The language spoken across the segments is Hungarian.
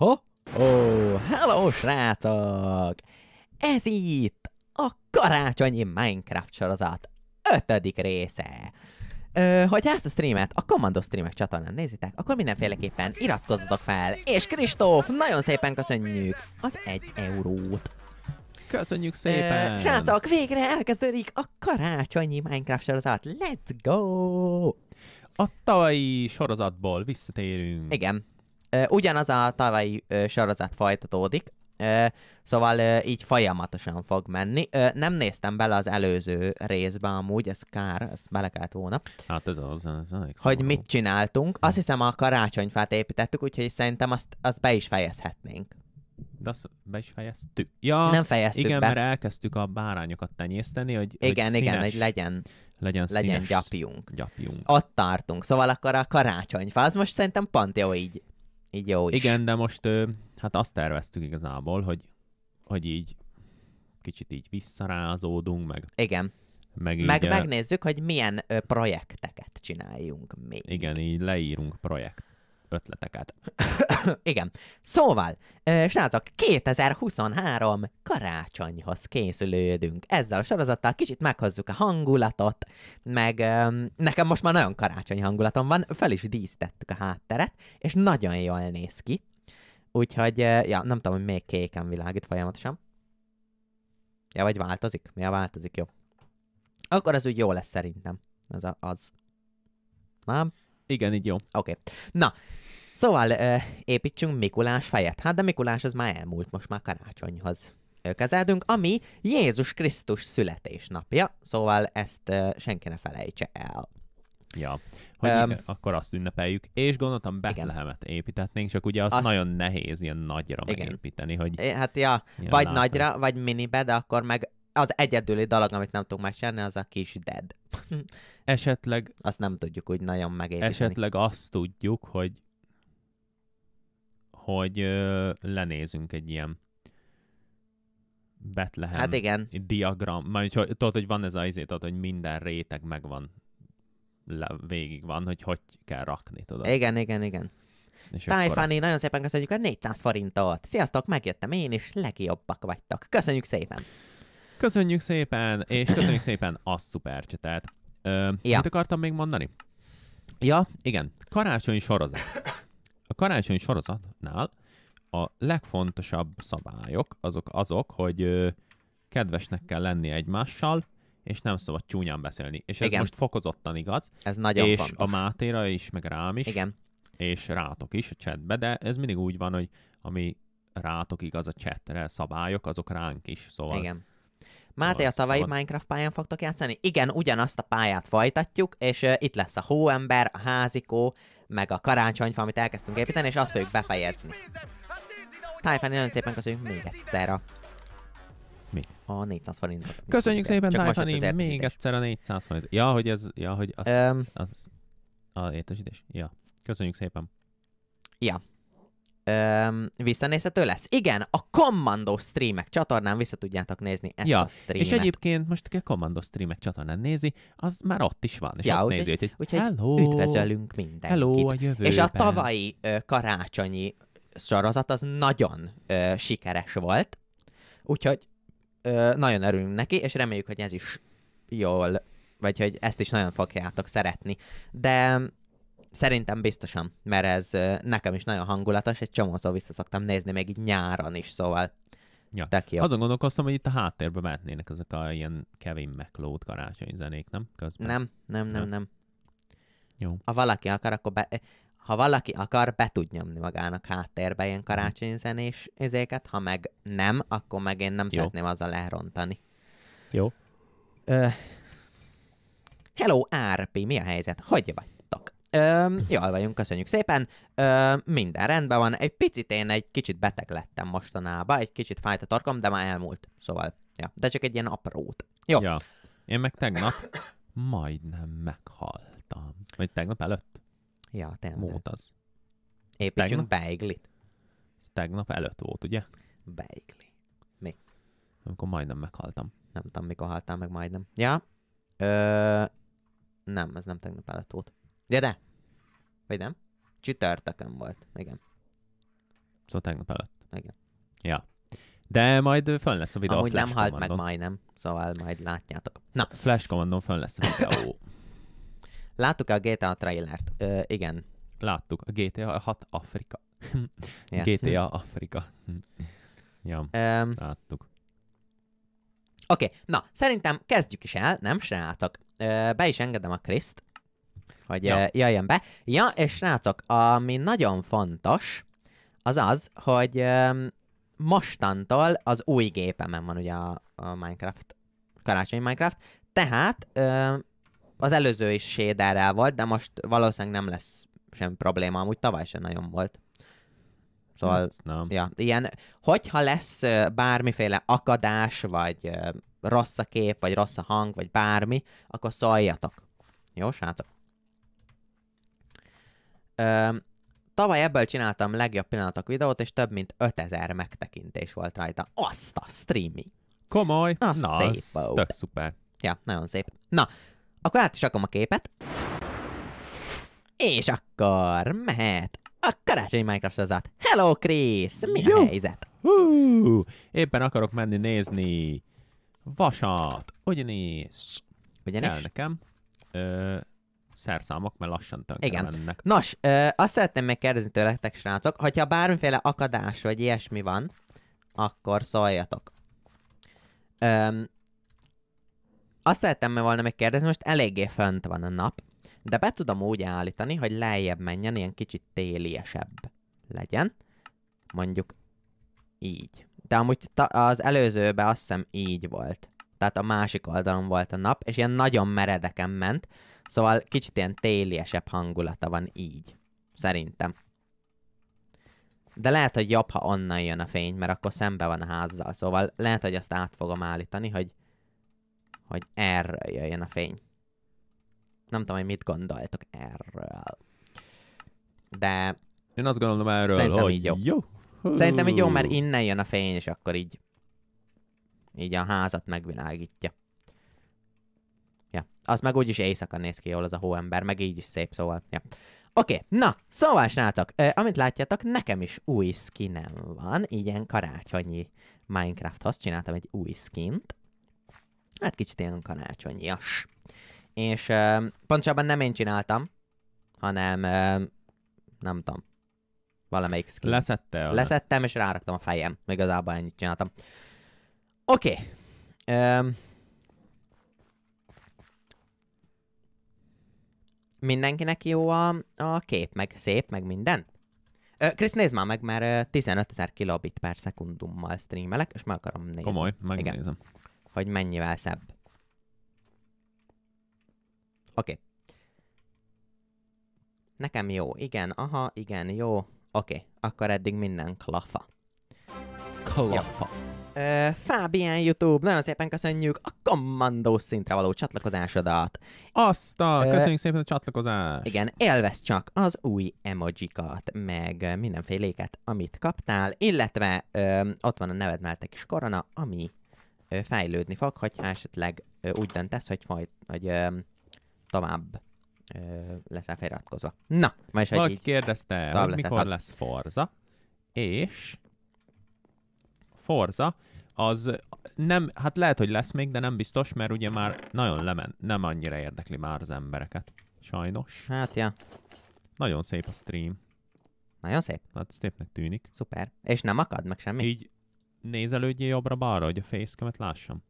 Ho, ho, oh, hello srácok! Ez itt a karácsonyi Minecraft sorozat ötödik része. Ö, hogyha ezt a streamet a Commando Streamek csatornán nézitek, akkor mindenféleképpen iratkozzatok fel, és Kristóf, nagyon szépen köszönjük az egy eurót. Köszönjük szépen! Ö, srácok, végre elkezdődik a karácsonyi Minecraft sorozat. Let's go! A tavalyi sorozatból visszatérünk. Igen ugyanaz a tavalyi sorozat folytatódik, szóval így folyamatosan fog menni. Nem néztem bele az előző részbe amúgy, ez kár, ez bele kellett volna. Hát ez az, ez elég Hogy mit csináltunk. Azt hm. hiszem a karácsonyfát építettük, úgyhogy szerintem azt, azt be is fejezhetnénk. De azt be is fejeztük. Ja, nem fejeztük igen, be. mert elkezdtük a bárányokat tenyészteni, hogy Igen, hogy igen, hogy legyen legyen, legyen gyapjunk. gyapjunk. Ott tartunk. Szóval akkor a karácsonyfa, az most szerintem pont jó így így jó is. Igen, de most hát azt terveztük igazából, hogy, hogy így kicsit így visszarázódunk, meg... Igen. Meg, így, meg megnézzük, hogy milyen projekteket csináljunk még. Igen, így leírunk projekt ötleteket. Igen. Szóval, srácok, 2023 karácsonyhoz készülődünk. Ezzel a sorozattal kicsit meghozzuk a hangulatot, meg nekem most már nagyon karácsonyi hangulatom van, fel is dísztettük a hátteret, és nagyon jól néz ki. Úgyhogy, ja, nem tudom, hogy még kéken világít folyamatosan. Ja, vagy változik? mi a változik, jó. Akkor az úgy jó lesz szerintem. Az a, az. Nem? Igen, így jó. Oké. Okay. Na, szóval ö, építsünk Mikulás fejet. Hát de Mikulás az már elmúlt, most már karácsonyhoz kezeldünk, ami Jézus Krisztus születésnapja, szóval ezt ö, senki ne felejtse el. Ja, hogy um, akkor azt ünnepeljük, és gondoltam Betlehemet igen. építetnénk, csak ugye az azt nagyon nehéz ilyen nagyra igen. megépíteni, hogy... hát ja, vagy látom. nagyra, vagy minibe, de akkor meg az egyedüli dolog, amit nem tudunk megcsinálni, az a kis dead. Esetleg... Azt nem tudjuk úgy nagyon megépíteni. Esetleg azt tudjuk, hogy hogy ö, lenézünk egy ilyen Betlehem hát igen. diagram. Majd, hogy, tudod, hogy van ez az izé, tudod, hogy minden réteg megvan, le, végig van, hogy hogy kell rakni, tudod. Igen, igen, igen. Tájfáni, az... nagyon szépen köszönjük a 400 forintot. Sziasztok, megjöttem én, és legjobbak vagytok. Köszönjük szépen. Köszönjük szépen, és köszönjük szépen a szupercsetet. Ö, ja. Mit akartam még mondani? Ja, igen, karácsonyi sorozat. A karácsonyi sorozatnál a legfontosabb szabályok azok azok, hogy ö, kedvesnek kell lenni egymással, és nem szabad csúnyán beszélni. És ez igen. most fokozottan igaz. Ez nagyon És fontos. a Mátéra is, meg rám is. Igen. És rátok is a csetbe, de ez mindig úgy van, hogy ami rátok igaz a csetre, szabályok, azok ránk is, szóval... Igen Máté, a tavalyi szabad. Minecraft pályán fogtok játszani? Igen, ugyanazt a pályát folytatjuk, és uh, itt lesz a hóember, a házikó, meg a karácsonyfa, amit elkezdtünk építeni, és azt fogjuk befejezni. Tájfáni, nagyon szépen köszönjük még egyszer a... Mi? A 400 forintot. Köszönjük szépen, Tájfáni, még egyszer a 400 forint. Ja, hogy ez... Ja, hogy az... Um, az a Ja. Köszönjük szépen. Ja öm, visszanézhető lesz. Igen, a Commando streamek csatornán vissza tudjátok nézni ezt ja, a streamet. És egyébként most, aki a Commando streamek csatornán nézi, az már ott is van, és ja, ott nézi, hogy úgyhogy hello, üdvözölünk mindenkit. Hello a jövőben. És a tavalyi ö, karácsonyi sorozat az nagyon ö, sikeres volt, úgyhogy ö, nagyon örülünk neki, és reméljük, hogy ez is jól, vagy hogy ezt is nagyon fogjátok szeretni. De Szerintem biztosan, mert ez nekem is nagyon hangulatos, egy csomószor vissza szoktam nézni még így nyáron is, szóval Ja. De ki Azon gondolkoztam, hogy itt a háttérbe mehetnének ezek a ilyen Kevin McLeod karácsony zenék, nem? Közben. Nem, nem, nem, hát. nem. Jó. Ha valaki akar, akkor be... Ha valaki akar, be tud nyomni magának háttérbe ilyen mhm. zenés izéket, ha meg nem, akkor meg én nem Jó. szeretném azzal lerontani. Jó. Uh, hello, RP, mi a helyzet? Hogy vagy? Öm, jól vagyunk, köszönjük szépen. Öm, minden rendben van. Egy picit én egy kicsit beteg lettem mostanában, egy kicsit fájt a tarkom, de már elmúlt. Szóval, ja. De csak egy ilyen aprót. Jó. Ja. Én meg tegnap majdnem meghaltam. Vagy tegnap előtt? Ja, tényleg. Mód az. Építsünk beiglit. Ez tegnap előtt volt, ugye? Beigli. Mi? Amikor majdnem meghaltam. Nem tudom, mikor haltál meg majdnem. Ja. Ö... Nem, ez nem tegnap előtt volt de, Vagy nem? Csütörtökön volt, igen. Szóval tegnap előtt. Igen. Ja. De majd fönn lesz a videó Amúgy a Flash nem halt meg majdnem, szóval majd látjátok. Na. Flash Commandon fönn lesz a videó. Láttuk-e a GTA trailert? Ö, igen. Láttuk. A GTA 6 Afrika. GTA Afrika. ja, um, láttuk. Oké, okay. na, szerintem kezdjük is el, nem srácok? Be is engedem a Kriszt, hogy ja. jöjjön be. Ja, és srácok, ami nagyon fontos, az az, hogy mostantól az új gépemen van ugye a, a Minecraft, karácsonyi Minecraft, tehát az előző is shaderrel volt, de most valószínűleg nem lesz sem probléma, amúgy tavaly sem nagyon volt. Szóval, hát, nem. ja, ilyen, hogyha lesz bármiféle akadás, vagy rossz a kép, vagy rossz a hang, vagy bármi, akkor szóljatok. Jó, srácok? tavaly ebből csináltam legjobb pillanatok videót, és több mint 5000 megtekintés volt rajta. Azt a streami. Komoly! A Na, szép az tök szuper. Ja, nagyon szép. Na, akkor át is a képet. És akkor mehet a karácsonyi Minecraft sorozat. Hello, Chris! Mi Jó. a helyzet? Hú, éppen akarok menni nézni vasat. Ugyanis. Ugyanis? Kell nekem. Ö, szerszámok, mert lassan tönkre Igen. mennek. Nos, ö, azt szeretném még kérdezni tőletek, srácok, hogyha bármiféle akadás vagy ilyesmi van, akkor szóljatok. Ö, azt szerettem volna megkérdezni, most eléggé fönt van a nap, de be tudom úgy állítani, hogy lejjebb menjen, ilyen kicsit téliesebb legyen. Mondjuk így. De amúgy az előzőben azt hiszem így volt. Tehát a másik oldalon volt a nap, és ilyen nagyon meredeken ment. Szóval kicsit ilyen téliesebb hangulata van így. Szerintem. De lehet, hogy jobb, ha onnan jön a fény, mert akkor szembe van a házzal. Szóval lehet, hogy azt át fogom állítani, hogy, hogy erről jöjjön a fény. Nem tudom, hogy mit gondoltok erről. De... Én azt gondolom erről, szerintem hogy így jó. jó. Szerintem így jó, mert innen jön a fény, és akkor így... Így a házat megvilágítja az meg úgyis éjszaka néz ki jól az a hóember, meg így is szép, szóval. Ja. Oké, okay, na, szóval srácok, eh, amint látjátok, nekem is új skinem van, ilyen karácsonyi Minecrafthoz csináltam egy új skint. Hát kicsit ilyen karácsonyias. És eh, pontosabban nem én csináltam, hanem eh, nem tudom, valamelyik skin. Leszette? Leszettem, és ráraktam a fejem. Igazából ennyit csináltam. Oké. Okay. Um, mindenkinek jó a, a kép, meg szép, meg minden. Krisz, nézd már meg, mert 15 ezer kilobit per szekundummal streamelek, és meg akarom nézni. Komoly, megnézem. Igen. Hogy mennyivel szebb. Oké. Okay. Nekem jó, igen, aha, igen, jó. Oké, okay. akkor eddig minden klafa. Klafa. Ja. Uh, Fábián YouTube, nagyon szépen köszönjük a kommandó szintre való csatlakozásodat. Azt a, uh, köszönjük szépen a csatlakozást. Igen, élvezd csak az új emojikat, meg mindenféléket, amit kaptál, illetve uh, ott van a neved egy is korona, ami uh, fejlődni fog, hogyha esetleg uh, úgy döntesz, hogy, fajt, hogy uh, tovább uh, leszel feliratkozva. Na, majd is, Valaki így kérdezte, hogy mikor lesz Forza, és Forza az nem, hát lehet, hogy lesz még, de nem biztos, mert ugye már nagyon lemen, nem annyira érdekli már az embereket. Sajnos. Hát, ja. Nagyon szép a stream. Nagyon szép. Hát szépnek tűnik. Szuper. És nem akad meg semmi? Így nézelődjél jobbra-balra, hogy a fészkemet lássam.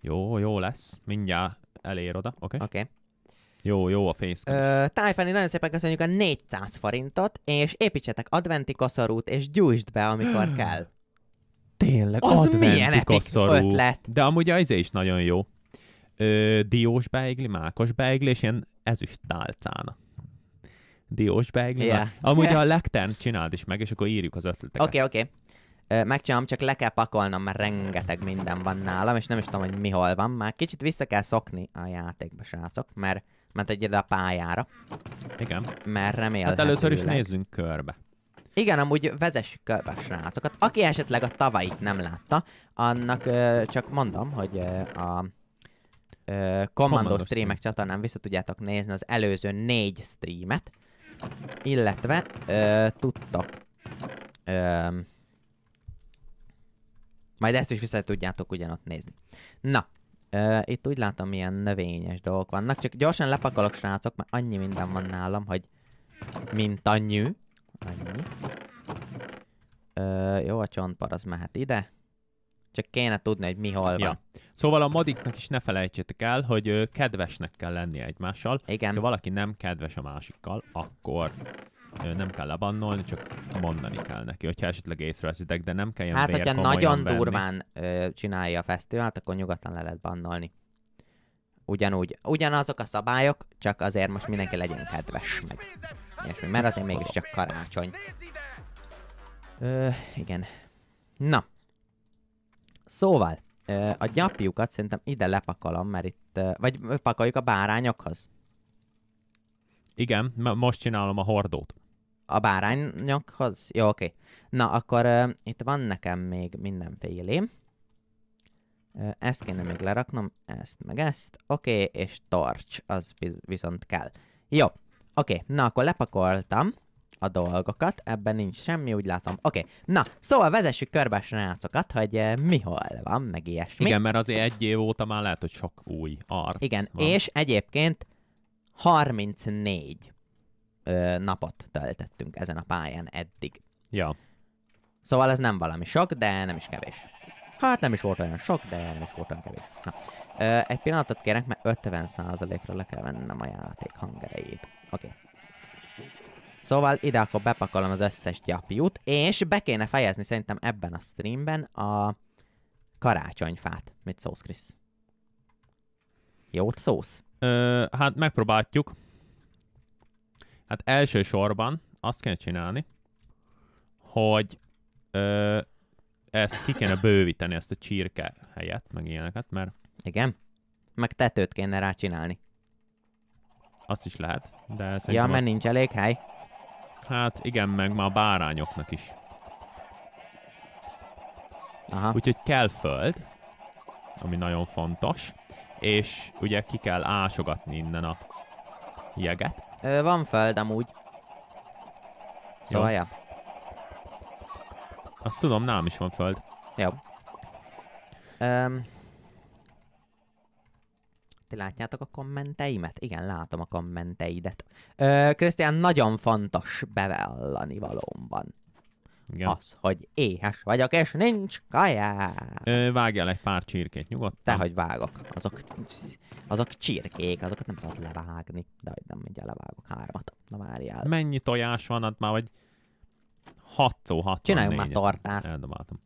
Jó, jó lesz. Mindjárt elér oda, oké? Okay? Oké. Okay. Jó, jó a fészkel. Tájfani, nagyon szépen köszönjük a 400 forintot, és építsetek adventi koszorút, és gyújtsd be, amikor kell. Tényleg, az milyen epik koszorú. ötlet. De amúgy az izé is nagyon jó. Ö, diós beigli, mákos beigli, és ilyen ezüst tálcán. Diós beigli. Yeah. Amúgy a legten csináld is meg, és akkor írjuk az ötleteket. Oké, okay, oké. Okay megcsinálom, csak le kell pakolnom, mert rengeteg minden van nálam, és nem is tudom, hogy mi hol van. Már kicsit vissza kell szokni a játékba, srácok, mert ment egyedül a pályára. Igen. Mert remélhetőleg... Hát először is nézzünk körbe. Igen, amúgy vezessük körbe a srácokat. Aki esetleg a tavait nem látta, annak ö, csak mondom, hogy ö, a ö, Commando streamek csatornán vissza tudjátok nézni az előző négy streamet, illetve ö, tudtok ö, majd ezt is vissza tudjátok ugyanott nézni. Na, Uh, itt úgy látom, milyen növényes dolgok vannak. Csak gyorsan lepakolok, srácok, mert annyi minden van nálam, hogy mint annyi. Annyi. Uh, jó, a csontpar az mehet ide. Csak kéne tudni, hogy mi hol van. Ja. Szóval a madiknak is ne felejtsétek el, hogy kedvesnek kell lennie egymással. Igen. Ha valaki nem kedves a másikkal, akkor nem kell lebannolni, csak mondani kell neki, hogyha esetleg észreveszitek, de nem kell ilyen Hát, hogyha nagyon venni. durván ö, csinálja a fesztivált, akkor nyugodtan le lehet bannolni. Ugyanúgy, ugyanazok a szabályok, csak azért most mindenki legyen kedves, meg ilyesmi, mert azért mégiscsak karácsony. Ö, igen. Na. Szóval, ö, a gyapjukat szerintem ide lepakolom, mert itt, ö, vagy pakoljuk a bárányokhoz. Igen, most csinálom a hordót. A bárányokhoz? Jó, oké. Okay. Na, akkor uh, itt van nekem még mindenféle. Uh, ezt kéne még leraknom, ezt meg ezt. Oké, okay, és torcs, az viszont kell. Jó, oké. Okay. Na, akkor lepakoltam a dolgokat, ebben nincs semmi, úgy látom. Oké, okay. na, szóval vezessük körbe a srácokat, hogy uh, mihol van, meg ilyesmi. Igen, mert azért egy év óta már lehet, hogy sok új arc Igen, van. és egyébként 34 ö, napot töltöttünk ezen a pályán eddig. Ja. Szóval ez nem valami sok, de nem is kevés. Hát nem is volt olyan sok, de nem is volt olyan kevés. Na. Ö, egy pillanatot kérek, mert 50%-ra le kell vennem a játék hangerejét. Oké. Okay. Szóval ide akkor bepakolom az összes gyapjút, és be kéne fejezni szerintem ebben a streamben a karácsonyfát. Mit szólsz, Krisz? Jót szósz? Ö, hát megpróbáljuk. Hát elsősorban azt kell csinálni, hogy ö, ezt ki kéne bővíteni, ezt a csirke helyet, meg ilyeneket, mert... Igen? Meg tetőt kéne rácsinálni. Azt is lehet, de ez Ja, mert az... nincs elég hely. Hát igen, meg már a bárányoknak is. Aha. Úgyhogy kell föld, ami nagyon fontos, és ugye ki kell ásogatni innen a Jeget? Ö, van föld amúgy. Szóval, Jó. ja. Azt tudom, nálam is van föld. Jó. Öm, ti látjátok a kommenteimet? Igen, látom a kommenteidet. Krisztián, nagyon fontos bevallani valóban. Igen. Az, hogy éhes vagyok, és nincs kajá. Ö, vágjál egy pár csirkét nyugodtan. Te, hogy vágok. Azok, azok csirkék, azokat nem szabad levágni. De hogy nem, mindjárt levágok hármat. Na várjál. Mennyi tojás van, hát már vagy 6 szó 6 Csináljunk már tartát. Eldobáltam.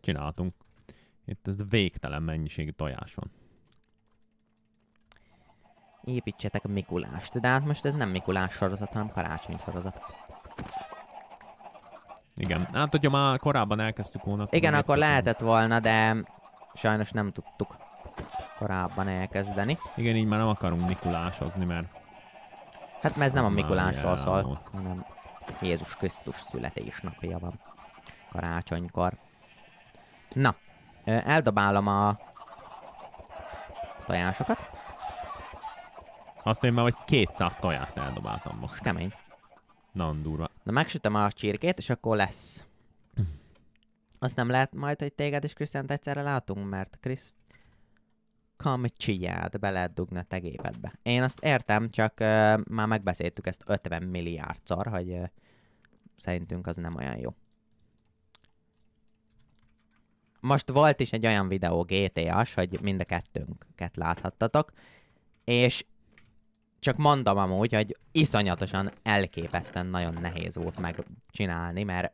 Csináltunk. Itt ez végtelen mennyiségű tojás van. Építsetek a Mikulást, de hát most ez nem Mikulás sorozat, hanem karácsony sorozat. Igen. Hát, hogyha már korábban elkezdtük volna. Igen, akkor lehetett volna, de sajnos nem tudtuk korábban elkezdeni. Igen, így már nem akarunk Mikulásozni, mert... Hát mert ez nem a hát, Mikulásról szól, hanem Jézus Krisztus születésnapja van. Karácsonykor. Na, eldobálom a tojásokat. Azt én már hogy 200 tojást eldobáltam most. Kemény. Nagyon durva. Na megsütöm a csirkét, és akkor lesz. Azt nem lehet majd, hogy téged és Krisztiánt egyszerre látunk, mert Krisz... kamcsiját be lehet dugni a tegépedbe. Én azt értem, csak uh, már megbeszéltük ezt 50 milliárdszor, hogy uh, szerintünk az nem olyan jó. Most volt is egy olyan videó GTA-s, hogy mind a kettőnket láthattatok, és csak mondom amúgy, hogy iszonyatosan elképesztően nagyon nehéz volt megcsinálni, mert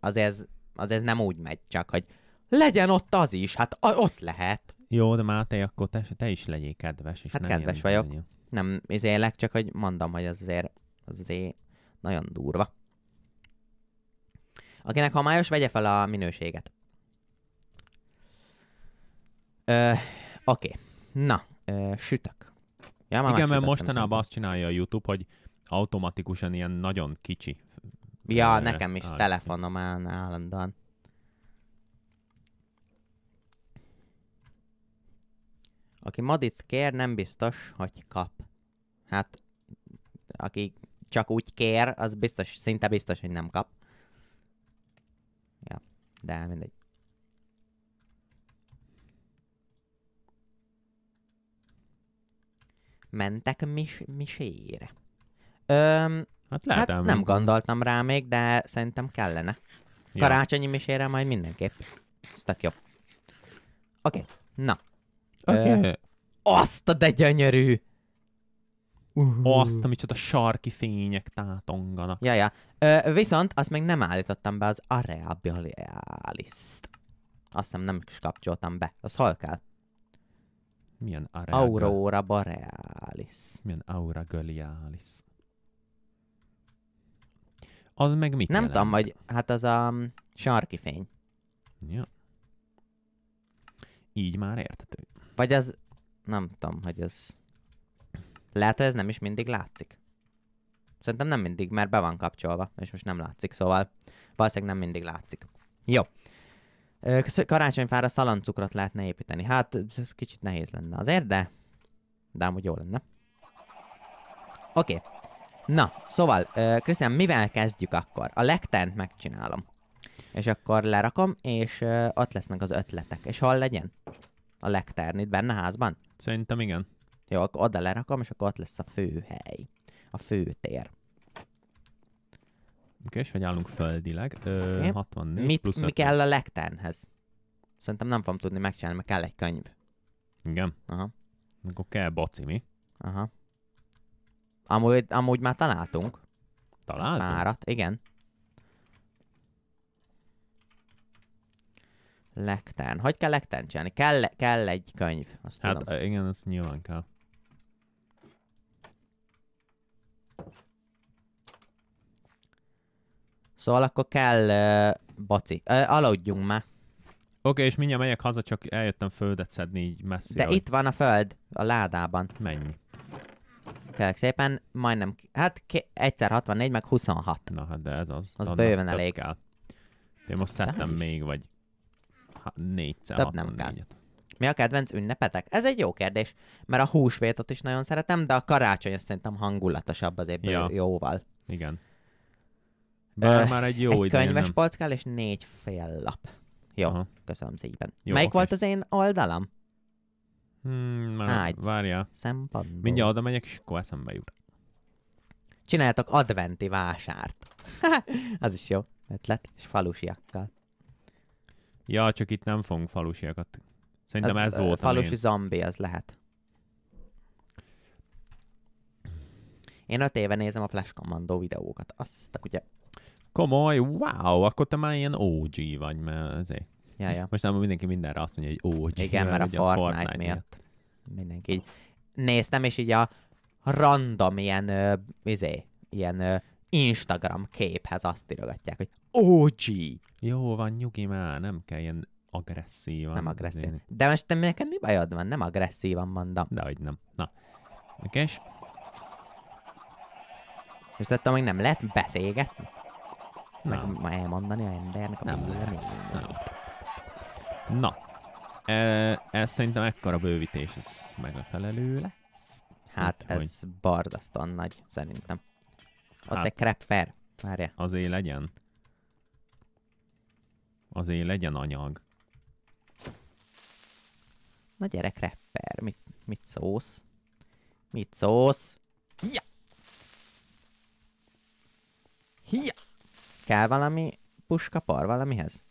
az ez, az ez nem úgy megy, csak hogy legyen ott az is, hát a, ott lehet. Jó, de Máté, akkor te, te is legyél kedves. És hát nem kedves izé vagyok. Vagyok. Nem izélek, csak hogy mondom, hogy az azért, az azért nagyon durva. Akinek homályos, vegye fel a minőséget. Oké, oké. Na, ö, sütök. Ja, már Igen, mert mostanában szerintem. azt csinálja a YouTube, hogy automatikusan ilyen nagyon kicsi. Ja, e, nekem is áll. telefonom áll állandóan. Aki madit kér, nem biztos, hogy kap. Hát, aki csak úgy kér, az biztos, szinte biztos, hogy nem kap. Ja, de mindegy. mentek mis- miséjére. Öm, hát, lehet hát nem gondoltam rá még, de szerintem kellene. Ja. Karácsonyi misére majd mindenképp. Ez tök jó. Oké, okay. na. Oké. Okay. Ö, azt a de gyönyörű! Uh-huh. Azt, amicsoda sarki fények tátonganak. Ja, ja. Ö, viszont azt még nem állítottam be az Area t Azt hiszem nem is kapcsoltam be. Az hol kell? Milyen area Aurora borealis. Milyen aura gölialis. Az meg mit Nem tudom, hogy hát az a um, sarki fény. Ja. Így már értető. Vagy az, nem tudom, hogy az... Lehet, hogy ez nem is mindig látszik. Szerintem nem mindig, mert be van kapcsolva, és most nem látszik, szóval valószínűleg nem mindig látszik. Jó karácsonyfára szaloncukrot lehetne építeni. Hát, ez kicsit nehéz lenne azért, de... De amúgy jó lenne. Oké. Okay. Na, szóval, Krisztián, mivel kezdjük akkor? A legtent megcsinálom. És akkor lerakom, és ö, ott lesznek az ötletek. És hol legyen? A legtern itt benne házban? Szerintem igen. Jó, akkor oda lerakom, és akkor ott lesz a főhely. A főtér. Oké, és hogy állunk földileg? Ö, okay. 64 Mit, plusz Mi kell a lekternhez? Szerintem nem fogom tudni megcsinálni, mert kell egy könyv. Igen? Aha. Akkor kell baci, mi? Aha. Amúgy, amúgy már találtunk. Találtunk? Márat, igen. Lektern. Hogy kell lektern csinálni? Kell, kell egy könyv. Azt hát tudom. igen, ez nyilván kell. Szóval akkor kell uh, baci. Uh, aludjunk már. Oké, okay, és mindjárt megyek haza, csak eljöttem földet szedni így messzire. De ahogy. itt van a föld, a ládában. Mennyi? Kérlek szépen, majdnem, hát egyszer 64, meg 26. Na hát de ez az. Az bőven elég. Kell. Én most szedtem még, vagy négyszer Több nem kell. Mi a kedvenc ünnepetek? Ez egy jó kérdés, mert a húsvétot is nagyon szeretem, de a karácsony szerintem hangulatosabb azért ja. jóval. Igen. Bár uh, már egy jó egy könyves nem. és négy fél lap. Jó, Aha. köszönöm szépen. Jó, Melyik okay. volt az én oldalam? Hmm, már Ágy. várjál. Szempontból. Mindjárt oda megyek, és akkor eszembe jut. Csináltok adventi vásárt. az is jó ötlet, és falusiakkal. Ja, csak itt nem fogunk falusiakat. Szerintem az, ez volt. Uh, falusi én. zombi, az lehet. Én öt éve nézem a Flash Commando videókat. Azt a kutya. Komoly, wow, akkor te már ilyen OG vagy, mert azért. Ja, ja. Most nem mindenki mindenre azt mondja, hogy OG. Igen, mert, a, Fortnite a Fortnite miatt. miatt. Mindenki így néztem, és így a random ilyen, ö, izé, ilyen ö, Instagram képhez azt írogatják, hogy OG. Jó van, nyugi már, nem kell ilyen agresszívan. Nem agresszívan. Én... De most te nekem mi bajod van? Nem agresszívan mondom. hogy nem. Na. Oké, és... És tettem, még nem lehet beszélgetni? Nem. elmondani a embernek a nem nem. Nem. Na, e, ez szerintem ekkora bővítés, ez megfelelő lesz? Hát Úgy, ez hogy... bardasztan nagy, szerintem. Ott hát, egy krepper, várja. Azért legyen. Azért legyen anyag. Na gyerek, rapper, mit, mit szósz? Mit szósz? Hia! Hia! kell valami puskapar valamihez?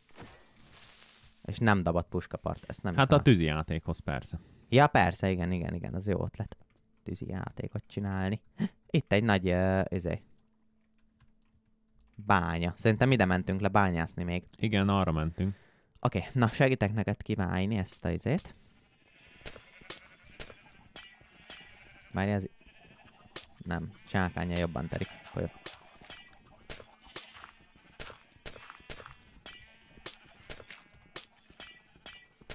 És nem dabott puskapart, ezt nem Hát a tűzi játékhoz persze. Ja, persze, igen, igen, igen, az jó ötlet. Tűzi játékot csinálni. Itt egy nagy, uh, izé, bánya. Szerintem ide mentünk le bányászni még. Igen, arra mentünk. Oké, okay, na segítek neked kiválni ezt a izét. Várj, ez... Nem, csákánya jobban terik. Akkor jobb.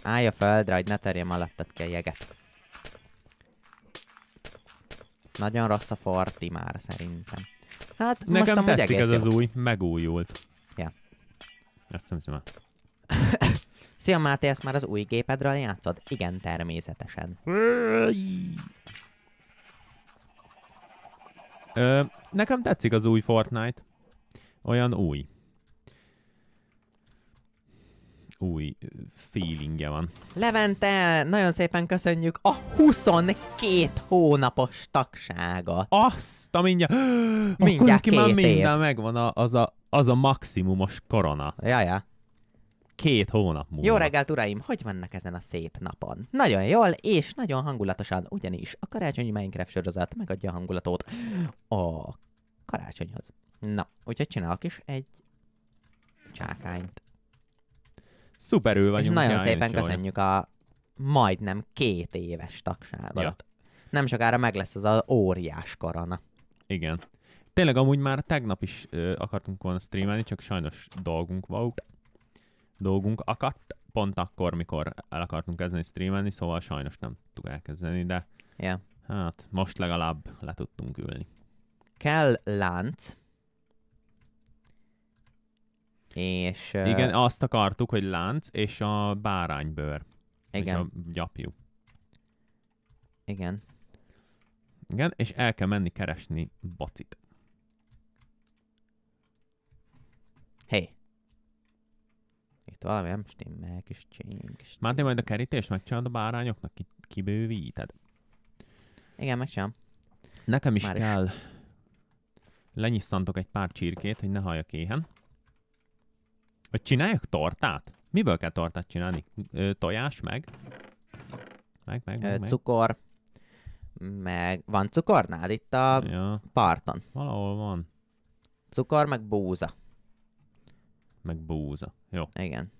Állj a földre, hogy ne terjem alattad ki a jeget. Nagyon rossz a Forti már szerintem. Hát Nekem most tetszik ez az új, megújult. Ja. Ezt nem hiszem Szia Máté, ezt már az új gépedről játszod? Igen, természetesen. Ö, nekem tetszik az új Fortnite. Olyan új új feelingje van. Levente, nagyon szépen köszönjük a 22 hónapos tagsága. Azt a mindjárt... mindjárt két már minden év. megvan a, az, a, az a maximumos korona. Ja, ja. Két hónap múlva. Jó reggelt, uraim! Hogy vannak ezen a szép napon? Nagyon jól és nagyon hangulatosan, ugyanis a karácsonyi Minecraft sorozat megadja a hangulatot a karácsonyhoz. Na, úgyhogy csinálok is egy csákányt. Szuperül vagyunk. És nagyon szépen szépen köszönjük a majdnem két éves tagságot. Ja. Nem sokára meg lesz az a óriás korona. Igen. Tényleg amúgy már tegnap is ö, akartunk volna streamelni, csak sajnos dolgunk volt. Dolgunk akadt pont akkor, mikor el akartunk kezdeni streamelni, szóval sajnos nem tudtuk elkezdeni, de ja. hát most legalább le tudtunk ülni. Kell lánc, és, uh... Igen, azt akartuk, hogy lánc és a báránybőr. Igen. a gyapjú. Igen. Igen, és el kell menni keresni bacit. Hey! Itt valami nem stimmel, kis csing. Máté, majd a kerítést megcsinálod a bárányoknak, ki, kibővíted. Igen, megcsinálom. Nekem is Már kell. Is. Lenyisszantok egy pár csirkét, hogy ne halljak éhen. Vagy csináljak tortát? Miből kell tortát csinálni? Ö, tojás meg? Meg, meg, meg, meg. Cukor. Meg van cukornál itt a ja. parton? Valahol van. Cukor, meg búza. Meg búza. Jó. Igen.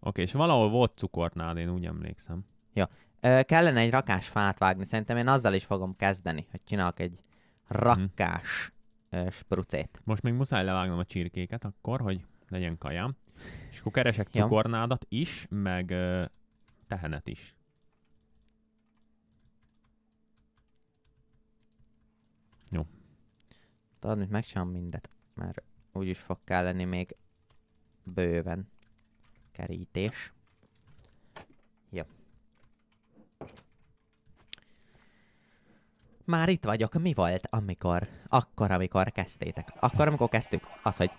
Oké, és valahol volt cukornál, én úgy emlékszem. Jó. Ö, kellene egy rakás fát vágni. Szerintem én azzal is fogom kezdeni, hogy csinálok egy mhm. rakás hm. sprucét. Most még muszáj levágnom a csirkéket akkor, hogy legyen kajám. És akkor keresek cukornádat ja. is, meg tehenet is. Jó. Tudod, mit megcsinálom mindet, mert úgyis fog lenni még bőven kerítés. Jó. Már itt vagyok, mi volt, amikor, akkor, amikor kezdtétek? Akkor, amikor kezdtük, az, hogy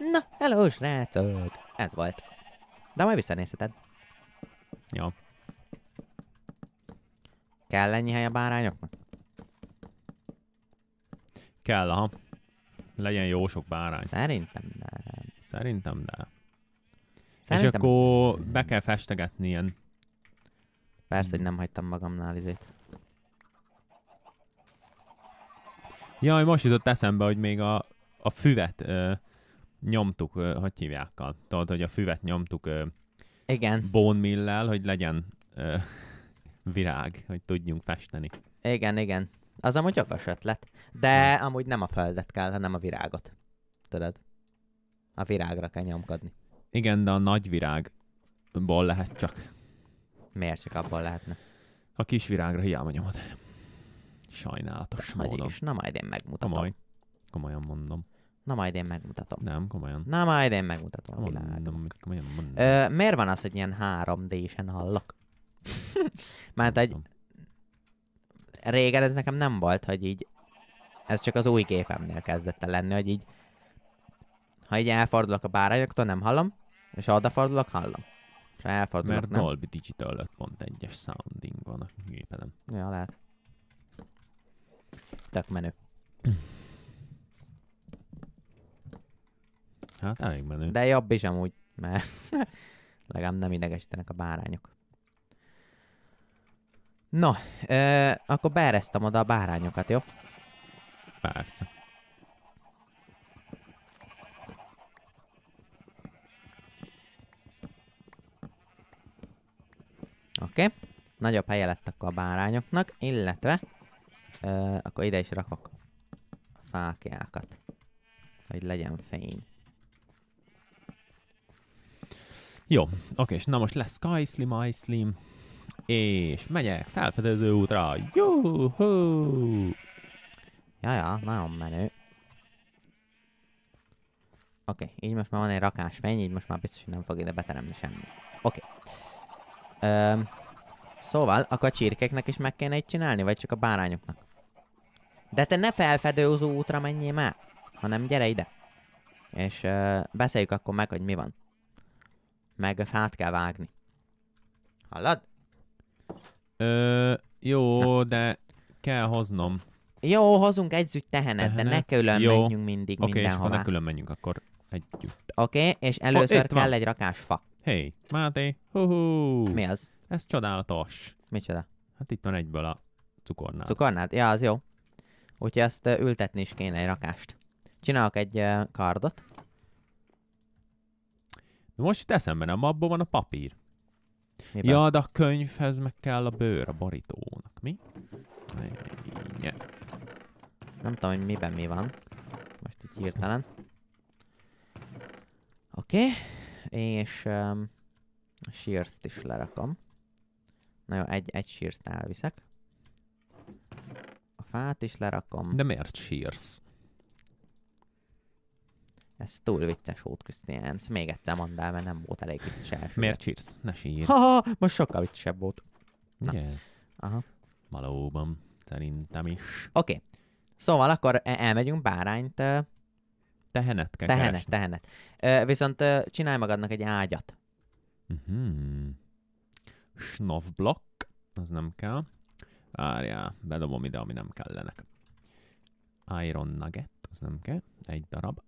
Na, hello srácok! Ez volt. De majd visszanézheted. Jó. Kell ennyi hely a bárányoknak? Kell, aha. Legyen jó sok bárány. Szerintem de... Szerintem de. Szerintem... És akkor be kell festegetni ilyen. Persze, hogy nem hagytam magamnál izét. Jaj, most jutott eszembe, hogy még a, a füvet ö, nyomtuk, hogy hívják? Tudod, hogy a füvet nyomtuk igen. bónmillel, hogy legyen ö, virág, hogy tudjunk festeni. Igen, igen. Az amúgy okos ötlet. De hmm. amúgy nem a földet kell, hanem a virágot. Tudod? A virágra kell nyomkodni. Igen, de a nagy virágból lehet csak. Miért csak abból lehetne? A kis virágra hiába nyomod. Sajnálatos de, módon. Is. Na majd én megmutatom. Komoly. Komolyan mondom. Na majd én megmutatom. Nem, komolyan. Na majd én megmutatom a világot. Komolyan, miért van az, hogy ilyen 3D-sen hallak? Mert egy... Régen ez nekem nem volt, hogy így... Ez csak az új gépemnél kezdett el lenni, hogy így... Ha így elfordulok a bárányoktól, nem hallom. És ha odafordulok, hallom. És ha elfordulok, Mert nem. Dolby Digital 5.1-es sounding van a gépeden. Ja, lehet. Tök menő. Hát elég menő. De jobb is amúgy, mert legalább nem idegesítenek a bárányok. Na, ö, akkor beeresztem oda a bárányokat, jó? Persze. Oké. Okay. Nagyobb helye lett akkor a bárányoknak, illetve ö, akkor ide is rakok fákjákat, hogy legyen fény. Jó, oké, na most lesz Sky Slim, Slim, és megyek felfedező útra. Juhu! Jaja, nagyon menő. Oké, így most már van egy rakás fény, így most már biztos, hogy nem fog ide beteremni semmi. Oké. Öm, szóval, akkor a csirkeknek is meg kéne egy csinálni, vagy csak a bárányoknak? De te ne felfedőző útra menjél már, hanem gyere ide. És ö, beszéljük akkor meg, hogy mi van. Meg a fát kell vágni. Hallod? Ö, jó, Na. de kell hoznom. Jó, hozunk együtt tehenet, tehenet. de ne külön jó. menjünk mindig okay, mindenhova. Oké, és ha ne külön menjünk akkor együtt. Oké, okay, és először oh, kell van. egy rakás fa. Hey, Máté, hú Mi az? Ez csodálatos. Micsoda? Hát itt van egyből a cukornád. Cukornád? Ja, az jó. Úgyhogy ezt ültetni is kéne egy rakást. Csinálok egy kardot. De most itt eszembe nem, abból van a papír. Miben? Ja, de a könyvhez meg kell a bőr a baritónak, mi? Ne. Nem tudom, hogy miben mi van. Most így hirtelen. Oké. Okay. És um, a sírszt is lerakom. Na jó, egy, egy sírszt elviszek. A fát is lerakom. De miért sírsz? Ez túl vicces volt, Krisztián. Ezt még egyszer mondd el, mert nem volt elég vicces első. Miért csírsz? Ne sírj. Ha, ha, most sokkal viccesebb volt. Na. Yeah. Aha. Valóban. Szerintem is. Oké. Okay. Szóval akkor e- elmegyünk bárányt... Tehenet kell Tehenet, keresni. tehenet. viszont csinálj magadnak egy ágyat. Uh-huh. Mhm. Snowblock, az nem kell. Várjál, bedobom ide, ami nem kellenek. Iron Nugget, az nem kell. Egy darab.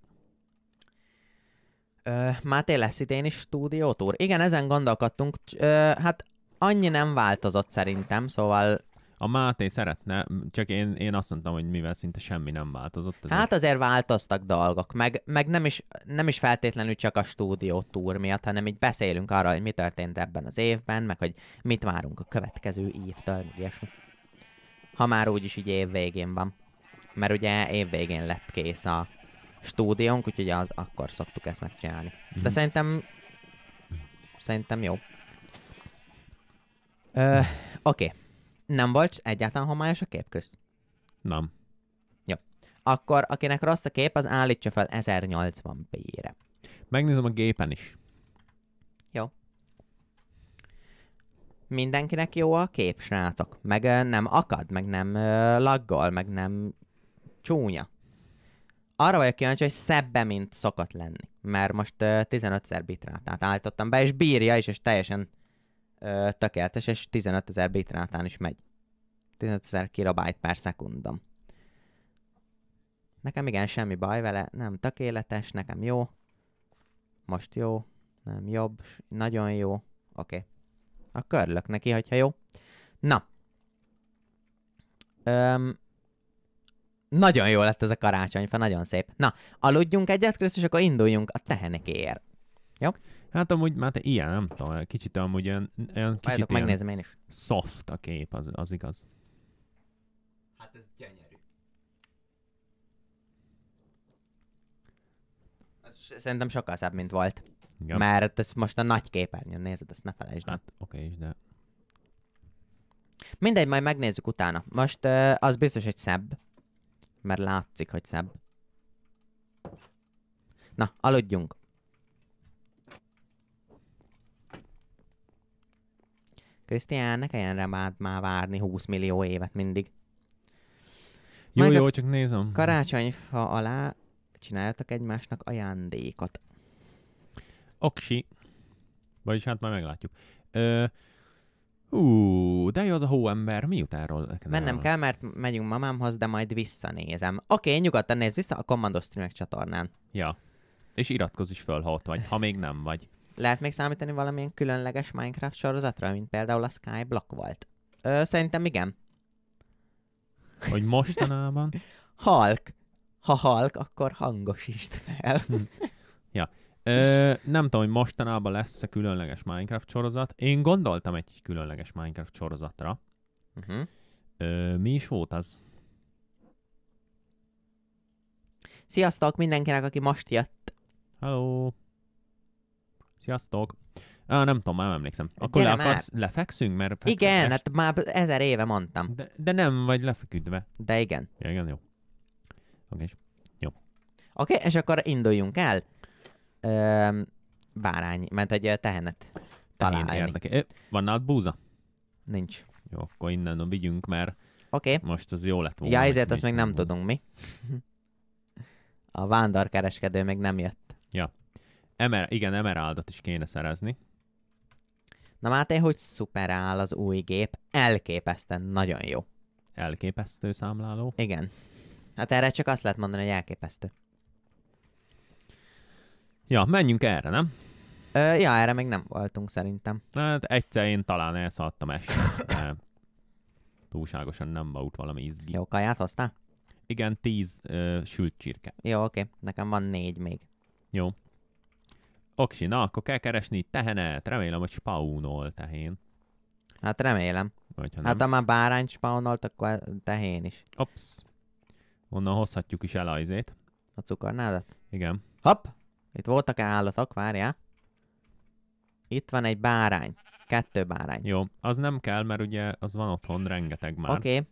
Ö, Máté, lesz idén is stúdiótúr? Igen, ezen gondolkodtunk, ö, hát annyi nem változott szerintem, szóval... A Máté szeretne, csak én, én azt mondtam, hogy mivel szinte semmi nem változott. Ezért... Hát azért változtak dolgok, meg, meg nem, is, nem is feltétlenül csak a túr miatt, hanem így beszélünk arról, hogy mi történt ebben az évben, meg hogy mit várunk a következő évtől, ilyesmi. Ha már úgyis így év végén van. Mert ugye év végén lett kész a stúdiónk, úgyhogy az, akkor szoktuk ezt megcsinálni. Mm. De mhm. szerintem, szerintem jó. Ö, oké. Okay. Nem volt egyáltalán homályos a kép köz? Nem. Jó. Akkor akinek rossz a kép, az állítsa fel 1080p-re. Megnézem a gépen is. Jó. Mindenkinek jó a kép, srácok. Meg nem akad, meg nem laggol, meg nem csúnya arra vagyok kíváncsi, hogy szebbe, mint szokott lenni. Mert most uh, 15-szer bitrátát állítottam be, és bírja is, és teljesen uh, tökéletes, és 15 ezer bitrátán is megy. 15 ezer kilobájt per szekundom. Nekem igen, semmi baj vele, nem tökéletes, nekem jó. Most jó, nem jobb, nagyon jó. Oké. Okay. A körlök neki, hogyha jó. Na. Öm, nagyon jó lett ez a karácsonyfa, nagyon szép. Na, aludjunk egyet, Krisz, és akkor induljunk a tehenekéért. Jó? Hát amúgy, már hát te ilyen, nem tudom, kicsit amúgy olyan, olyan kicsit Vajatok, ilyen megnézem én is. soft a kép, az, az igaz. Hát ez gyönyörű. Ez szerintem sokkal szebb, mint volt. Igen. Mert ez most a nagy képernyőn nézed, ezt ne felejtsd. Hát oké okay, is, de... Mindegy, majd megnézzük utána. Most uh, az biztos, hogy szebb mert látszik, hogy szebb. Na, aludjunk. Krisztián, ne kelljen rá már, már várni 20 millió évet mindig. Jó, Majd jó, csak nézem. Karácsonyfa alá csináltak egymásnak ajándékot. Oksi. Vagyis hát már meglátjuk. Ö, Ú, de jó az a hóember, miutánról? Mennem kell, mert megyünk mamámhoz, de majd visszanézem. Oké, okay, nyugodtan nézd vissza a Commando Streamek csatornán. Ja. És iratkozz is föl, ha ott vagy, ha még nem vagy. Lehet még számítani valamilyen különleges Minecraft sorozatra, mint például a Skyblock volt? Ö, szerintem igen. Hogy mostanában? Halk. Ha halk, akkor hangosítsd fel. Hm. ja. Ö, nem tudom, hogy mostanában lesz-e különleges Minecraft sorozat. Én gondoltam egy különleges Minecraft sorozatra. Uh-huh. Ö, mi is volt az? Sziasztok mindenkinek, aki most jött. Hello. Sziasztok. Á, nem tudom, már emlékszem. Akkor le akarsz, már. lefekszünk? Mert feksz, igen, fest... hát már ezer éve mondtam. De, de nem vagy lefeküdve. De igen. Ja, igen, jó. Oké, okay. jó. Oké, okay, és akkor induljunk el ö, bárány, mert egy tehenet találni. Érdeke. Van nálad búza? Nincs. Jó, akkor innen vigyünk, mert Oké. Okay. Most az jó lett volna. Ja, ezért azt még nem volna. tudunk mi. A vándorkereskedő még nem jött. Ja. Emer- igen, emeraldot is kéne szerezni. Na Máté, hogy szuper áll az új gép, elképesztően nagyon jó. Elképesztő számláló? Igen. Hát erre csak azt lehet mondani, hogy elképesztő. Ja, menjünk erre, nem? Ö, ja, erre még nem voltunk szerintem. Hát egyszer én talán elszaladtam ezt. túlságosan nem volt valami izgi. Jó, kaját hoztál? Igen, tíz ö, sült csirke. Jó, oké. Nekem van négy még. Jó. Oksi, na, akkor kell keresni tehenet. Remélem, hogy spawnol tehén. Hát remélem. Vagy, ha Hát ha már bárány spawnolt, akkor tehén is. Ops. Onnan hozhatjuk is el a izét. A cukornádat? Igen. Hopp! Itt voltak-e állatok? várja. Itt van egy bárány. Kettő bárány. Jó, az nem kell, mert ugye az van otthon rengeteg már. Oké. Okay.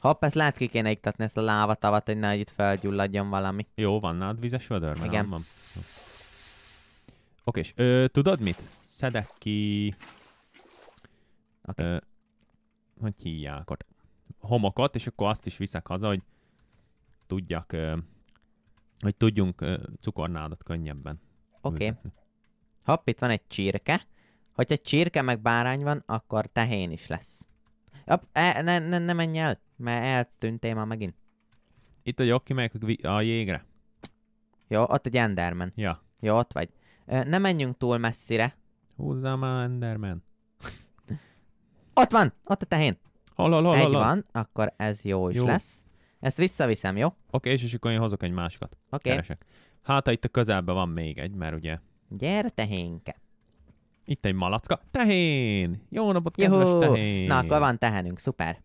Hopp, ezt lehet ki kéne iktatni ezt a lávatavat, hogy nehogy itt felgyulladjon valami. Jó, van nád vizes vödör? Már Igen. Van. Oké, és ö, tudod mit? Szedek ki... Okay. Ö, hogy hívják ott? Homokot, és akkor azt is viszek haza, hogy tudjak ö, hogy tudjunk cukornádat könnyebben. Oké. Okay. Hopp, itt van egy csirke. Hogyha csirke meg bárány van, akkor tehén is lesz. Hopp, e, ne, ne, ne menj el, mert eltűntél már megint. Itt a jobb, kimegyek a jégre. Jó, ott egy Enderman. Ja. Jó, ott vagy. Ne menjünk túl messzire. Húzzá már Enderman. ott van, ott a tehén. Hol, hol, hol, Egy hol, hol. van, akkor ez jó is jó. lesz. Ezt visszaviszem, jó? Oké, okay, és, és akkor én hozok egy másikat. Oké. Okay. Keresek. Hát, itt a közelben van még egy, mert ugye... Gyere, tehénke. Itt egy malacka. Tehén! Jó napot, Juhu! tehén! Na, akkor van tehenünk, szuper.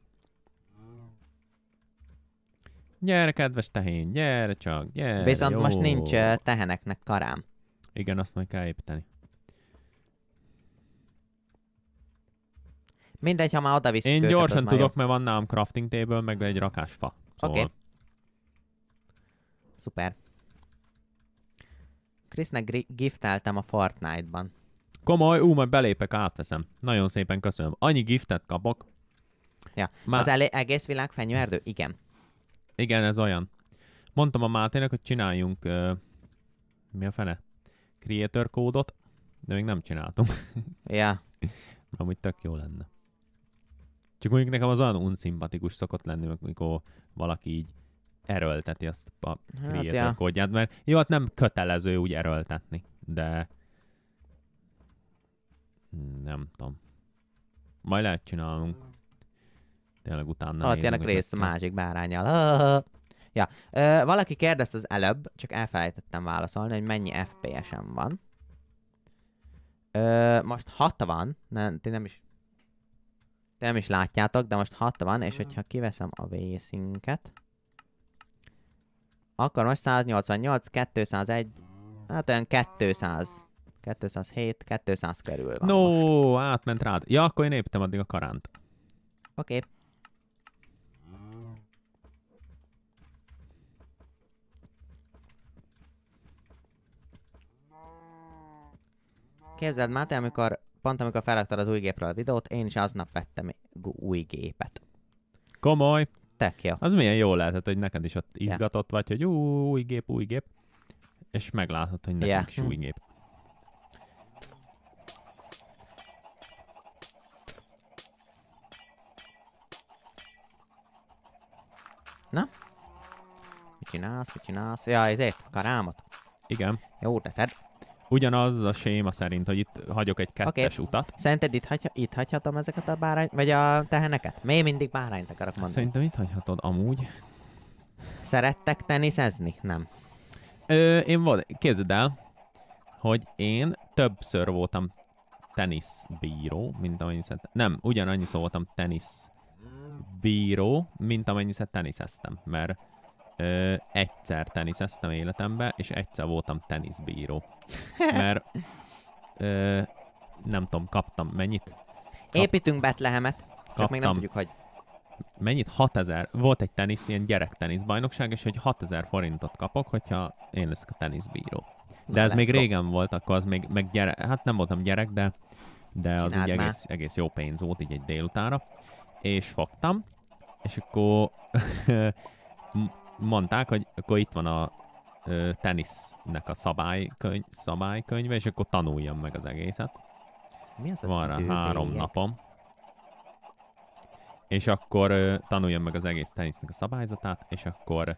Gyere, kedves tehén, gyere csak, gyere, Viszont jó. most nincs teheneknek karám. Igen, azt meg kell építeni. Mindegy, ha már oda viszik Én gyorsan tudok, jó. mert van nálam crafting table, meg egy rakásfa. Szóval... Oké. Okay. Szuper. Krisznek gifteltem a Fortnite-ban. Komoly, ú, majd belépek, átveszem. Nagyon szépen köszönöm. Annyi giftet kapok. Ja. Már... Az elé- egész világ fenyőerdő? Igen. Igen, ez olyan. Mondtam a Mátének, hogy csináljunk... Uh, mi a fene? Creator kódot, de még nem csináltunk. ja. Amúgy tök jó lenne. Csak mondjuk nekem az olyan unszimpatikus szokott lenni, mikor valaki így erőlteti azt a creator hát, ja. kódját, mert jó, hát nem kötelező úgy erőltetni, de nem tudom. Majd lehet csinálunk. Tényleg utána. Ott jönnek rész a másik bárányal. Ja, Ö, valaki kérdezte az előbb, csak elfelejtettem válaszolni, hogy mennyi FPS-em van. Ö, most 60, nem, ti nem is de nem is látjátok, de most van, és hogyha kiveszem a vészinket, akkor most 188, 201, hát olyan 200. 207, 200 körül van No, most. átment rád. Ja, akkor én éptem addig a karánt. Oké. Okay. Képzeld, Máté, amikor pont amikor felraktad az új gépről a videót, én is aznap vettem új gépet. Komoly. Tek jó. Az milyen jó lehetett, hogy neked is ott izgatott vagy, hogy ú, új gép, új gép. És megláthatod, hogy nekünk yeah. is új gép. Na? Mit csinálsz, mit csinálsz? Ja, ezért, karámot. Igen. Jó, teszed. Ugyanaz a séma szerint, hogy itt hagyok egy kettes okay. utat. Szerinted itt, hagy, itt hagyhatom ezeket a bárány, vagy a teheneket? Még mindig bárányt akarok mondani. Szerintem itt hagyhatod amúgy. Szerettek teniszezni? Nem. Ö, én volt, képzeld el, hogy én többször voltam teniszbíró, mint amennyi szerintem. Nem, ugyanannyiszor voltam teniszbíró, mint amennyiszer teniszeztem, mert ö, egyszer teniszeztem életembe, és egyszer voltam teniszbíró. Mert ö, nem tudom, kaptam mennyit? Kap... Építünk Betlehemet, kaptam. még nem tudjuk, hogy... Mennyit? 6000. Volt egy tenisz, ilyen gyerek bajnokság, és hogy 6000 forintot kapok, hogyha én leszek a teniszbíró. De Na, ez még go. régen volt, akkor az még, meg gyerek, hát nem voltam gyerek, de, de az így egész, egész, jó pénz volt, így egy délutára. És fogtam, és akkor mondták, hogy akkor itt van a ö, tenisznek a szabálykönyv, szabálykönyve, és akkor tanuljam meg az egészet. Mi az van az rá három napom. És akkor ö, tanuljam meg az egész tenisznek a szabályzatát, és akkor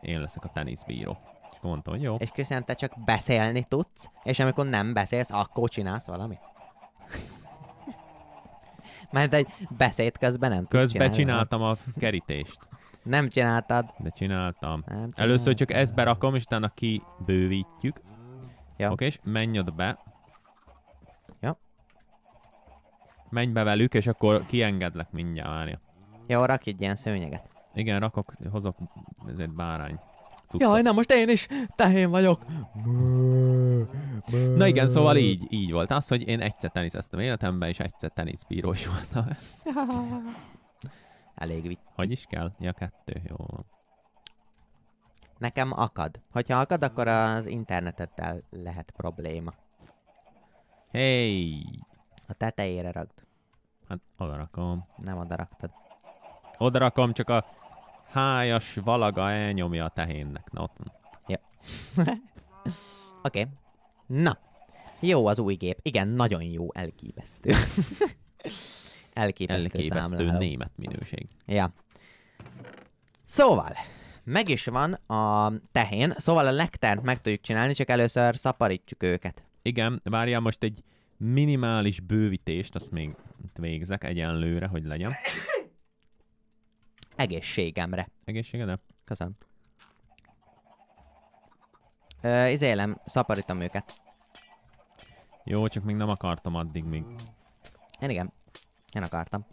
én leszek a teniszbíró. És akkor mondtam, hogy jó. És Krisztián, te csak beszélni tudsz, és amikor nem beszélsz, akkor csinálsz valamit? Mert egy beszéd közben nem Közben csináltam a kerítést. Nem csináltad. De csináltam. Nem csináltam. Először csak ezt berakom, és utána kibővítjük. Ja. Oké, okay, és menj oda be. Ja. Menj be velük, és akkor kiengedlek mindjárt, várja. Ja, rak egy ilyen szőnyeget. Igen, rakok, hozok ezért bárány. Cuccot. Jaj, na most én is tehén vagyok. Na igen, szóval így, így volt az, hogy én egyszer teniszeztem életemben, és egyszer teniszbírós voltam. Elég vicc. Hogy is kell? Ja, kettő. Jó van. Nekem akad. Hogyha akad, akkor az internetettel lehet probléma. Hey! A tetejére ragd. Hát oda rakom. Nem oda raktad. Oda rakom, csak a hájas valaga elnyomja a tehénnek. Na ott van. Jó. Oké. Okay. Na. Jó az új gép. Igen, nagyon jó, elképesztő. elképesztő, elképesztő számláló. német minőség. Ja. Szóval, meg is van a tehén, szóval a lektárt meg tudjuk csinálni, csak először szaporítjuk őket. Igen, várjál most egy minimális bővítést, azt még végzek egyenlőre, hogy legyen. Egészségemre. Egészségedre? Köszönöm. Ö, izélem, szaparítom őket. Jó, csak még nem akartam addig még. Én igen. Én akartam.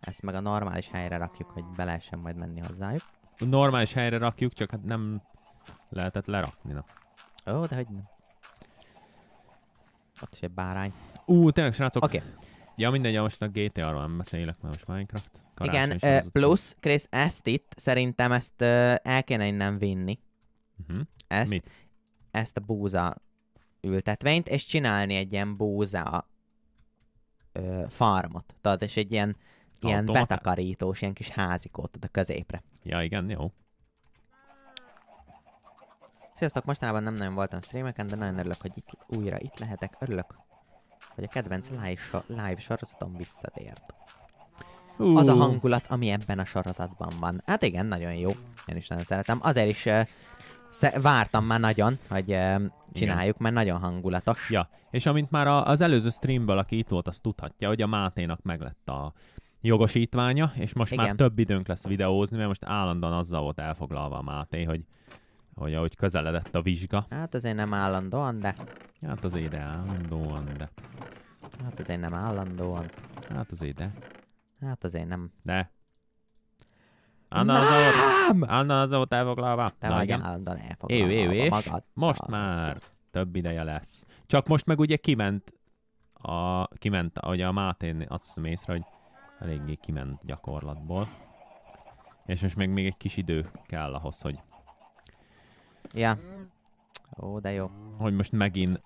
Ezt meg a normális helyre rakjuk, hogy be lehessen majd menni hozzájuk. Normális helyre rakjuk, csak hát nem lehetett lerakni, na. Ó, de hogy nem. Ott is egy bárány. Ú, tényleg srácok. Oké. Okay. Ja, mindegy, most a GTA-ról nem beszélek, mert most Minecraft. Karácsony Igen, uh, plusz, Krisz, ezt itt szerintem ezt uh, el kéne innen vinni. Uh-huh. Ezt, Mit? ezt a búza ültetvényt, és csinálni egy ilyen búza ö, farmot, tudod, és egy ilyen, ilyen betakarítós, ilyen kis házikót a középre. Ja, igen, jó. Sziasztok, mostanában nem nagyon voltam streameken, de nagyon örülök, hogy itt, újra itt lehetek. Örülök, hogy a kedvenc live, so live sorozatom visszatért. Uh. Az a hangulat, ami ebben a sorozatban van. Hát igen, nagyon jó. Én is nagyon szeretem. Azért is uh, Sze- vártam már nagyon, hogy eh, csináljuk, Igen. mert nagyon hangulatos. Ja, és amint már a, az előző streamből, aki itt volt, azt tudhatja, hogy a Máténak meglett a jogosítványa, és most Igen. már több időnk lesz videózni, mert most állandóan azzal volt elfoglalva a Máté, hogy, hogy ahogy közeledett a vizsga. Hát azért nem állandóan, de... Hát az ide állandóan, de... Hát azért nem állandóan. Hát az de... Hát azért nem. De. Anna Az ott, Anna az ott elfoglalva. Te vagy állandóan elfoglalva magad. Most már több ideje lesz. Csak most meg ugye kiment a, kiment, ahogy a Máté azt hiszem észre, hogy eléggé kiment gyakorlatból. És most még, még egy kis idő kell ahhoz, hogy... Ja. Ó, de jó. Hogy most megint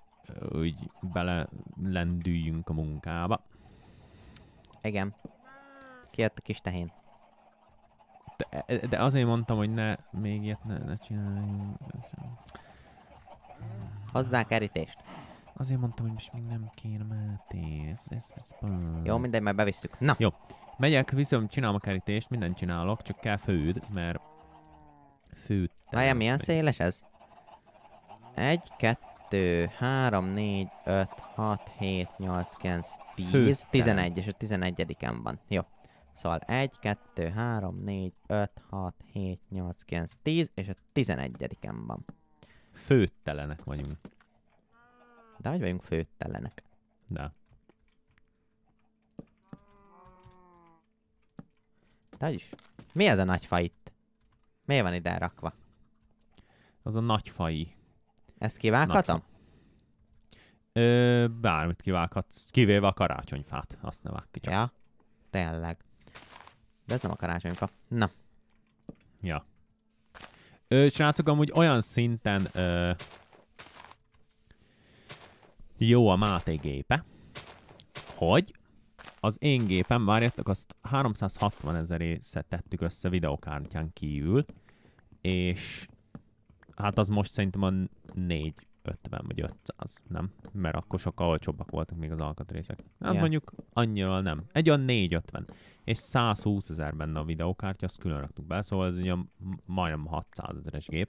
úgy bele lendüljünk a munkába. Igen. Kijött a kis tehén. De, de azért mondtam, hogy ne, még ilyet ne, ne csináljunk. Hozzá kerítést. Azért mondtam, hogy most még nem kéne, Máté. Ez, ez, ez Jó, mindegy, már bevisszük. Na. Jó. Megyek, viszem, csinálom a kerítést, mindent csinálok, csak kell főd, mert főd. Várjál, milyen vagy. széles ez? Egy, kettő, három, négy, öt, hat, hét, nyolc, kilenc, tíz, tizenegy, és a tizenegyediken van. Jó. Szóval 1, 2, 3, 4, 5, 6, 7, 8, 9, 10, és a 11 van. Főttelenek vagyunk. De hogy vagyunk főttelenek? De. De is. Mi ez a nagy fa itt? Mi van ide rakva? Az a nagy fai. Ezt kivághatom? Nagy... Ö, bármit kivághatsz, kivéve a karácsonyfát, azt ne vág ki csak. Ja, tényleg. De ez nem a karácsonyfa. Na. Ja. Ö, srácok, amúgy olyan szinten ö, jó a Máté gépe, hogy az én gépem, várjátok, azt 360 ezerészet tettük össze videokártyán kívül, és hát az most szerintem a négy 50 vagy 500, nem? Mert akkor sokkal olcsóbbak voltak még az alkatrészek. Hát yeah. mondjuk annyira nem. Egy olyan 450. És 120 ezer benne a videókártya, azt külön raktuk be, szóval ez ugye majdnem 600 ezeres gép.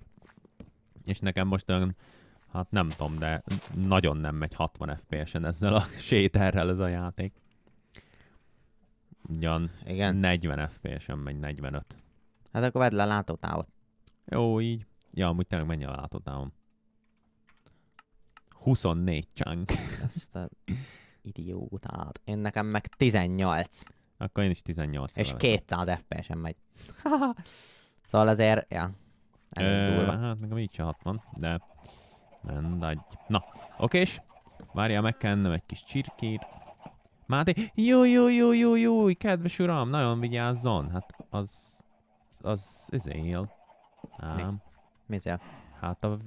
És nekem most olyan, hát nem tudom, de nagyon nem megy 60 FPS-en ezzel a séterrel ez a játék. Ugyan Igen. 40 FPS-en megy 45. Hát akkor vedd le a látótávot. Jó, így. Ja, amúgy tényleg mennyi a látótávom. 24 csánk. Ezt a idiótát. Én nekem meg 18. Akkor én is 18. És 200 FPS-en megy. szóval azért, ja. Elég durva. Hát nekem így se 60, de nagy. Na, oké, és. Várja meg kell ennem egy kis csirkét. Máté, jó, jó, jó, jó, jó, kedves uram, nagyon vigyázzon. Hát az, az, az izé él. Ám. Mi? Mit jel? Hát a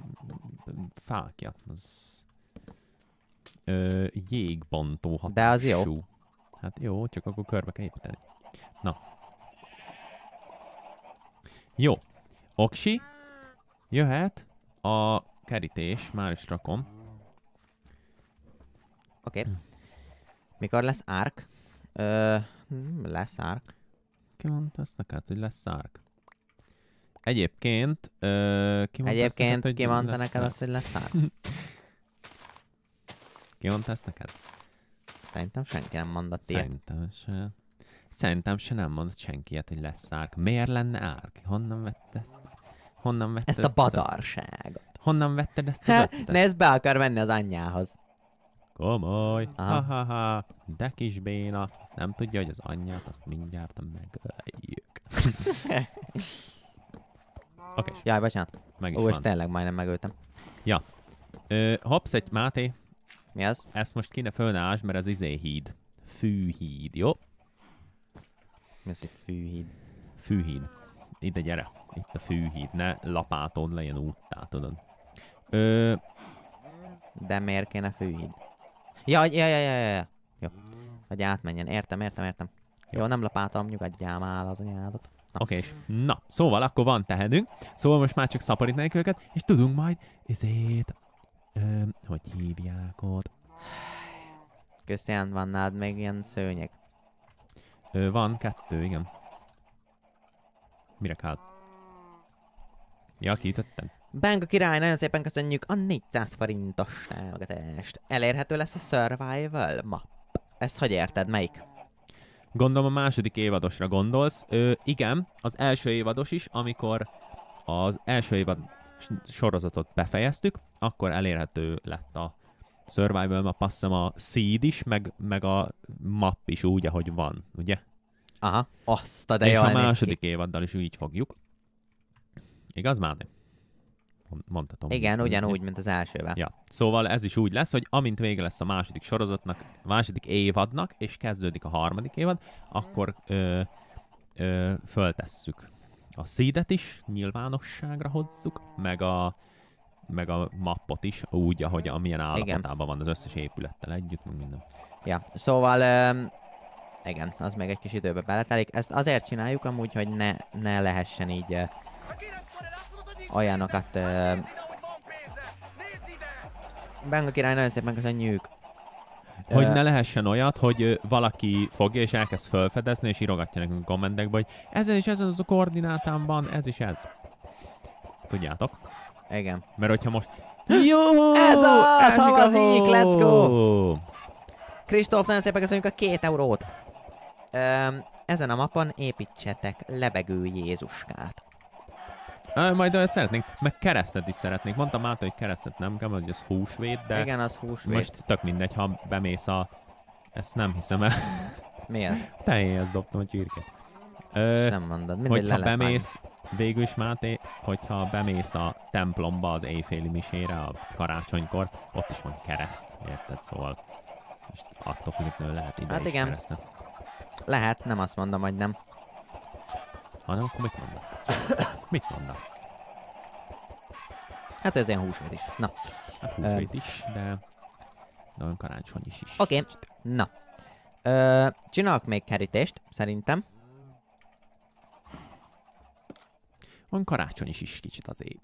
fákja, az ö, jégbontó hatású. De az jó. Hát jó, csak akkor körbe kell építeni. Na. Jó. Oksi. Jöhet a kerítés. Már is rakom. Oké. Okay. Hm. Mikor lesz árk? Ö, hm, lesz árk. Ki mondta azt neked, hogy lesz árk? Egyébként... Ö, ki mondta Egyébként neked, hogy ki mondta neked azt, hogy lesz árk? Ki mondta ezt neked? Szerintem senki nem mondott ilyet. Szerintem se. Szerintem se nem mondott senki ilyet, hogy lesz árk. Miért lenne árk? Honnan vett ezt? Honnan vett ezt, ezt a badarságot. Ezt? Honnan vetted ezt az ötletet? Ne, ezt be akar venni az anyjához. Komoly, ha-ha-ha, de kis béna. Nem tudja, hogy az anyját azt mindjárt megöljük. Oké. Okay. Jaj, bocsánat. Meg is Ó, és tényleg majdnem megöltem. Ja. Ö, hopsz egy Máté. Mi az? Ezt most kéne fölnálás, mert az izé híd. Fűhíd, jó? Mi az, hogy fűhíd? Fűhíd. Ide gyere. Itt a fűhíd. Ne lapáton legyen úttá, tudod. Ö... De miért kéne fűhíd? Ja, ja, ja, ja, ja. Jó. Hogy átmenjen. Értem, értem, értem. Jó, Jó nem lapátom, nyugodjál már az anyádat. Oké, okay, na, szóval akkor van tehenünk, szóval most már csak szaporít őket, és tudunk majd izét Ö, hogy hívják ott? Köszönöm, van nád még ilyen szőnyeg? Ö, van, kettő, igen. Mire kell? Ja, kiütöttem. Bang a király, nagyon szépen köszönjük a 400 forintos támogatást. Elérhető lesz a Survival ma. Ezt hogy érted? Melyik? Gondolom a második évadosra gondolsz. Ö, igen, az első évados is, amikor az első évad sorozatot befejeztük, akkor elérhető lett a Survival map, azt hiszem a Seed is, meg, meg a map is úgy, ahogy van, ugye? Aha, azt a de És a második ki. évaddal is így fogjuk. Igaz, Máté? Mondhatom. Igen, ugyanúgy, mint az elsővel. Ja. Szóval ez is úgy lesz, hogy amint vége lesz a második sorozatnak, második évadnak, és kezdődik a harmadik évad, akkor ö, ö, föltesszük a szédet is nyilvánosságra hozzuk, meg a, meg a mappot is, úgy, ahogy amilyen állapotában van az összes épülettel együtt, meg minden. Ja, szóval um, igen, az meg egy kis időbe beletelik. Ezt azért csináljuk amúgy, hogy ne, ne lehessen így uh, olyanokat... Uh, Benga király, nagyon szépen köszönjük! Hogy ne lehessen olyat, hogy valaki fogja és elkezd felfedezni, és írogatja nekünk kommentekbe, hogy ezen és ezen az a koordinátán van, ez is ez. Tudjátok? Igen. Mert hogyha most... Jó! Ez a. Ez havazik! Let's go! Kristóf, nagyon szépen köszönjük a két eurót! Öm, ezen a mapon építsetek lebegő Jézuskát majd olyat szeretnénk, meg keresztet is szeretnénk. Mondtam át, hogy keresztet nem kell, hogy ez húsvét, de... Igen, az húsvét. Most tök mindegy, ha bemész a... Ezt nem hiszem el. Miért? ezt dobtam a csirket. Ö, nem mondod, mindegy Hogyha lelepán. bemész, végül is Máté, hogyha bemész a templomba az éjféli misére a karácsonykor, ott is van kereszt, érted? Szóval most attól függetlenül lehet ide hát is igen. keresztet. Lehet, nem azt mondom, hogy nem. Hanem akkor mit mondasz? mit mondasz? Hát ez ilyen húsvét is. Na. Hát húsvét uh, is, de nagyon karácsony is is. Oké, okay. na. Uh, csinálok még kerítést, szerintem. Van karácsony is is kicsit én.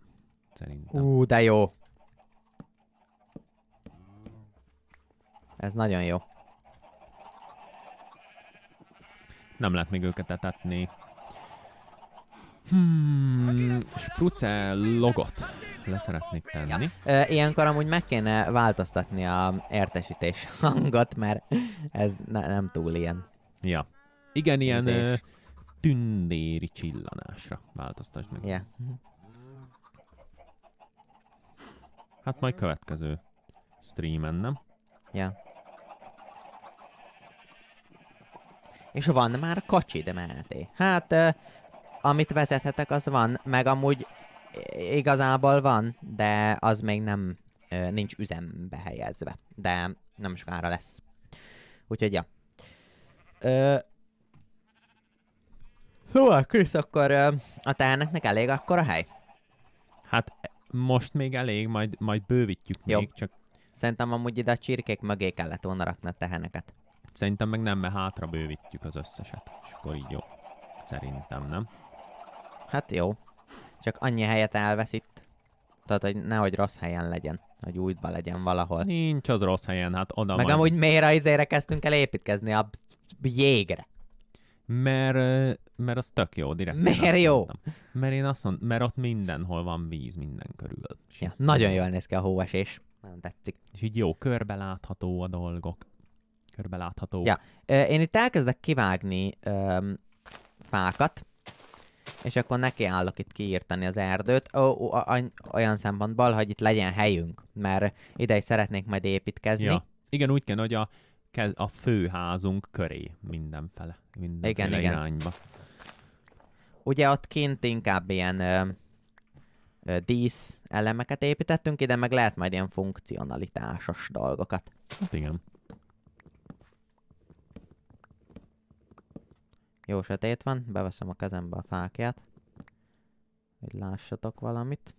Szerintem. Ú, de jó. Ez nagyon jó. Nem lehet még őket etetni. Hmm, spruce logot leszeretnék tenni. Ja. Ilyenkor amúgy meg kéne változtatni a értesítés hangot, mert ez ne, nem túl ilyen. Ja. Igen, ilyen Üzés. tündéri csillanásra változtasd meg. Ja. Hát majd következő streamen, nem? Ja. És van már kacsid, Máté. Hát amit vezethetek, az van, meg amúgy igazából van, de az még nem, nincs üzembe helyezve, de nem sokára lesz. Úgyhogy, ja. Ö, Szóval, Krisz, akkor a teheneknek elég akkor a hely? Hát most még elég, majd, majd bővítjük Jó. még, csak... Szerintem amúgy ide a csirkék mögé kellett volna rakni a teheneket. Szerintem meg nem, mert hátra bővítjük az összeset, és akkor így jó. Szerintem, nem? Hát jó. Csak annyi helyet elvesz itt. Tehát, hogy nehogy rossz helyen legyen. Hogy útba legyen valahol. Nincs az rossz helyen, hát oda Meg majd. amúgy miért az izére kezdtünk el építkezni a jégre? Mert, mert az tök jó, direkt. Miért jó? Mondtam. Mert én azt mondom, mert ott mindenhol van víz, minden körül. Ja, nagyon jól néz ki a hóesés. Nem tetszik. És így jó, körbe látható a dolgok. Körbe látható. Ja, én itt elkezdek kivágni öm, fákat, és akkor neki állok itt kiírtani az erdőt. Ó, ó, olyan szempontból, hogy itt legyen helyünk, mert ide is szeretnék majd építkezni. Ja. Igen, úgy kell, hogy a, a főházunk köré mindenfele, mindenféle igen, irányba. Igen. Ugye ott kint inkább ilyen ö, ö, dísz elemeket építettünk, ide meg lehet majd ilyen funkcionalitásos dolgokat. Hát igen. Jó sötét van, beveszem a kezembe a fákját, hogy lássatok valamit.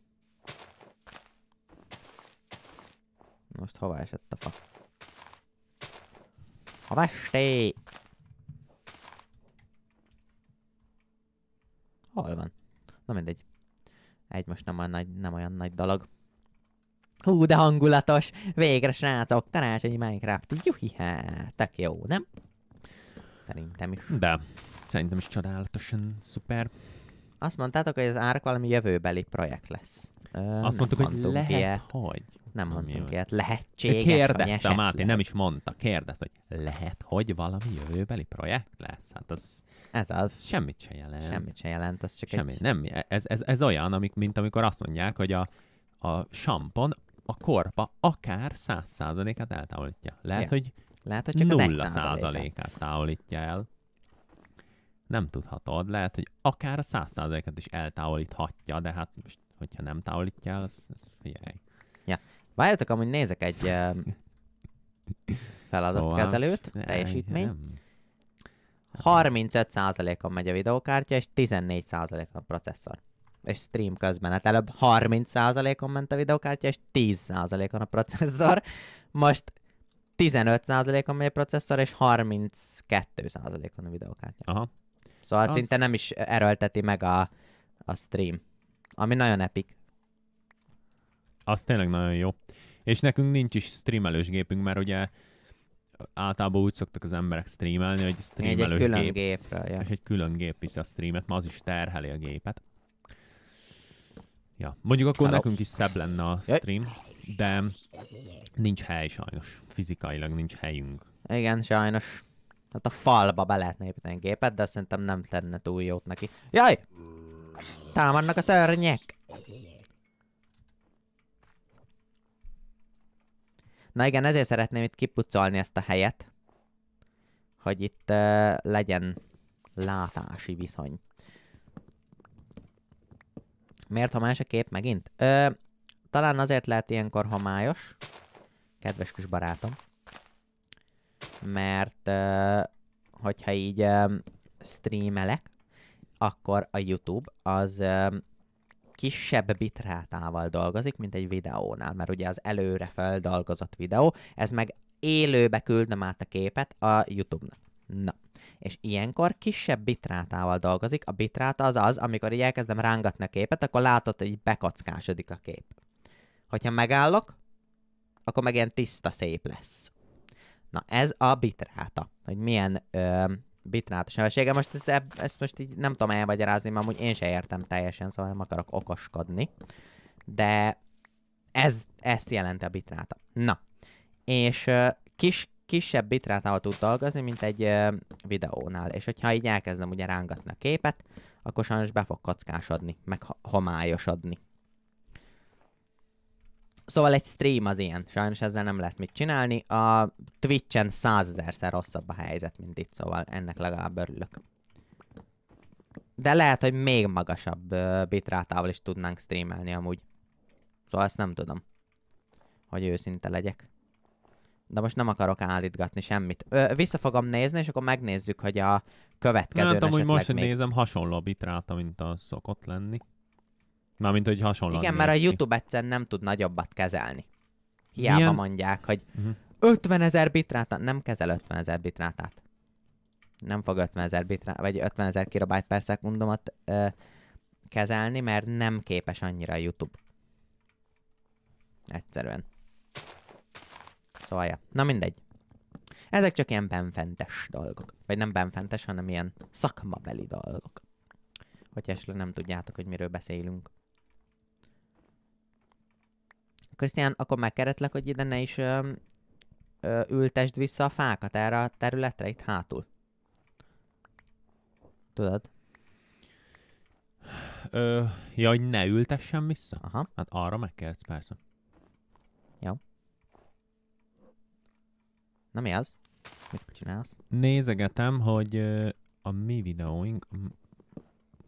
Most hova esett a fa? A vesté! Hol van? Na mindegy. Egy most nem olyan nagy, nem olyan nagy dolog. Hú, de hangulatos! Végre, srácok! Karácsonyi Minecraft! Juhihá! Tök jó, nem? Szerintem is. De. Szerintem is csodálatosan szuper. Azt mondtátok, hogy az árk valami jövőbeli projekt lesz. Ö, Azt mondtuk, hogy lehet, ilyet. hogy. Nem mondtunk ilyet. Lehetséges, Kérdezte a Máté, nem is mondta. Kérdezte, hogy lehet, hogy valami jövőbeli projekt lesz. Hát az... Ez az. Semmit sem jelent. Semmit sem jelent, az csak Semmi. egy... Nem, ez, ez, ez olyan, amik, mint amikor azt mondják, hogy a, a sampon a korpa akár 100%-át eltávolítja. Lehet, ja. hogy lehet, hogy csak nulla százalékát távolítja el nem tudhatod. Lehet, hogy akár a százszázaléket is eltávolíthatja, de hát most, hogyha nem távolítja el, az, az figyelj. Ja. Várjatok, amúgy nézek egy uh, feladatkezelőt, szóval, teljesítmény. Nem. 35%-on megy a videokártya, és 14%-on a processzor. És stream közben, hát előbb 30%-on ment a videokártya, és 10%-on a processzor. Most 15%-on megy a processzor, és 32%-on a videokártya. Aha. Szóval hát az... szinte nem is erőlteti meg a, a stream. Ami nagyon epik. Az tényleg nagyon jó. És nekünk nincs is streamelős gépünk, mert ugye általában úgy szoktak az emberek streamelni, hogy streamelős egy, egy külön gép, gépről, ja. és egy külön gép viszi a streamet, mert az is terheli a gépet. Ja, mondjuk akkor Hello. nekünk is szebb lenne a stream, de nincs hely sajnos, fizikailag nincs helyünk. Igen, sajnos. Hát a falba be lehetne építeni gépet, de szerintem nem tenne túl jót neki. Jaj! Támadnak a szörnyek! Na igen, ezért szeretném itt kipucolni ezt a helyet. Hogy itt uh, legyen látási viszony. Miért homályos a kép megint? Ö, talán azért lehet ilyenkor homályos. Kedves kis barátom mert hogyha így streamelek, akkor a YouTube az kisebb bitrátával dolgozik, mint egy videónál, mert ugye az előre feldolgozott videó, ez meg élőbe küldöm át a képet a YouTube-nak. Na. És ilyenkor kisebb bitrátával dolgozik, a bitráta az az, amikor így elkezdem rángatni a képet, akkor látod, hogy bekockásodik a kép. Hogyha megállok, akkor meg ilyen tiszta szép lesz. Na ez a bitráta, hogy milyen ö, bitráta sebessége. Most ezt, ezt most így nem tudom elmagyarázni, mert amúgy én se értem teljesen, szóval nem akarok okoskodni. De ez, ezt jelenti a bitráta. Na, és ö, kis, kisebb bitrátával tud dolgozni, mint egy ö, videónál. És hogyha így elkezdem ugye rángatni a képet, akkor sajnos be fog kockásodni, meg homályosodni. Szóval egy stream az ilyen. Sajnos ezzel nem lehet mit csinálni. A Twitch-en százezerszer rosszabb a helyzet, mint itt, szóval ennek legalább örülök. De lehet, hogy még magasabb uh, bitrátával is tudnánk streamelni amúgy. Szóval ezt nem tudom. Hogy őszinte legyek. De most nem akarok állítgatni semmit. Ö, vissza fogom nézni, és akkor megnézzük, hogy a következő. Hát amúgy most még... nézem, hasonló a bitráta, mint a szokott lenni. Mármint, hogy hasonló. Igen, mert a YouTube egyszerűen nem tud nagyobbat kezelni. Hiába Milyen? mondják, hogy uh-huh. Mhm. 50 ezer bitrátát, nem kezel 50 ezer bitrátát. Nem fog 50 ezer bitrát, vagy 50 ezer kilobajt per szekundomat ö, kezelni, mert nem képes annyira a YouTube. Egyszerűen. Szóval, ja. Na mindegy. Ezek csak ilyen benfentes dolgok. Vagy nem benfentes, hanem ilyen szakmabeli dolgok. Hogyha esetleg nem tudjátok, hogy miről beszélünk. Krisztián, akkor megkeretlek, hogy ide ne is ö, ö, ültesd vissza a fákat erre a területre, itt hátul. Tudod? Ö, ja, hogy ne ültessem vissza? Aha. Hát arra megkeretsz persze. Jó. Na mi az? Mit csinálsz? Nézegetem, hogy a mi videóink,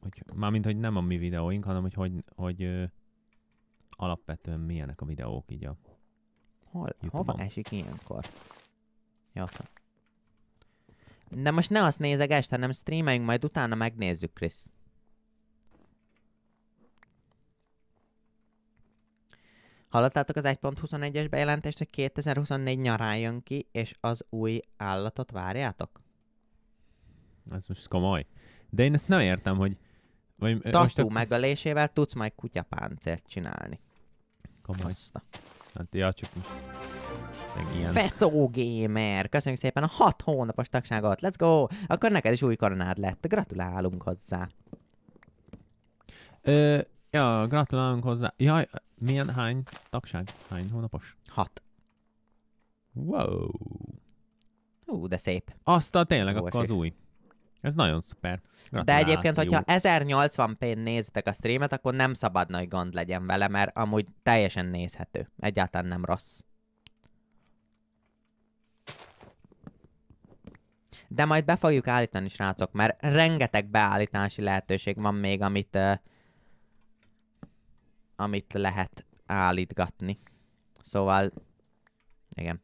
hogy, mármint, hogy nem a mi videóink, hanem hogy hogy, hogy alapvetően milyenek a videók így a Hol, hova esik ilyenkor? Jó. De most ne azt este, hanem streameljünk, majd utána megnézzük, Krisz. Hallottátok az 1.21-es bejelentést, hogy 2024 nyarán jön ki, és az új állatot várjátok? Ez most komoly. De én ezt nem értem, hogy... Vagy a... megölésével tudsz majd kutyapáncért csinálni. Komoly. Haszna. Hát, ja, csak most. Meg Fecó Gamer! Köszönjük szépen a hat hónapos tagságot! Let's go! Akkor neked is új koronád lett. Gratulálunk hozzá! Ö, ja, gratulálunk hozzá. Jaj, milyen hány tagság? Hány hónapos? Hat. Wow! Ú, de szép. Azt a tényleg, Jó akkor az új. Ez nagyon szuper. Gratuláció. De egyébként, hogyha 1080p-n nézitek a streamet, akkor nem szabad nagy gond legyen vele, mert amúgy teljesen nézhető. Egyáltalán nem rossz. De majd be fogjuk állítani, srácok, mert rengeteg beállítási lehetőség van még, amit, uh, amit lehet állítgatni. Szóval, igen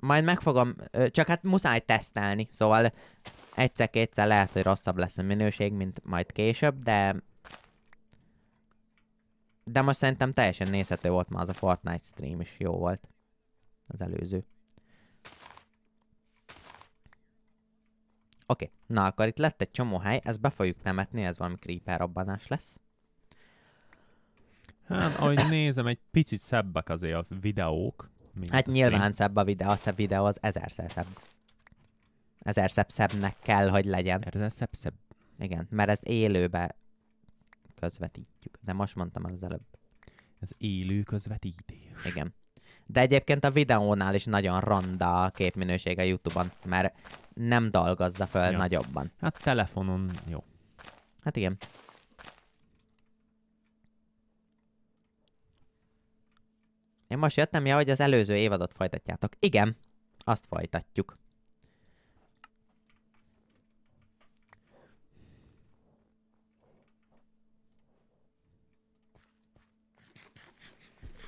majd meg fogom, csak hát muszáj tesztelni, szóval egyszer-kétszer lehet, hogy rosszabb lesz a minőség, mint majd később, de... De most szerintem teljesen nézhető volt már az a Fortnite stream is, jó volt. Az előző. Oké, okay. na akkor itt lett egy csomó hely, ezt be fogjuk temetni, ez valami creeper robbanás lesz. Hát, ahogy nézem, egy picit szebbek azért a videók. Mint hát nyilván szín. szebb a videó, a szebb videó az ezerszer szebb. Ezerszer szebbnek kell, hogy legyen. Ezerszer szebb szebb. Igen, mert ez élőbe közvetítjük. De most mondtam az előbb. Ez élő közvetítés. Igen. De egyébként a videónál is nagyon ronda a képminőség a Youtube-on, mert nem dolgozza föl ja. nagyobban. Hát telefonon jó. Hát igen. Én most jöttem ja, hogy az előző évadot folytatjátok. Igen, azt folytatjuk.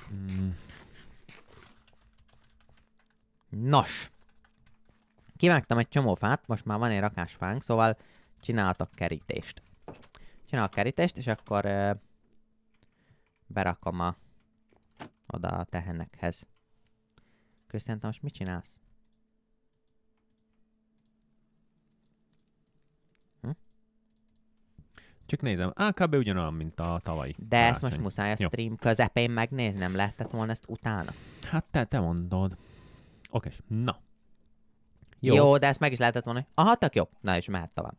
Hmm. Nos. Kivágtam egy csomó fát, most már van egy rakásfánk, szóval csináltak kerítést. a kerítést, és akkor ö, berakom a oda a tehenekhez. Köszönöm, te most mit csinálsz? Hm? Csak nézem, AKB kb. ugyanolyan, mint a tavalyi. De karácsony. ezt most muszáj a stream Jó. közepén megnéznem, lehetett volna ezt utána. Hát te, te mondod. Oké, na. Jó. jó, de ezt meg is lehetett volna, A aha, tök jó. Na és mehet tovább.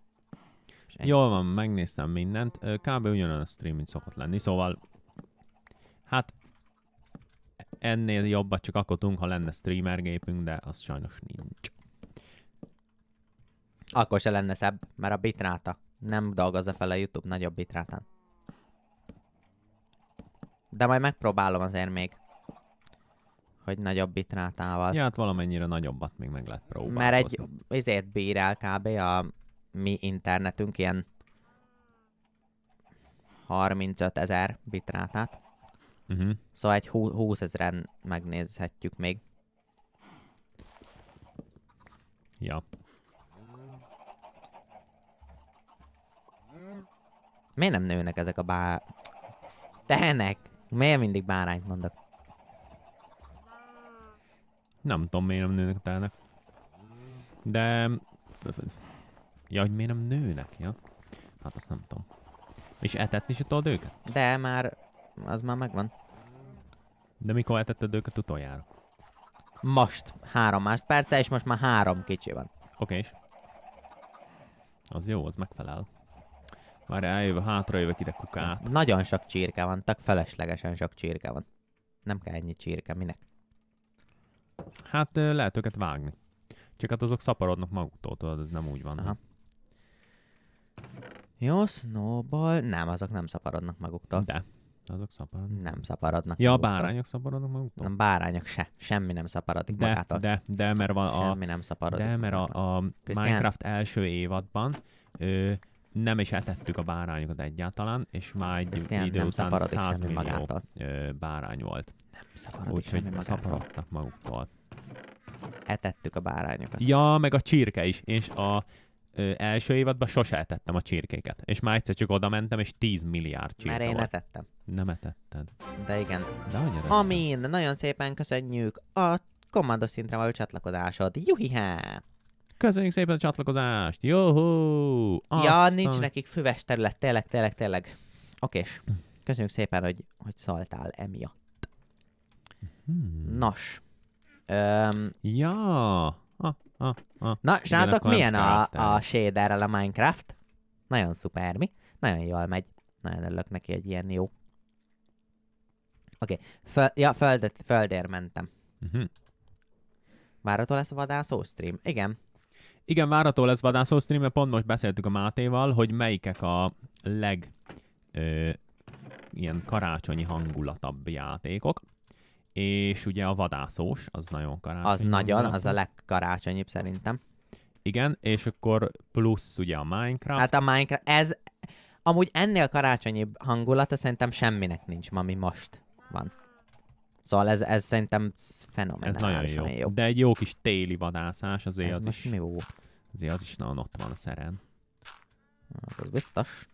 Ennyi. Jól van, megnéztem mindent. Kb. ugyanolyan a stream, mint szokott lenni, szóval hát ennél jobbat csak akkor tudunk, ha lenne streamer gépünk, de az sajnos nincs. Akkor se lenne szebb, mert a bitráta nem dolgozza fel a YouTube nagyobb bitrátán. De majd megpróbálom azért még. Hogy nagyobb bitrátával. Ja, hát valamennyire nagyobbat még meg lehet próbálni. Mert egy izért bír el kb. a mi internetünk ilyen 35 ezer bitrátát. Uh-huh. Szóval egy 20 ezeren megnézhetjük még. Ja. Miért nem nőnek ezek a bá... Tehenek! Miért mindig bárányt mondok? Nem tudom, miért nem nőnek a tehenek. De... Ja, hogy miért nem nőnek, ja? Hát azt nem tudom. És etetni se tudod őket? De már... Az már megvan. De mikor eltetted őket utoljára? Most. Három másodperccel, és most már három kicsi van. Oké okay Az jó, az megfelel. Már eljövő, hátra jövök ide kukát. Nagyon sok csirke van, tak feleslegesen sok csirke van. Nem kell ennyi csirke, minek? Hát lehet őket vágni. Csak hát azok szaporodnak maguktól, tudod, ez nem úgy van. Aha. Jó, snowball. Nem, azok nem szaporodnak maguktól. De. Azok szaporodnak. Nem szaporodnak. Ja, a bárányok szaporodnak maguktól? Nem, bárányok se. Semmi nem szaporodik de, magától. De, de, mert van a... Semmi nem szaporodik De, mert a, a Minecraft első évadban ö, nem is etettük a bárányokat egyáltalán, és már egy Christian, idő után 100 millió magától. Ö, bárány volt. Nem szaporodik Úgyhogy szaporodtak maguktól. Etettük a bárányokat. Ja, meg a csirke is. És a ö, első évadban sose etettem a csirkéket. És már egyszer csak oda mentem, és 10 milliárd csirke Mert én volt. etettem. Nem etetted. De igen. De Amin, nagyon szépen köszönjük a kommandos szintre való csatlakozásod. Juhihá! Köszönjük szépen a csatlakozást! Jóhú! Ja, nincs nekik füves terület, tényleg, tényleg, tényleg. Okés. Köszönjük szépen, hogy, hogy szaltál emiatt. Hmm. Nos. Öm, ja. Ah, ah, ah, Na, srácok, milyen a, a shaderrel a Minecraft? Nagyon szuper, mi? Nagyon jól megy. Nagyon örülök neki egy ilyen jó. Oké, okay. Föl, ja, földet, földért mentem. Uh-huh. Várható lesz a vadászó stream? Igen. Igen, várható lesz vadászó stream, mert pont most beszéltük a Mátéval, hogy melyikek a leg ö, ilyen karácsonyi hangulatabb játékok és ugye a vadászós, az nagyon karácsony. Az nagyon, az a legkarácsonyibb szerintem. Igen, és akkor plusz ugye a Minecraft. Hát a Minecraft, ez amúgy ennél karácsonyibb hangulata szerintem semminek nincs, ami most van. Szóval ez, ez szerintem fenomenális. Ez nagyon jó. jó. De egy jó kis téli vadászás azért ez az is. Jó. Azért az is nagyon ott van a szeren. Az biztos.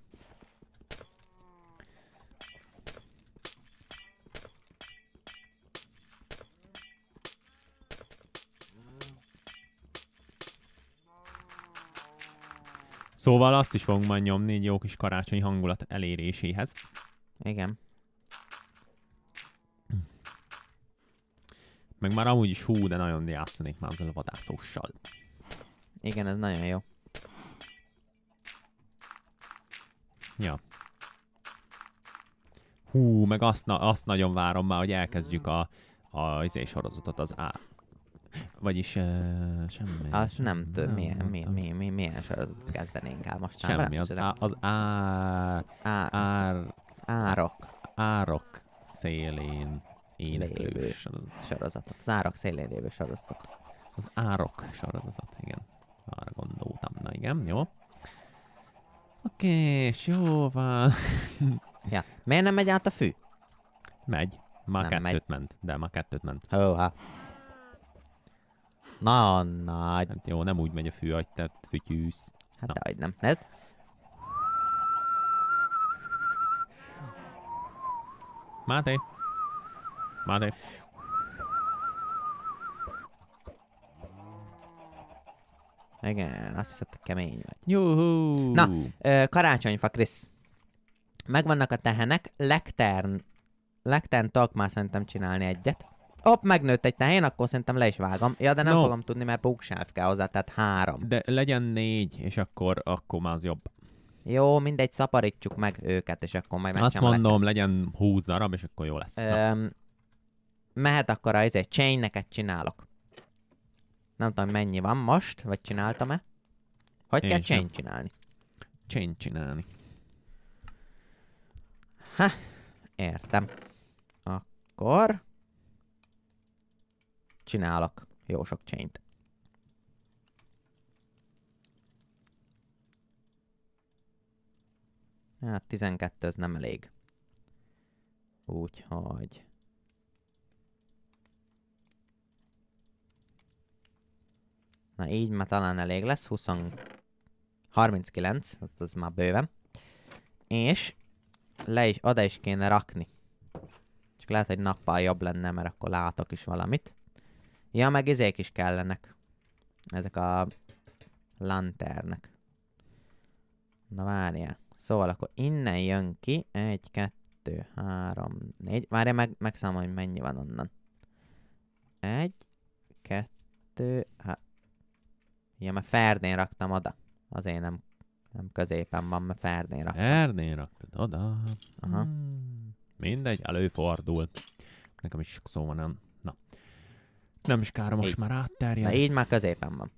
Szóval azt is fogunk majd nyomni egy jó kis karácsonyi hangulat eléréséhez. Igen. Meg már amúgy is hú, de nagyon diászanék már ezzel a vadászossal. Igen, ez nagyon jó. Ja. Hú, meg azt, na, azt nagyon várom már, hogy elkezdjük a, a izé sorozatot, az vagyis uh, semmi. Azt nem tudom, milyen, nem, hát mi, mi, mi, milyen sorozatot kezdenénk el most. Semmi, az, á, az á, ár, ár, árok. Árok szélén éneklő sorozatot. Az árok szélén lévő sorozatok. Az árok sorozatot igen. Arra gondoltam. Na igen, jó. Oké, és jó van. ja. Miért nem megy át a fű? Megy. Ma nem kettőt megy. ment, de ma kettőt ment. Hóha. Nagyon nagy. Hát-, hát jó, nem úgy megy a fűagy, tehát fütyűsz. Hát dehogy nem. Nézd. Máté. Máté. Igen, azt hiszed, hogy kemény vagy. Juhu! Na, ö, karácsonyfa, Krisz. Megvannak a tehenek, lektern, lektern tudok már szerintem csinálni egyet. Hopp, megnőtt egy tehén, akkor szerintem le is vágom. Ja, de nem no. fogom tudni, mert bookshelf kell hozzá, tehát három. De legyen négy, és akkor, akkor már az jobb. Jó, mindegy, szaparítsuk meg őket, és akkor majd Azt mondom, legyen húz darab, és akkor jó lesz. Öm, mehet akkor az egy chain csinálok. Nem tudom, mennyi van most, vagy csináltam-e? Hogy Én kell chain csinálni? Chain csinálni. Ha, értem. Akkor csinálok jó sok csényt. Hát 12 ez nem elég. Úgyhogy... Na így már talán elég lesz, 20... 39, az már bőven. És le is, oda is kéne rakni. Csak lehet, hogy nappal jobb lenne, mert akkor látok is valamit. Ja, meg ezek is kellenek. Ezek a lanternek. Na várjál. Szóval akkor innen jön ki. Egy, kettő, három, négy. Várjál, meg, megszámolj, hogy mennyi van onnan. Egy, kettő, hát. Ja, mert ferdén raktam oda. Azért nem, nem középen van, mert ferdén raktam. Ferdén raktad oda. Aha. Hmm. Mindegy, előfordul. Nekem is sok szó van, nem? Nem is kár, most így. már átterjed. Na így már középen van.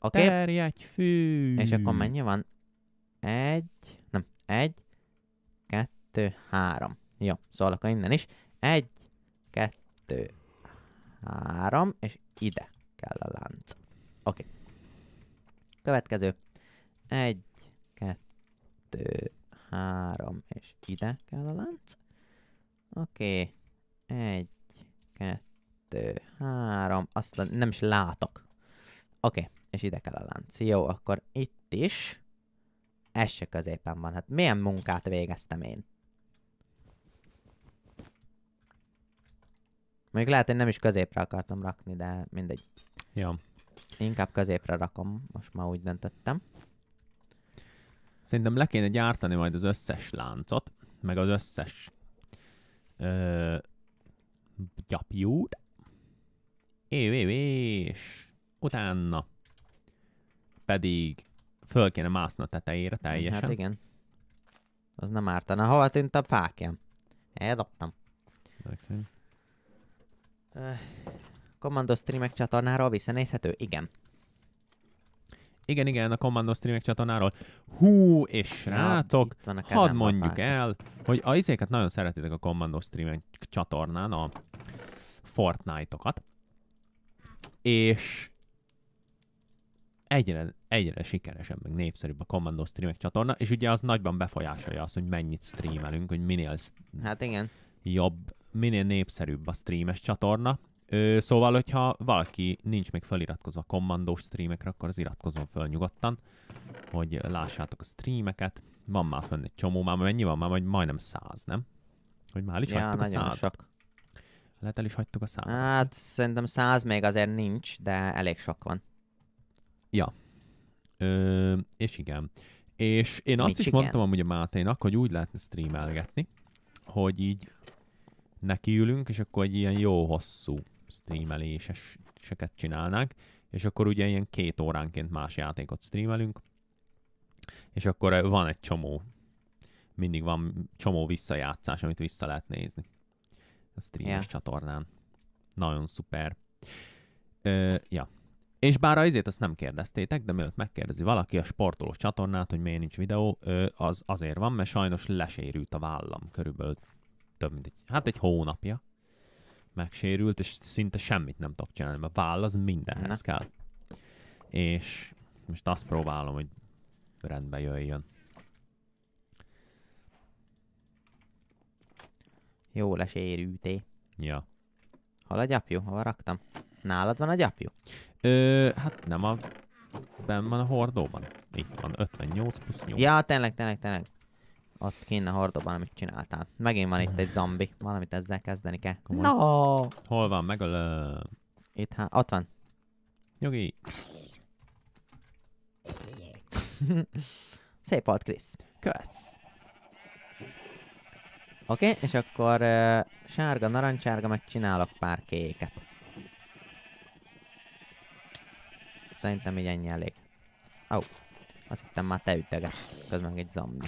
Oké? Okay? Terjedj fű! És akkor mennyi van? Egy, nem, egy, kettő, három. Jó, szóval akkor innen is. Egy, kettő, három, és ide kell a lánc. Oké. Okay. Következő. Egy, kettő, három, és ide kell a lánc. Oké. Okay. Egy, kettő, kettő, három, azt nem is látok. Oké, okay, és ide kell a lánc. Jó, akkor itt is. Ez se középen van. Hát milyen munkát végeztem én? Még lehet, hogy nem is középre akartam rakni, de mindegy. Ja. Inkább középre rakom, most már úgy döntöttem. Szerintem le kéne gyártani majd az összes láncot, meg az összes ö, gyapjút, és utána pedig föl kéne mászni a tetejére teljesen. Hát igen. Az nem ártana. Hova tűnt a fákján? Eldobtam. Legszín. Commando streamek csatornáról visszanézhető? Igen. Igen, igen, a Commando streamek csatornáról. Hú, és srácok, ja, hadd mondjuk el, hogy a izéket nagyon szeretitek a Commando streamek csatornán, a Fortnite-okat és egyre, egyre sikeresebb, meg népszerűbb a Commando streamek csatorna, és ugye az nagyban befolyásolja azt, hogy mennyit streamelünk, hogy minél hát igen. jobb, minél népszerűbb a streames csatorna. Ö, szóval, hogyha valaki nincs még feliratkozva a kommandós streamekre, akkor az iratkozom föl nyugodtan, hogy lássátok a streameket. Van már fönn egy csomó, már mennyi van? Már majdnem száz, nem? Hogy már is ja, a Sok. Lehet el is hagytuk a százat. Hát szerintem száz még azért nincs, de elég sok van. Ja. Ö, és igen. És én azt is igen? mondtam amúgy a Máténak, hogy úgy lehetne streamelgetni, hogy így nekiülünk, és akkor egy ilyen jó hosszú streameléseket csinálnánk, és akkor ugye ilyen két óránként más játékot streamelünk, és akkor eh, van egy csomó, mindig van csomó visszajátszás, amit vissza lehet nézni a streames yeah. csatornán. Nagyon szuper. Ö, ja. És bár azért azt nem kérdeztétek, de mielőtt megkérdezi valaki a sportolós csatornát, hogy miért nincs videó, az azért van, mert sajnos lesérült a vállam körülbelül több mint egy, hát egy hónapja megsérült, és szinte semmit nem tudok csinálni, mert váll az mindenhez ne. kell. És most azt próbálom, hogy rendbe jöjjön. Jó lesérülté. Ja. Hol a gyapjú? Hova raktam? Nálad van a gyapjú? Ö, hát nem a... Ben van a hordóban. Itt van, 58 plusz 8. Ja, tényleg, tényleg, tényleg. Ott kéne a hordóban, amit csináltál. Megint van itt egy zombi. Valamit ezzel kezdeni kell. Komoly. No! Hol van? Megölöm. Itt hát, ott van. Nyugi. Szép volt, Krisz. Kösz. Oké, okay, és akkor uh, sárga, narancsárga, meg csinálok pár kéket. Szerintem így ennyi elég. Au, oh, azt hittem már te ütegetsz, közben egy zombi.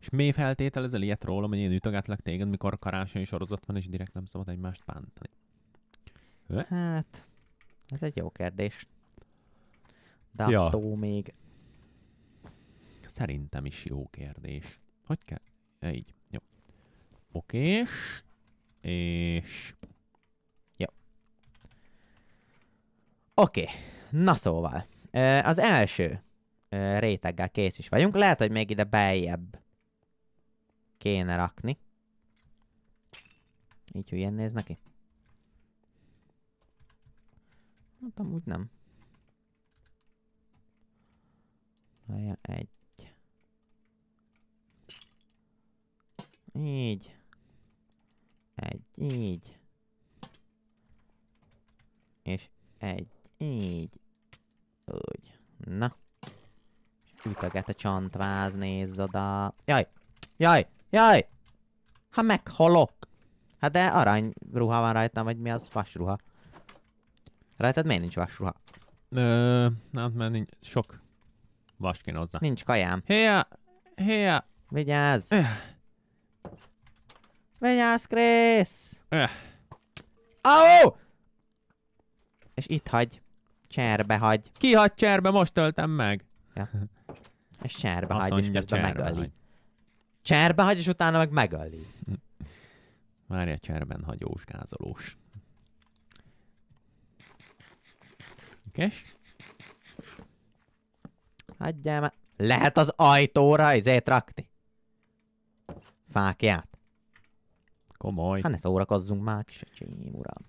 És mi feltételezel ilyet rólam, hogy én ütögetlek téged, mikor karácsonyi sorozat van, és direkt nem szabad egymást bántani? Hő? Hát, ez egy jó kérdés. De ja. még... Szerintem is jó kérdés. Hogy kell? E, így. Jó. Okés. És... Jó. Oké. Na szóval. Az első réteggel kész is vagyunk. Lehet, hogy még ide beljebb kéne rakni. Így hülyen néz neki. Hát amúgy nem. Vajon egy. Így. Egy, így. És egy, így. Úgy. Na. Üteget a csontváz, nézz oda. Jaj! Jaj! Jaj! Ha meghalok! Hát de arany ruha van rajtam, vagy mi az? Vasruha. Rajtad miért nincs vasruha? Ö, nem, hát mert nincs sok vas kéne hozzá. Nincs kajám. Héja! Héja! Vigyázz! Öh. Vigyázz, Krisz! Eh. Au! És itt hagy. Cserbe hagy. Ki hagy cserbe? Most töltem meg. Ja. És cserbe hagy, és közben megöli. Hagy. Cserbe hagy, és utána meg megöli. Várja, cserben hagyós, gázolós. Kes? Hagyjál már. Lehet az ajtóra ezért rakni? Fákját. Komoly. Hát ne szórakozzunk már, kis öcsém, uram.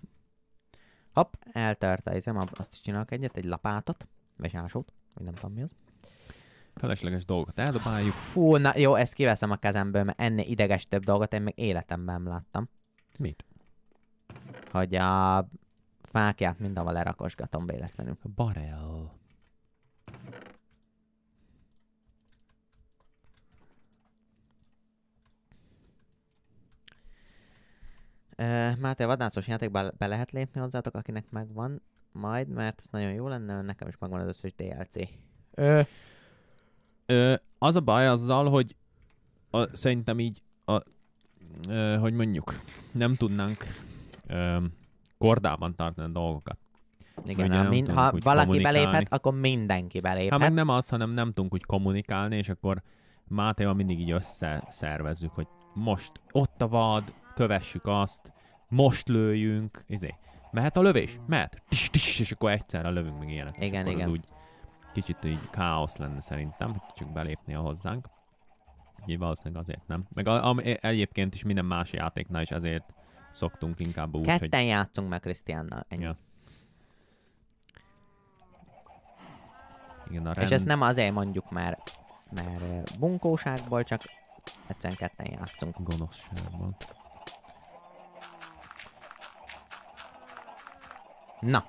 Hopp, eltört a azt is csinálok egyet, egy lapátot, vagy ásót, vagy nem tudom mi az. Felesleges dolgokat eldobáljuk. Fú, na jó, ezt kiveszem a kezemből, mert ennél több dolgot én még életemben nem láttam. Mit? Hogy a fákját mindenhol lerakosgatom véletlenül. Barel. Uh, Máté, vadászos játékba be lehet lépni hozzátok, akinek megvan majd, mert ez nagyon jó lenne, nekem is megvan az összes DLC. Uh. Uh, az a baj azzal, hogy a, szerintem így, a, uh, hogy mondjuk, nem tudnánk ö, kordában tartani a dolgokat. Igen, Ugye, min- ha valaki beléphet, akkor mindenki beléphet. Hát meg nem az, hanem nem tudunk úgy kommunikálni, és akkor Mátéval mindig így összeszervezzük, hogy most ott a vad, kövessük azt, most lőjünk, izé. Mehet a lövés? Mehet. Tis, tis, és akkor egyszerre lövünk meg ilyenek. Igen, igen. Úgy, kicsit így káosz lenne szerintem, hogy csak belépni a hozzánk. Úgyhogy valószínűleg azért nem. Meg a, a, egyébként is minden más játéknál is ezért szoktunk inkább úgy, Ketten hogy... játszunk meg Krisztiánnal, ennyi. Ja. Igen, a rend... És ezt nem azért mondjuk, mert, mert bunkóságból, csak egyszerűen ketten játszunk. Gonoszságból. Na.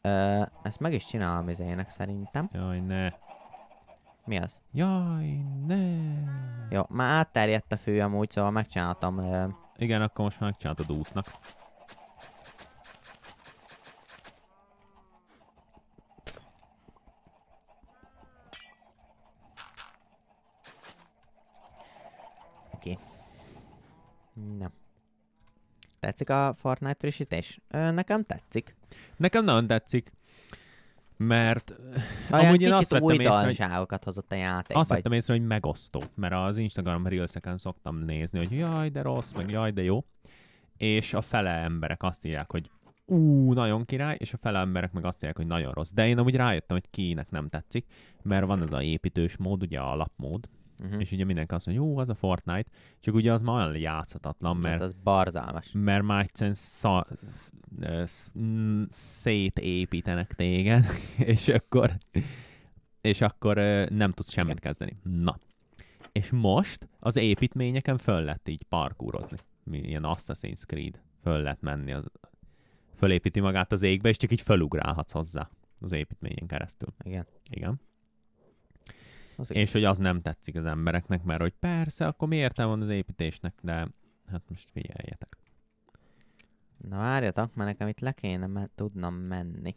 Ö, ezt meg is csinálom izének szerintem. Jaj, ne. Mi az? Jaj, ne. Jó, már átterjedt a fő amúgy, szóval megcsináltam. Ö... Igen, akkor most már megcsináltad útnak. Oké. Okay. Nem. Tetszik a Fortnite frissítés? Nekem tetszik. Nekem nagyon tetszik. Mert Olyan amúgy én azt vettem észre, hogy... hozott a játék. Azt vagy... vettem észre, hogy megosztó, mert az Instagram reels szoktam nézni, hogy jaj, de rossz, meg jaj, de jó. És a fele emberek azt írják, hogy ú, nagyon király, és a fele emberek meg azt írják, hogy nagyon rossz. De én amúgy rájöttem, hogy kinek nem tetszik, mert van ez a építős mód, ugye a alapmód, Uh-huh. És ugye mindenki azt mondja, jó, az a Fortnite, csak ugye az ma olyan játszhatatlan, hát mert... Hát az barzálmas. Mert már egyszerűen szá, sz, sz, mm, szétépítenek téged, és akkor, és akkor nem tudsz semmit kezdeni. Na. És most az építményeken föl lett így parkúrozni. Ilyen Assassin's Creed. Föl lett menni, az, fölépíti magát az égbe, és csak így fölugrálhatsz hozzá az építményen keresztül. Igen. Igen. Az és hogy az nem tetszik az embereknek, mert hogy persze, akkor mi értem van az építésnek, de hát most figyeljetek. Na várjatok, mert nekem itt le kéne me- tudnom menni.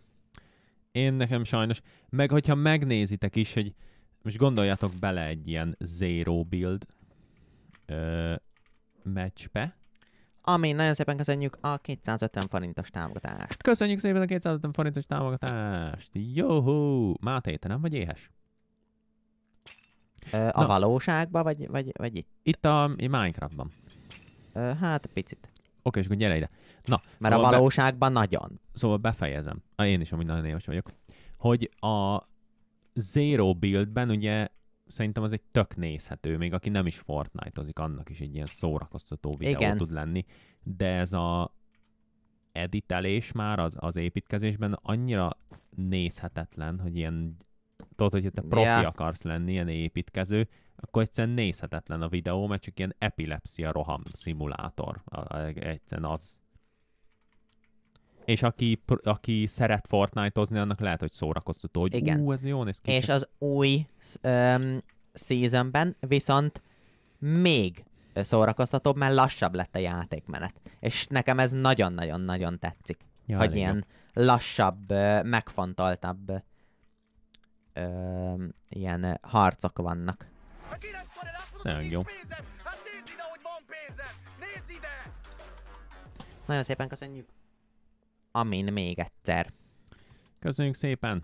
Én nekem sajnos, meg hogyha megnézitek is, hogy most gondoljatok bele egy ilyen zero build ö, meccsbe, ami nagyon szépen köszönjük a 250 forintos támogatást. Köszönjük szépen a 250 forintos támogatást! Jóhó! Máté, te nem vagy éhes? Ö, a Na. valóságban, vagy, vagy, vagy itt? Itt a Minecraftban. Ö, hát, picit. Oké, és akkor gyere ide. Na, Mert szóval a valóságban be... nagyon. Szóval befejezem. A én is amúgy nagyon éves vagyok. Hogy a Zero Buildben ugye szerintem az egy tök nézhető, még aki nem is Fortnite-ozik, annak is egy ilyen szórakoztató videó Igen. tud lenni. De ez a editelés már az, az építkezésben annyira nézhetetlen, hogy ilyen tudod, hogy te profi yeah. akarsz lenni, ilyen építkező, akkor egyszerűen nézhetetlen a videó, mert csak ilyen epilepsia roham szimulátor. Egyszerűen az. És aki, aki szeret Fortnite-ozni, annak lehet, hogy szórakoztató, hogy Igen. ú, ez jó néz ki. És az új um, seasonben viszont még szórakoztatóbb, mert lassabb lett a játékmenet. És nekem ez nagyon-nagyon-nagyon tetszik. Ja, hogy ilyen jobb. lassabb, megfontoltabb ö, ilyen harcok vannak. Nagyon jó. Nagyon szépen köszönjük. Amin még egyszer. Köszönjük szépen.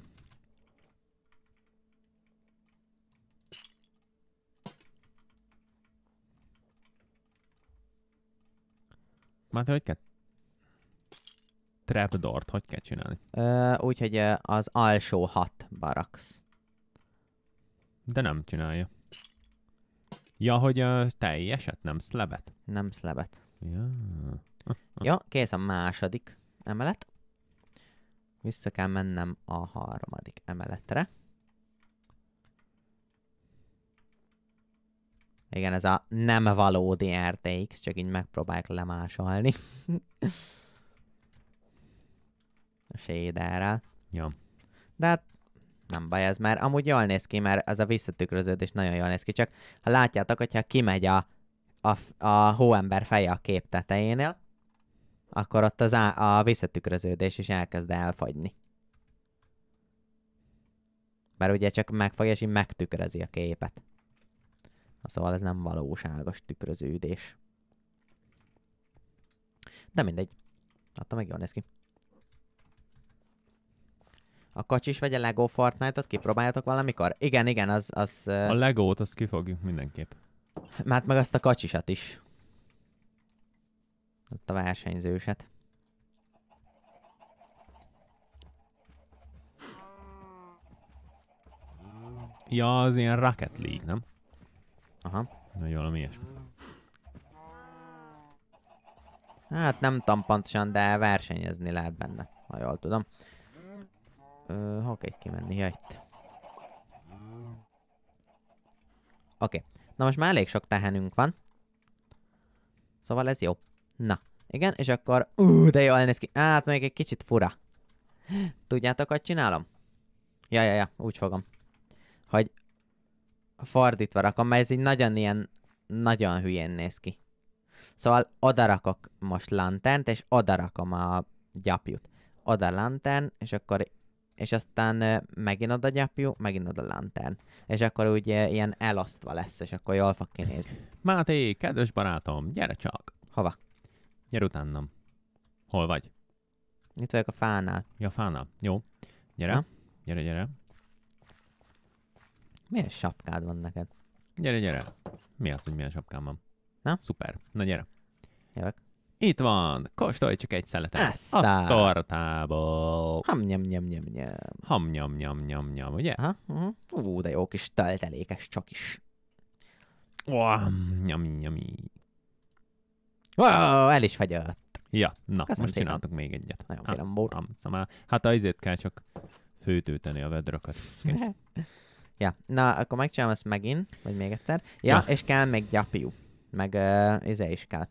Már te hogy kell trapdort hogy kell csinálni? Úgyhogy az alsó hat baraksz. De nem csinálja. Ja, hogy teljeset, nem szlebet? Nem szlebet. Ja. Ja, kész a második emelet. Vissza kell mennem a harmadik emeletre. Igen, ez a nem valódi RTX, csak így megpróbálják lemásolni. a shaderrel. Ja. De hát nem baj ez, mert amúgy jól néz ki, mert ez a visszatükröződés nagyon jól néz ki, csak ha látjátok, hogyha kimegy a, a, a hóember feje a kép tetejénél, akkor ott az á, a visszatükröződés is elkezd elfagyni. Mert ugye csak megfogja, és így megtükrözi a képet. Szóval ez nem valóságos tükröződés. De mindegy. Attól meg jól néz ki. A kacsis vagy a Lego Fortnite-ot kipróbáljátok valamikor? Igen, igen, az... az a Legót azt kifogjuk mindenképp. Mert hát meg azt a kacsisat is. Ott a versenyzőset. Ja, az ilyen Rocket League, nem? Aha. Vagy valami ilyesmi. Hát nem tudom pontosan, de versenyezni lehet benne, ha jól tudom ha kell kimenni, ja, Oké. Okay. Na most már elég sok tehenünk van. Szóval ez jó. Na. Igen, és akkor... Ú, de jól néz ki. hát még egy kicsit fura. Tudjátok, hogy csinálom? Ja, ja, ja, úgy fogom. Hogy fordítva rakom, mert ez így nagyon ilyen, nagyon hülyén néz ki. Szóval odarakok most lanternt, és odarakom a gyapjut. Oda lantern, és akkor és aztán megint ad a gyapjú, megint ad a lantern. És akkor úgy ilyen elasztva lesz, és akkor jól fog kinézni. Máté, kedves barátom, gyere csak! Hova? Gyere utánam. Hol vagy? Itt vagyok a fánál. Ja, fánál. Jó. Gyere. Ha? Gyere, gyere. Milyen sapkád van neked? Gyere, gyere. Mi az, hogy milyen sapkám van? Na? Szuper. Na, gyere. Jövök. Itt van, kóstolj csak egy szeletet. Aztán. A tartából. Ham nyam nyam nyam nyam. Ham nyam nyam nyam nyam, ugye? Aha, uh-huh. Ú, de jó kis töltelékes csak is. Oh, nyam nyam. Wow, el is fagyott. Ja, na, Köszönöm most csináltuk még egyet. Nagyon kérem, bór. Hát, szóval, hát azért kell csak főtőteni a vedrakat. ja, na, akkor megcsinálom ezt megint, vagy még egyszer. Ja, ja. és kell még gyapjú. Meg uh, izé is kell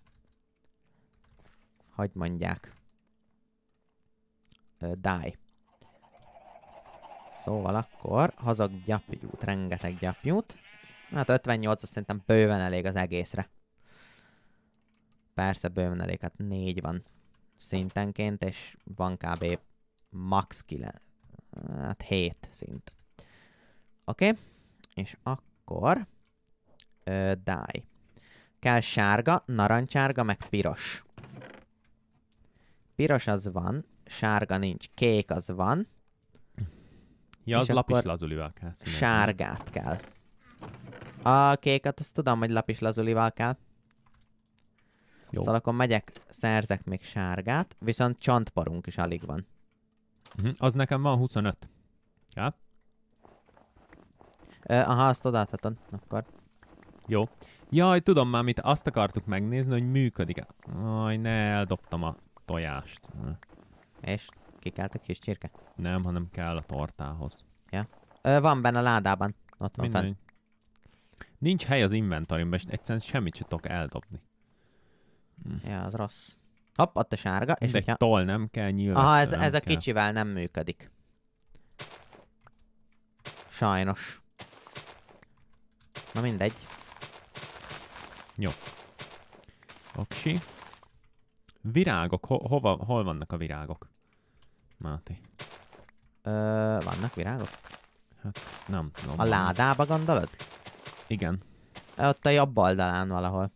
hogy mondják, uh, die. Szóval akkor hazag gyapjút, rengeteg gyapjút. Hát 58 azt szerintem bőven elég az egészre. Persze bőven elég, hát 4 van szintenként, és van kb. max 9, hát 7 szint. Oké, okay. és akkor uh, die. Kell sárga, narancsárga, meg piros. Piros az van, sárga nincs, kék az van. Ja, az lapis lazulival kell. Színe. Sárgát kell. A kéket azt tudom, hogy lapis lazulival kell. Jó. Szóval akkor megyek, szerzek még sárgát, viszont csontparunk is alig van. Uh-huh. Az nekem van 25. Ja? Ö, aha, azt odáthatod, akkor. Jó. Jaj, tudom már, mit azt akartuk megnézni, hogy működik-e. Aj, ne, eldobtam a tojást. És? kikelt a kis csirke? Nem, hanem kell a tortához. Ja. Ö, van benne a ládában. Ott van fenn. Nincs hely az inventorimben, és egyszerűen semmit sem tudok eldobni. Hm. Ja, az rossz. Hopp, ott a sárga. És De hogyha... tol nem kell, nyilván. Aha, ez, ez a kell. kicsivel nem működik. Sajnos. Na mindegy. Jó. Oksi. Virágok, ho hova, hol vannak a virágok? Máté. Ö, vannak virágok? Hát nem tudom. A ládába gondolod? Igen. Ott a jobb oldalán valahol.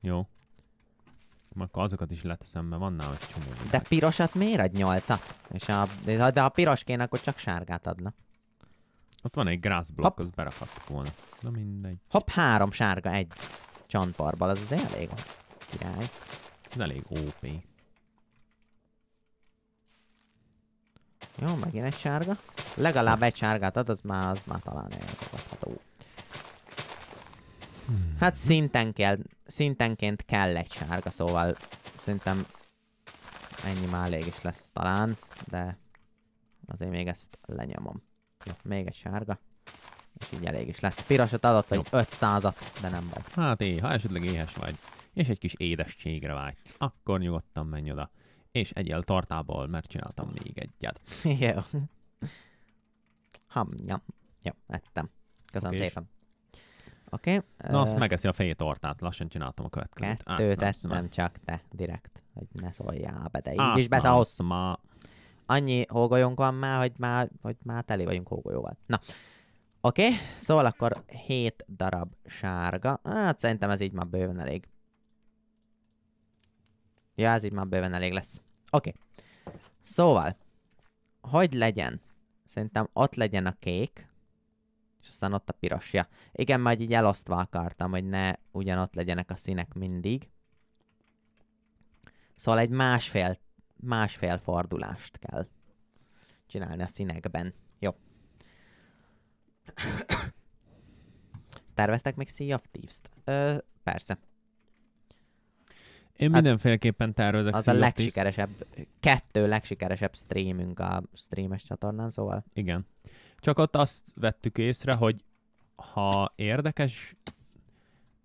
Jó. Akkor azokat is leteszem, mert van egy csomó virág. De pirosat miért ad nyolca? És a, de ha piros kéne, akkor csak sárgát adna. Ott van egy grászblokk, az berakhattuk volna. Na mindegy. Hopp, három sárga, egy csontparbbal, az az elég. Király. Ez elég OP. Jó, megint egy sárga. Legalább egy sárgát ad, az már, az már talán elfogadható. Hmm. Hát szinten kell, szintenként kell egy sárga, szóval szerintem ennyi már elég is lesz talán, de azért még ezt lenyomom. Jó, még egy sárga. És így elég is lesz. Pirosat adott, vagy 500-at, de nem baj. Hát éj, ha esetleg éhes vagy és egy kis édességre vágysz, akkor nyugodtan menj oda, és egyel tartából, mert csináltam még egyet. Jó. Ham, nyam. Jó, ettem. Köszönöm okay. szépen. Oké. Okay. Na, uh, azt megeszi a fejét tartát, lassan csináltam a következőt. Kettőt ettem csak te, direkt, hogy ne szóljál be, de így is beszállsz. Ma. Annyi hógolyónk van már, hogy már, hogy már teli vagyunk hógolyóval. Na, oké, okay. szóval akkor 7 darab sárga. Hát szerintem ez így már bőven elég. Ja, ez így már bőven elég lesz. Oké. Okay. Szóval, hogy legyen? Szerintem ott legyen a kék, és aztán ott a piros, ja. Igen, majd így elosztva akartam, hogy ne ugyanott legyenek a színek mindig. Szóval egy másfél, másfél fordulást kell csinálni a színekben. Jó. Terveztek még Sea of Thieves-t? Ö, persze. Én hát mindenféleképpen tárolzok Az a legsikeresebb, kettő legsikeresebb streamünk a streames csatornán, szóval. Igen. Csak ott azt vettük észre, hogy ha érdekes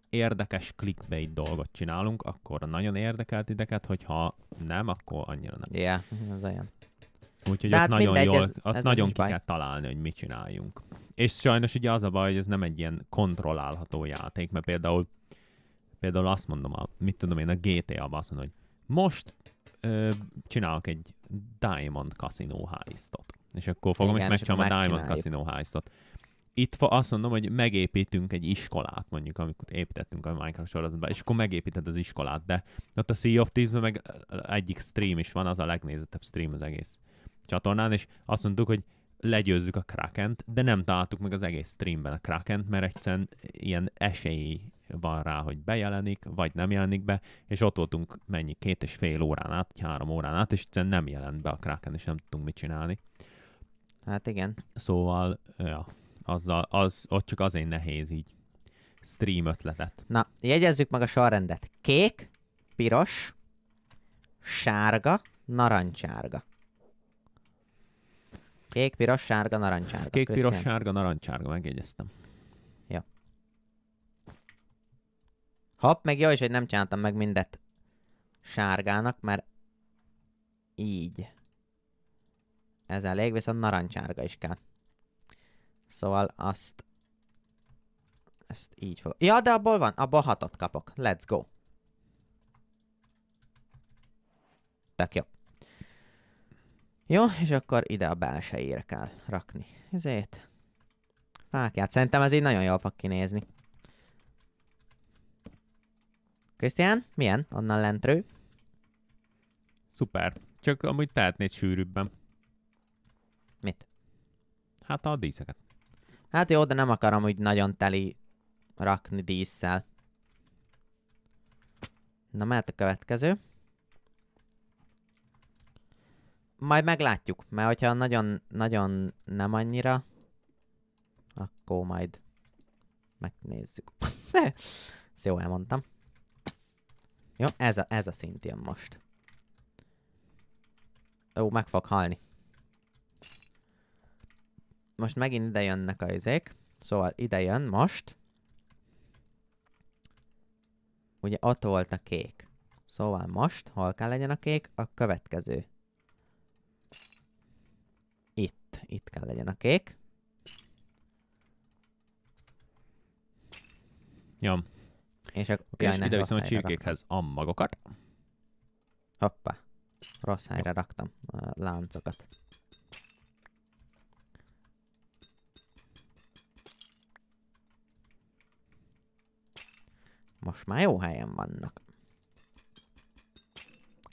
érdekes clickbait dolgot csinálunk, akkor nagyon érdekelt ideket, hogyha nem, akkor annyira nem. Igen, yeah, az olyan. Úgyhogy ott hát nagyon mindegy, jól, ez, ott ez nagyon ki baj. kell találni, hogy mit csináljunk. És sajnos ugye az a baj, hogy ez nem egy ilyen kontrollálható játék, mert például például azt mondom, a, mit tudom én, a gta ba azt mondom, hogy most ö, csinálok egy Diamond Casino heistot. És akkor fogom Igen, és megcsinálom a Diamond Casino heistot. Itt azt mondom, hogy megépítünk egy iskolát, mondjuk, amikor építettünk a Minecraft sorozatban, és akkor megépíted az iskolát, de ott a Sea of Thieves-ben meg egyik stream is van, az a legnézettebb stream az egész csatornán, és azt mondtuk, hogy legyőzzük a Krakent, de nem találtuk meg az egész streamben a Krakent, mert egyszerűen ilyen esély van rá, hogy bejelenik, vagy nem jelenik be, és ott voltunk mennyi, két és fél órán át, vagy három órán át, és egyszerűen nem jelent be a Kraken, és nem tudtunk mit csinálni. Hát igen. Szóval, ja, azzal, az, ott csak azért nehéz így stream ötletet. Na, jegyezzük meg a sorrendet. Kék, piros, sárga, narancsárga. Kék, piros, sárga, narancsárga. Kék, Christian. piros, sárga, narancsárga, megjegyeztem. Ja. Hopp, meg jó is, hogy nem csináltam meg mindet sárgának, mert így. Ez elég, viszont narancsárga is kell. Szóval azt... Ezt így fog... Ja, de abból van, abból hatot kapok. Let's go. Tök jó. Jó, és akkor ide a belsejére kell rakni. Ezért. Fákját. Szerintem ez így nagyon jól fog kinézni. Krisztián, milyen? Onnan lentről. Szuper. Csak amúgy tehetnéd sűrűbben. Mit? Hát a díszeket. Hát jó, de nem akarom úgy nagyon teli rakni díszsel. Na, mehet a következő. Majd meglátjuk, mert hogyha nagyon, nagyon nem annyira, akkor majd megnézzük. Ezt jól elmondtam. Jó, ez a, ez a szint jön most. Ó, meg fog halni. Most megint ide jönnek a izék. Szóval ide jön most. Ugye ott volt a kék. Szóval most, hol kell legyen a kék? A következő itt, itt kell legyen a kék. Nyom. És, akkor okay, és ide viszem a csirkékhez raktam. a magokat. Hoppá. Rossz helyre raktam a láncokat. Most már jó helyen vannak.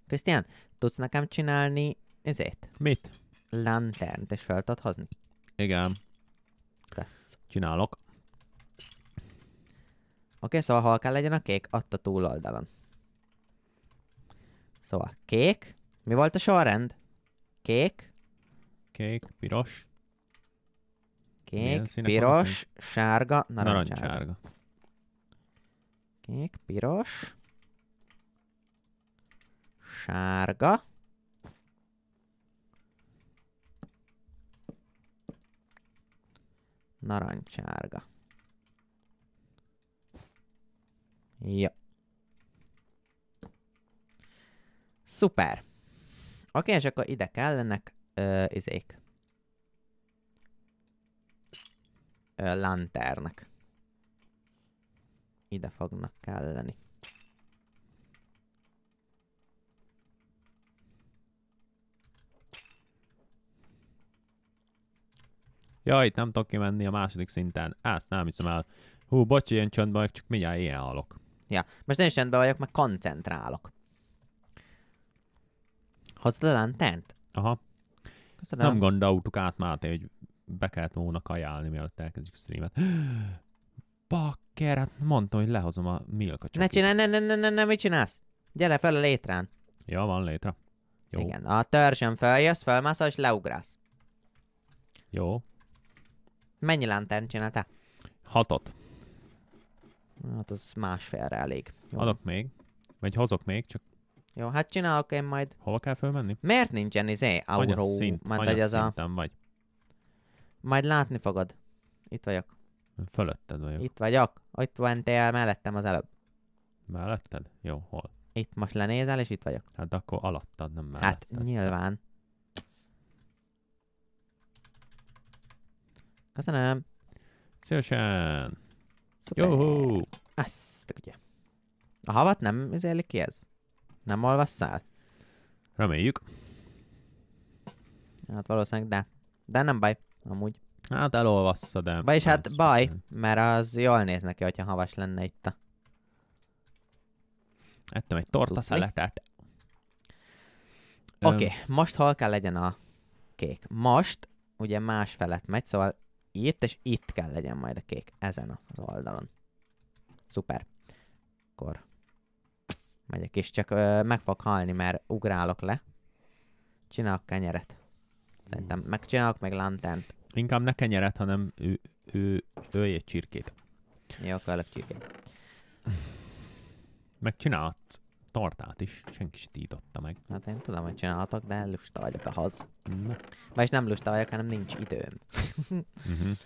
Krisztián, tudsz nekem csinálni ezért? Mit? lantern és hozni? Igen. Kösz. Csinálok. Oké, okay, szóval kell legyen a kék, a túloldalon. Szóval kék. Mi volt a sorrend? Kék. Kék, piros. Kék, piros, sárga, narancsárga. narancsárga. Kék, piros. Sárga. Narancsárga. Ja. Szuper. Oké, és akkor ide kellenek ö, izék. lanternek. Ide fognak kelleni. Ja, itt nem tudok kimenni a második szinten. ezt nem hiszem el. Hú, bocs, ilyen csöndben vagyok, csak mindjárt ilyen halok. Ja, most nem is csöndben vagyok, mert koncentrálok. Hozzad a lantent? Aha. Köszönöm. Nem gondoltuk át, Máté, hogy be kellett volna kajálni, mielőtt elkezdjük a streamet. Bakker, hát mondtam, hogy lehozom a milka Ne csinálj, ne, ne, ne, ne, ne, mit csinálsz? Gyere fel a létrán. Ja, van létre. Jó. Igen, a törzsön feljössz, felmászol és leugrász. Jó. Mennyi lantern csináltál? Hatot. Hát az másfélre elég. Jó. Adok még, vagy hozok még, csak... Jó, hát csinálok én majd. Hova kell fölmenni? Miért nincsen izé, auró? Szint, Mert az a... vagy. Majd látni fogod. Itt vagyok. Fölötted vagyok. Itt vagyok. Itt mentél mellettem az előbb. Melletted? Jó, hol? Itt most lenézel, és itt vagyok. Hát akkor alattad, nem mellettem. Hát nyilván. Köszönöm. Szívesen. Szuper. Jó. Azt, ugye. A havat nem üzeli ki ez? Nem olvasszál? Reméljük. Hát valószínűleg, de. De nem baj, amúgy. Hát elolvassza, de... Vagyis hát baj, mert az jól néz neki, hogyha havas lenne itt a... Ettem egy torta szeletet. Oké, okay, most hol kell legyen a kék? Most ugye más felett megy, szóval itt, és itt kell legyen majd a kék. Ezen az oldalon. Szuper. Akkor megyek is, csak ö, meg fog halni, mert ugrálok le. Csinálok kenyeret. Szerintem megcsinálok meg lantent. Inkább ne kenyeret, hanem ő, ő, ő egy csirkét. Jó, akarok csirkét. Megcsinálhatsz tartát is, senki sem tította meg. Hát én tudom, hogy csinálhatok, de lusta vagyok ahhoz. Mm. Vagyis nem lusta vagyok, hanem nincs időm. uh-huh.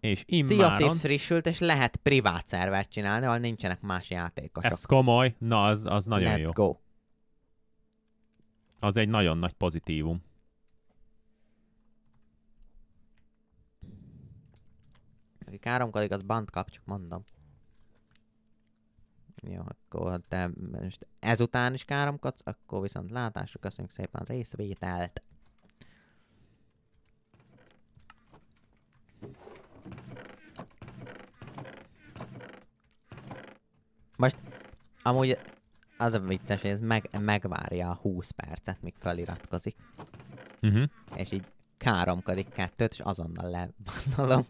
És immáron... Sea frissült, és lehet privát szervert csinálni, ahol nincsenek más játékosok. Ez komoly, na az, az nagyon Let's jó. Let's go. Az egy nagyon nagy pozitívum. Aki káromkodik, az band kap, csak mondom. Jó, akkor te most ezután is káromkodsz, akkor viszont látásra köszönjük szépen részvételt. Most, amúgy az a vicces, hogy ez meg, megvárja a 20 percet, míg feliratkozik. Uh-huh. És így káromkodik kettőt, és azonnal lebannalom.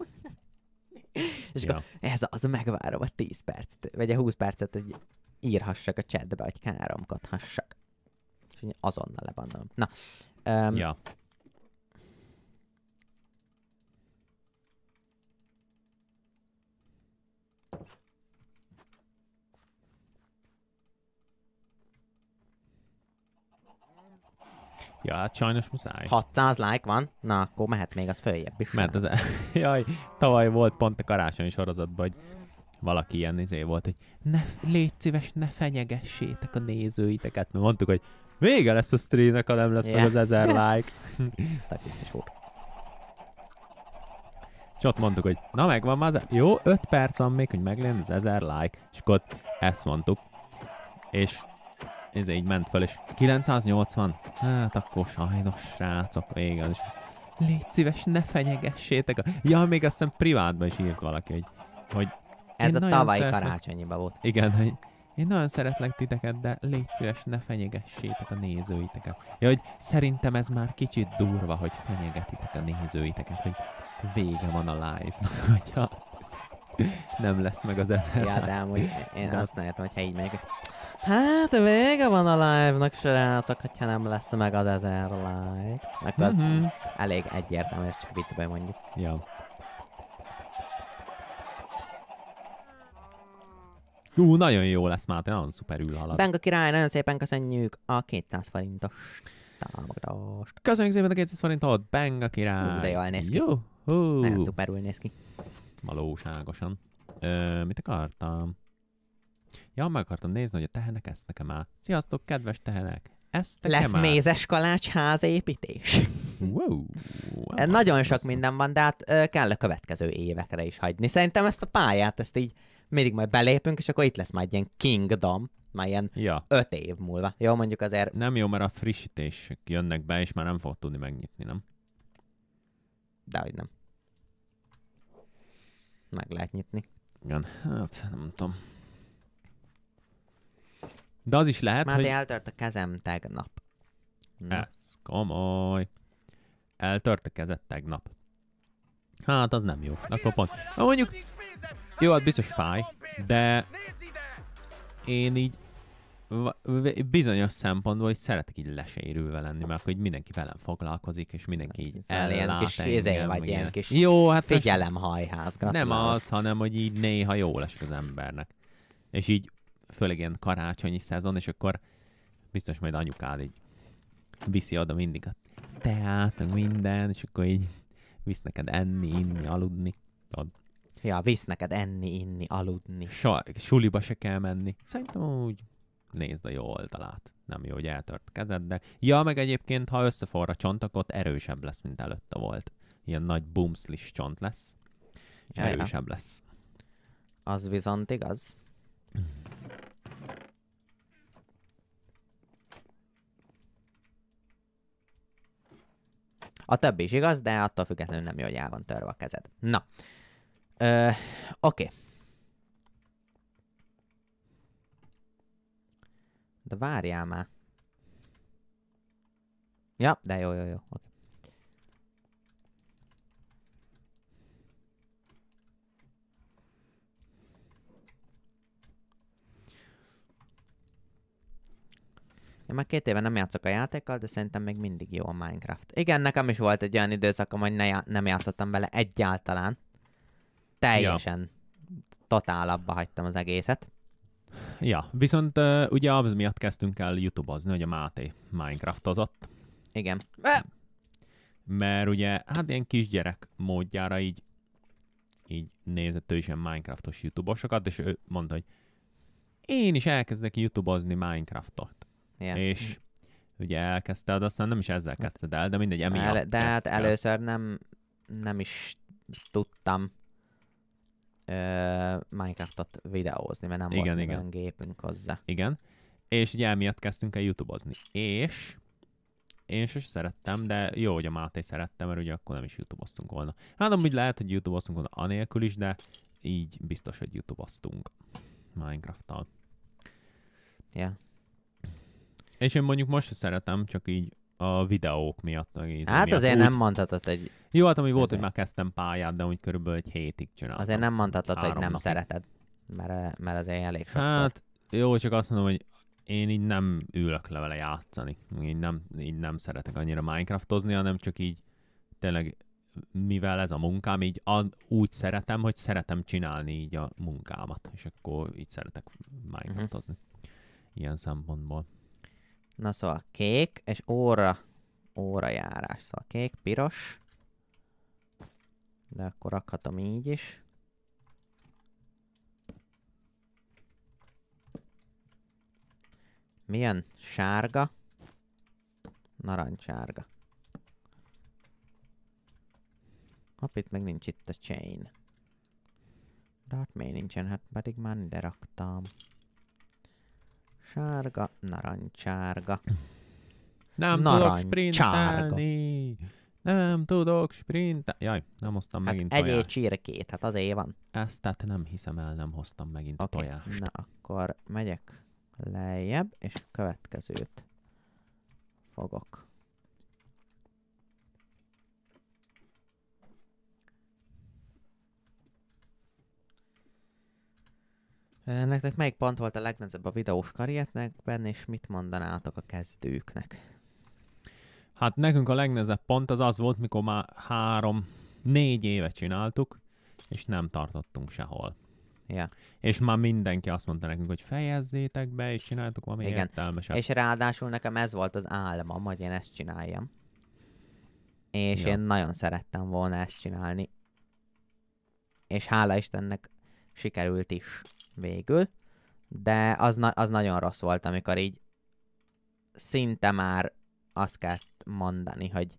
És ja. akkor ez az, megvárom a 10 percet, vagy a 20 percet, hogy írhassak a chatbe, vagy káromkodhassak. És azonnal lebandolom. Na. Um, ja. Ja, hát sajnos muszáj. 600 like van, na akkor mehet még az följebb is. Mert az, jaj, tavaly volt pont a karácsonyi sorozatban, hogy valaki ilyen izé volt, hogy ne, légy szíves, ne fenyegessétek a nézőiteket. Mi mondtuk, hogy vége lesz a streamnek, ha nem lesz yeah. meg az ezer like. Ez volt. És ott mondtuk, hogy na megvan már, az, e- jó, 5 perc van még, hogy meglegyen az ezer like. És akkor ezt mondtuk. És ez így ment fel is. 980. Hát akkor sajnos, srácok, vége is. Légy szíves, ne fenyegessétek. A... Ja, még azt hiszem privátban is írt valaki, hogy... hogy ez a tavalyi szeretlek... karácsonyiba volt. Igen, hogy én nagyon szeretlek titeket, de légy szíves, ne fenyegessétek a nézőiteket. Ja, hogy szerintem ez már kicsit durva, hogy fenyegetitek a nézőiteket, hogy vége van a live-nak, hogyha nem lesz meg az ezer. Ja, de amúgy én de... azt nem értem, hogyha így megyek. Hát vége van a live-nak, srácok, hogyha nem lesz meg az ezer like. Meg az mm-hmm. elég egyértelmű, és csak viccben mondjuk. Jó. Ú, nagyon jó lesz Máté, nagyon szuperül halad. Benga király, nagyon szépen köszönjük a 200 forintos támogatást. Köszönjük szépen a 200 forintot, Benga király. Ú, de jól néz ki. Jó. Nagyon szuperül néz ki. Valóságosan. Ö, mit akartam? Ja, meg akartam nézni, hogy a tehenek ezt nekem már. Sziasztok, kedves tehenek! nekem Lesz már? mézes kalács házépítés. Wow, wow, Nagyon sok minden van, de hát kell a következő évekre is hagyni. Szerintem ezt a pályát, ezt így mindig majd belépünk, és akkor itt lesz majd ilyen Kingdom, már ilyen ja. öt év múlva. Jó, mondjuk azért... Nem jó, mert a frissítések jönnek be, és már nem fog tudni megnyitni, nem? De, hogy nem. Meg lehet nyitni. Igen, hát nem tudom. De az is lehet, Máté hogy... eltört a kezem tegnap. Na. Ez komoly. Eltört a kezed tegnap. Hát, az nem jó. Akkor pont. Na, mondjuk... Jó, hát biztos fáj, de... Én így bizonyos szempontból hogy szeretek így lesérülve lenni, mert hogy mindenki velem foglalkozik, és mindenki így szóval ellát ilyen kis engem, izé vagy ilyen kis Jó, hát figyelem hajház. Nem az, hanem hogy így néha jó esik az embernek. És így főleg ilyen karácsonyi szezon, és akkor biztos majd anyukád így viszi oda mindig a teát, meg minden, és akkor így visz neked enni, inni, aludni. Tudod. Ja, visz neked enni, inni, aludni. So, suliba se kell menni. Szerintem úgy nézd a jó oldalát. Nem jó, hogy eltört kezed, de... Ja, meg egyébként, ha összeforr a csontakot, erősebb lesz, mint előtte volt. Ilyen nagy bumszlis csont lesz. És ja, erősebb ja. lesz. Az viszont igaz. A többi is igaz, de attól függetlenül nem jó, hogy el van törve a kezed. Na. Ö, oké. Okay. De várjál már. Ja, de jó, jó, jó. Okay. Én már két éve nem játszok a játékkal, de szerintem még mindig jó a Minecraft. Igen, nekem is volt egy olyan időszakom, hogy ne já- nem játszottam vele egyáltalán. Teljesen ja. totál abba hagytam az egészet. Ja, viszont uh, ugye az miatt kezdtünk el youtube-ozni, hogy a Máté Minecraftozott. Igen. Mert ugye, hát ilyen kisgyerek módjára így, így nézett ő is ilyen Minecraftos YouTube-osokat, és ő mondta, hogy én is elkezdek YouTube-ozni Minecraftot. Yeah. És ugye elkezdted, aztán nem is ezzel hát, kezdted el, de mindegy, emiatt el, De hát először nem, nem is tudtam Minecraftot videózni, mert nem igen, volt igen. gépünk hozzá. Igen, és ugye emiatt kezdtünk el youtube-ozni. És én is szerettem, de jó, hogy a Máté szerette, mert ugye akkor nem is youtube-oztunk volna. Hát amúgy lehet, hogy youtube-oztunk volna anélkül is, de így biztos, hogy youtube-oztunk Minecraft-tal. Yeah. És én mondjuk most szeretem, csak így a videók miatt. Az hát miatt. azért úgy... nem mondhatod, hogy... Jó, hát ami volt, azért. hogy már kezdtem pályát, de úgy körülbelül egy hétig csináltam. Azért nem mondhatod, hogy nem napig. szereted, mert, mert azért elég sokszor. Hát jó, csak azt mondom, hogy én így nem ülök le vele játszani. Így nem, így nem szeretek annyira Minecraftozni, hanem csak így tényleg mivel ez a munkám, így ad, úgy szeretem, hogy szeretem csinálni így a munkámat, és akkor így szeretek mhm. Minecraftozni. Mm-hmm. Ilyen szempontból. Na szóval kék, és óra, óra járás. Szóval kék, piros. De akkor rakhatom így is. Milyen? Sárga. Narancsárga. Hopp, itt meg nincs itt a chain. Dart még nincsen, hát pedig már ide raktam. Sárga, narancsárga. Nem Narancs, tudok sprintelni! Csárga. Nem tudok sprintelni! Jaj, nem hoztam hát megint egyéb tojást. csirkét, hát azért van. Ezt tehát nem hiszem el, nem hoztam megint okay. tojást. Na, akkor megyek lejjebb, és a következőt fogok Nektek melyik pont volt a legnehezebb a videós karrierekben, és mit mondanátok a kezdőknek? Hát nekünk a legnehezebb pont az az volt, mikor már három, négy éve csináltuk, és nem tartottunk sehol. Ja. És már mindenki azt mondta nekünk, hogy fejezzétek be, és csináltuk valami Igen. értelmeset. És ráadásul nekem ez volt az álmom, hogy én ezt csináljam. És ja. én nagyon szerettem volna ezt csinálni. És hála Istennek sikerült is végül, de az, na- az nagyon rossz volt, amikor így szinte már azt kellett mondani, hogy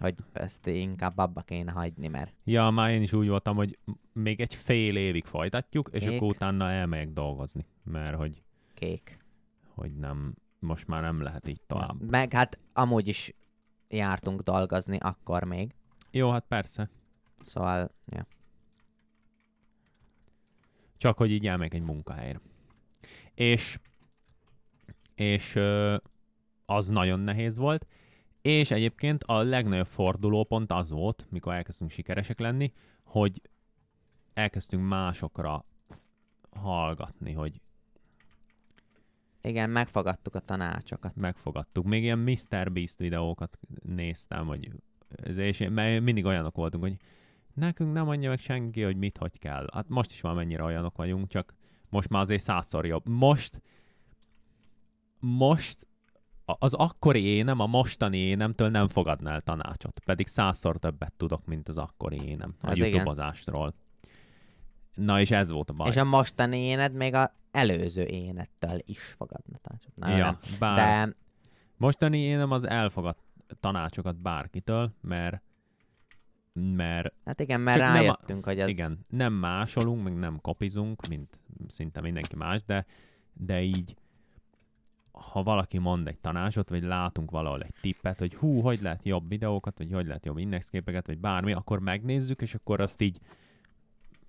hogy ezt inkább abba kéne hagyni, mert... Ja, már én is úgy voltam, hogy még egy fél évig folytatjuk, és akkor utána elmegyek dolgozni, mert hogy... Kék. Hogy nem, most már nem lehet így tovább. Meg hát amúgy is jártunk dolgozni akkor még. Jó, hát persze. Szóval, ja. Csak, hogy így elmegy egy munkahelyre. És, és az nagyon nehéz volt. És egyébként a legnagyobb fordulópont az volt, mikor elkezdtünk sikeresek lenni, hogy elkezdtünk másokra hallgatni, hogy igen, megfogadtuk a tanácsokat. Megfogadtuk. Még ilyen Mr. Beast videókat néztem, vagy és mindig olyanok voltunk, hogy nekünk nem mondja meg senki, hogy mit, hogy kell. Hát most is mennyire olyanok vagyunk, csak most már azért százszor jobb. Most, most az akkori énem, a mostani énemtől nem fogadnál tanácsot, pedig százszor többet tudok, mint az akkori énem a hát youtubeozásról. Na és ez volt a baj. És a mostani éned még a előző énettől is fogadna tanácsot. Na, ja, nem. Bár... De... Mostani énem az elfogad tanácsokat bárkitől, mert mert... Hát igen, mert rájöttünk, nem, hogy ez... Igen, nem másolunk, meg nem kopizunk, mint szinte mindenki más, de, de így ha valaki mond egy tanácsot, vagy látunk valahol egy tippet, hogy hú, hogy lehet jobb videókat, vagy hogy lehet jobb indexképeket, vagy bármi, akkor megnézzük, és akkor azt így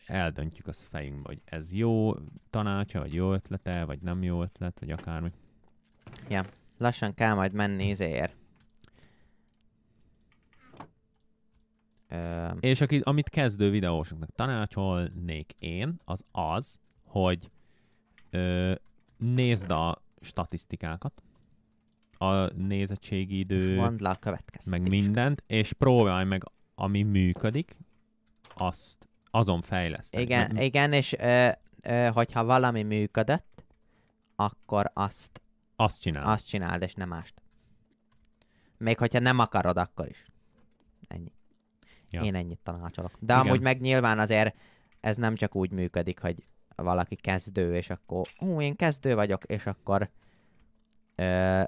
eldöntjük az fejünkbe, hogy ez jó tanácsa, vagy jó ötlete, vagy nem jó ötlet, vagy akármi. Ja, lassan kell majd menni ezért. Um, és aki, amit kezdő videósoknak tanácsolnék én, az az, hogy ö, nézd a statisztikákat, a nézettségi idő, mondd le a meg mindent, és próbálj meg, ami működik, azt azon fejleszt. Igen, meg, igen és ö, ö, hogyha valami működött, akkor azt azt csináld. Azt csináld, és nem mást. Még hogyha nem akarod, akkor is. Ennyi. Ja. Én ennyit tanácsolok. De Igen. amúgy meg nyilván azért ez nem csak úgy működik, hogy valaki kezdő, és akkor ó, én kezdő vagyok, és akkor ö,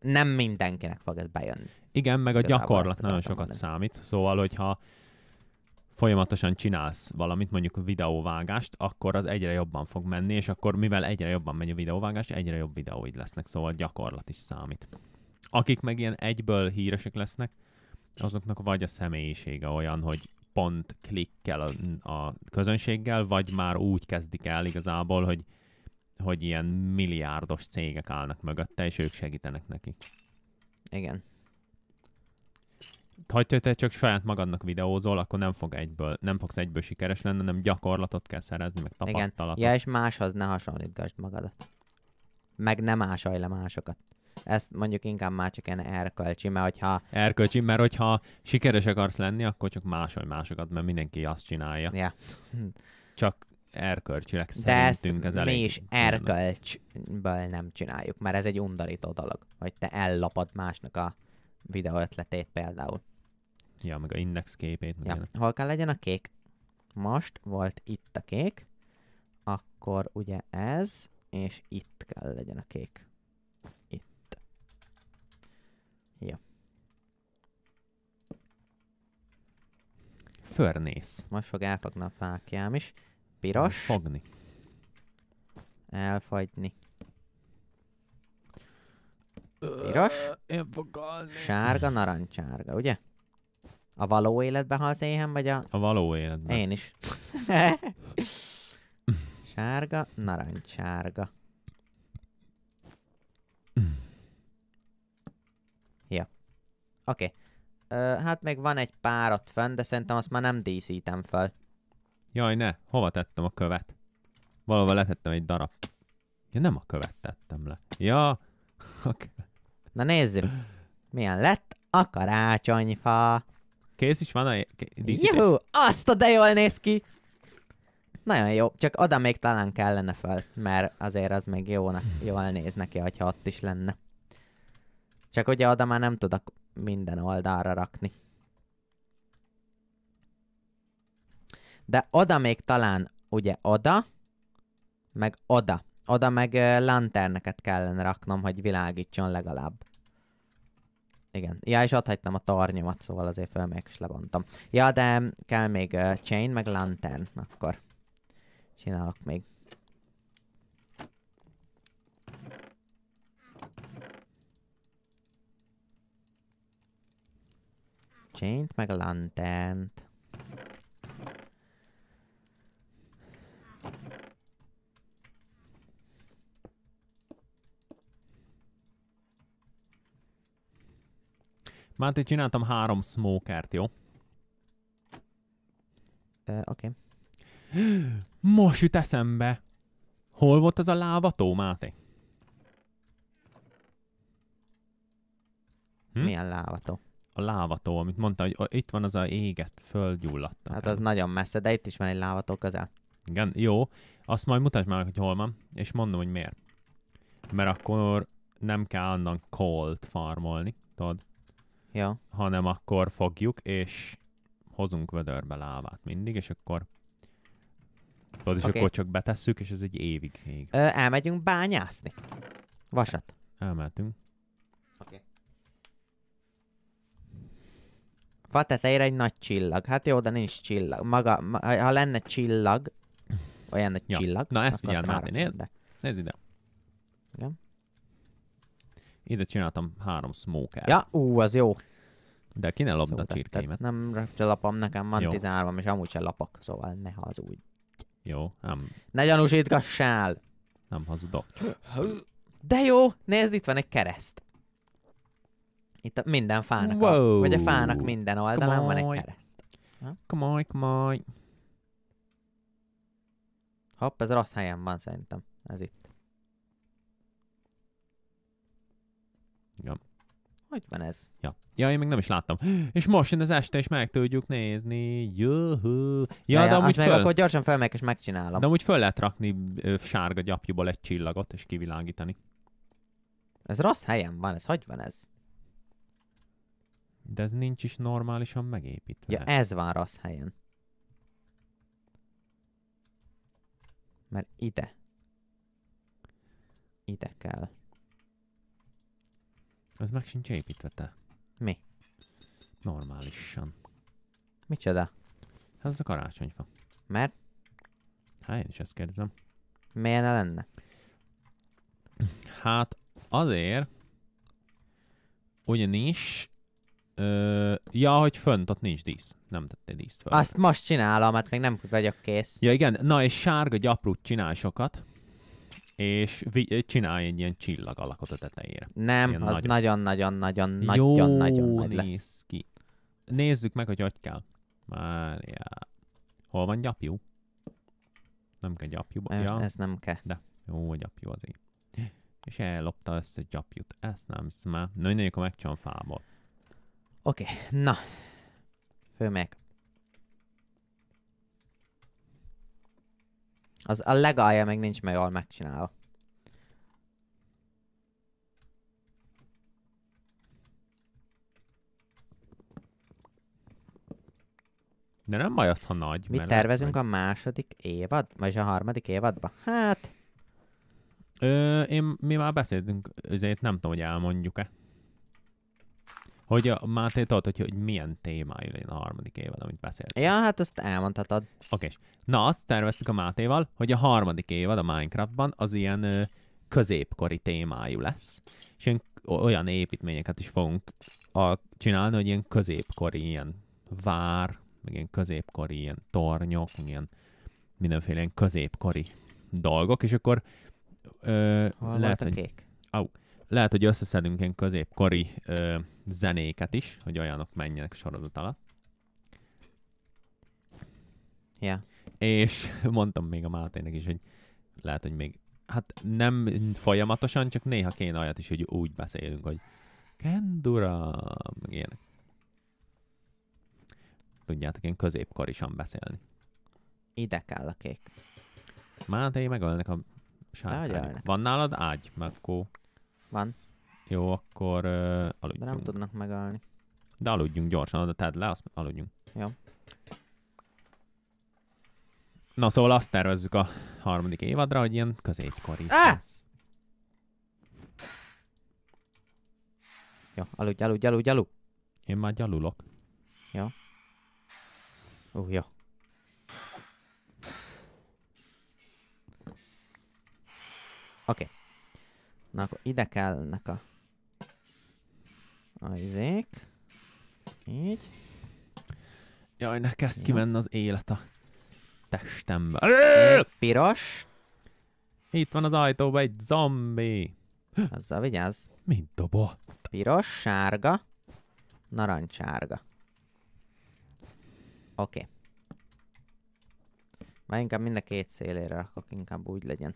nem mindenkinek fog ez bejönni. Igen, meg a Igazából gyakorlat nagyon sokat mondani. számít, szóval hogyha folyamatosan csinálsz valamit, mondjuk videóvágást, akkor az egyre jobban fog menni, és akkor mivel egyre jobban megy a videóvágás, egyre jobb videóid lesznek, szóval gyakorlat is számít. Akik meg ilyen egyből híresek lesznek, azoknak vagy a személyisége olyan, hogy pont klikkel a, a közönséggel, vagy már úgy kezdik el igazából, hogy, hogy ilyen milliárdos cégek állnak mögötte, és ők segítenek neki. Igen. Ha te csak saját magadnak videózol, akkor nem, fog egyből, nem fogsz egyből sikeres lenni, hanem gyakorlatot kell szerezni, meg tapasztalatot. Igen. Ja, és máshoz ne hasonlítgassd magadat. Meg nem ásaj le másokat ezt mondjuk inkább már csak ilyen erkölcsi, mert hogyha... Erkölcsi, mert hogyha sikeres akarsz lenni, akkor csak máshogy másokat, mert mindenki azt csinálja. Ja. Csak erkölcsileg De szerintünk ezt ez elég. mi is erkölcsből nem csináljuk, mert ez egy undarító dolog, hogy te ellapad másnak a videó ötletét például. Ja, meg a index képét. Ja. Hol kell legyen a kék? Most volt itt a kék, akkor ugye ez, és itt kell legyen a kék. Förnész. Most fog elfogni a fákjám is. Piros. Fogni. Elfagyni. Piros. Én fog Sárga, narancsárga, ugye? A való életben halsz éhen, vagy a... A való életben. Én is. sárga, narancsárga. Mm. ja. Oké. Okay. Ö, hát még van egy párat fenn, de szerintem azt már nem díszítem fel. Jaj, ne. Hova tettem a követ? Valahol letettem egy darab. Ja, nem a követ tettem le. Ja, Na nézzük. Milyen lett a karácsonyfa. Kész is van a díszítés? Juhu, azt a de jól néz ki! Nagyon jó, csak oda még talán kellene fel, mert azért az még jónak, jól néz neki, ha ott is lenne. Csak ugye oda már nem tudok minden oldalra rakni. De oda még talán, ugye oda, meg oda. Oda meg lanterneket kellene raknom, hogy világítson legalább. Igen. Ja, és ott hagytam a tornyomat, szóval azért föl még is lebontom. Ja, de kell még uh, chain, meg lantern, akkor csinálok még Chaint, meg a lanternt. Máté, csináltam három smokert, jó? Uh, Oké. Okay. Most jut eszembe! Hol volt az a lávató, Máté? Hm? Milyen lávató? a lávató, amit mondta, hogy itt van az a éget, földgyulladt. Hát az nagyon messze, de itt is van egy lávató közel. Igen, jó. Azt majd mutasd már, hogy hol van, és mondom, hogy miért. Mert akkor nem kell annan cold farmolni, tudod? Ja. Hanem akkor fogjuk, és hozunk vödörbe lávát mindig, és akkor tudod, és okay. akkor csak betesszük, és ez egy évig ég. Ö, elmegyünk bányászni. Vasat. Elmentünk. fa tetejére egy nagy csillag. Hát jó, de nincs csillag. Maga, ma, ha lenne csillag, olyan nagy ja. csillag. Na ezt figyeld, Máté, nézd. De. Nézd ide. Igen. Ide csináltam három smoker Ja, ú, az jó. De ki ne lopd szóval a csirkeimet. Nem rakja lapom, nekem van 13 és amúgy sem lapok, szóval ne hazudj. Jó, nem. Ne gyanúsítgassál! Nem hazudok. De jó, nézd, itt van egy kereszt. Itt a minden fának, a, vagy a fának minden oldalán komoly. van egy kereszt. Komoly, komoly. Hopp, ez rossz helyen van szerintem. Ez itt. Igen. Hogy van ez? Ja. Ja, én még nem is láttam. És most jön az este, és meg tudjuk nézni. Juhu. Ja, ja, de amúgy meg föl... akkor gyorsan felmegyek, és megcsinálom. De amúgy föl lehet rakni ö, sárga gyapjúból egy csillagot, és kivilágítani. Ez rossz helyen van, ez hogy van ez? De ez nincs is normálisan megépítve. Ja, ez van rossz helyen. Mert ide. Ide kell. Ez meg sincs építve te. Mi? Normálisan. Micsoda? Hát ez a karácsonyfa. Mert? Hát én is ezt kérdezem. Miért ne lenne? Hát azért, ugyanis Ö, ja, hogy fönt, ott nincs dísz. Nem tette díszt fel. Azt most csinálom, hát még nem vagyok kész. Ja igen, na és sárga gyaprút csinál sokat, és vi- csinálj egy ilyen csillag alakot a tetejére. Nem, ilyen az nagyon-nagyon-nagyon-nagyon-nagyon nagy lesz. ki. Nézzük meg, hogy hogy kell. Mária. Hol van gyapjú? Nem kell gyapjúba. Ez, ja. ez nem kell. De, jó, gyapjú én. És ellopta össze gyapjút. Ezt nem hiszem el. Na mindegy, akkor megcsinálom fából. Oké, okay, na. Fölmegyek. Az a legalja meg nincs meg jól megcsinálva. De nem baj az, ha nagy. Mi tervezünk nagy. a második évad? Vagy a harmadik évadba? Hát... Ö, én, mi már beszéltünk, ezért nem tudom, hogy elmondjuk-e. Hogy a Máté tudod, hogy, hogy milyen témájú legyen a harmadik évad, amit beszéltünk. Ja, hát azt elmondhatod. Oké. Okay. Na, azt terveztük a Mátéval, hogy a harmadik évad a Minecraftban az ilyen ö, középkori témájú lesz, és ilyen, olyan építményeket is fogunk a, csinálni, hogy ilyen középkori ilyen vár, meg ilyen középkori ilyen tornyok, ilyen mindenféle ilyen középkori dolgok, és akkor ö, lehet, a kék? Hogy, ó, lehet, hogy összeszedünk ilyen középkori ö, zenéket is, hogy olyanok menjenek sorozat alatt. Yeah. És mondtam még a Mátének is, hogy lehet, hogy még hát nem folyamatosan, csak néha kéne olyat is, hogy úgy beszélünk, hogy Kendura, meg ilyenek. Tudjátok, én középkorisan beszélni. Ide kell a kék. Máté, megölnek a sárkányok. Van nálad ágy, kó? Van. Jó, akkor uh, aludjunk. De nem tudnak megállni. De aludjunk gyorsan, tedd le, azt aludjunk. Jó. Na szóval azt tervezzük a harmadik évadra, hogy ilyen középkori ah! lesz. Jó, aludj, aludj, aludj, aludj. Én már gyalulok. Jó. Ó, uh, jó. Oké. Okay. Na akkor ide kellnek a a izék. Így. Jaj, ne kezd ja. kimenni az élet a testembe. Piros. Itt van az ajtóban egy zombi. Azzal vigyázz. Mint dobott. Piros, sárga, narancsárga. Oké. Okay. Már inkább mind a két szélére rakok, inkább úgy legyen.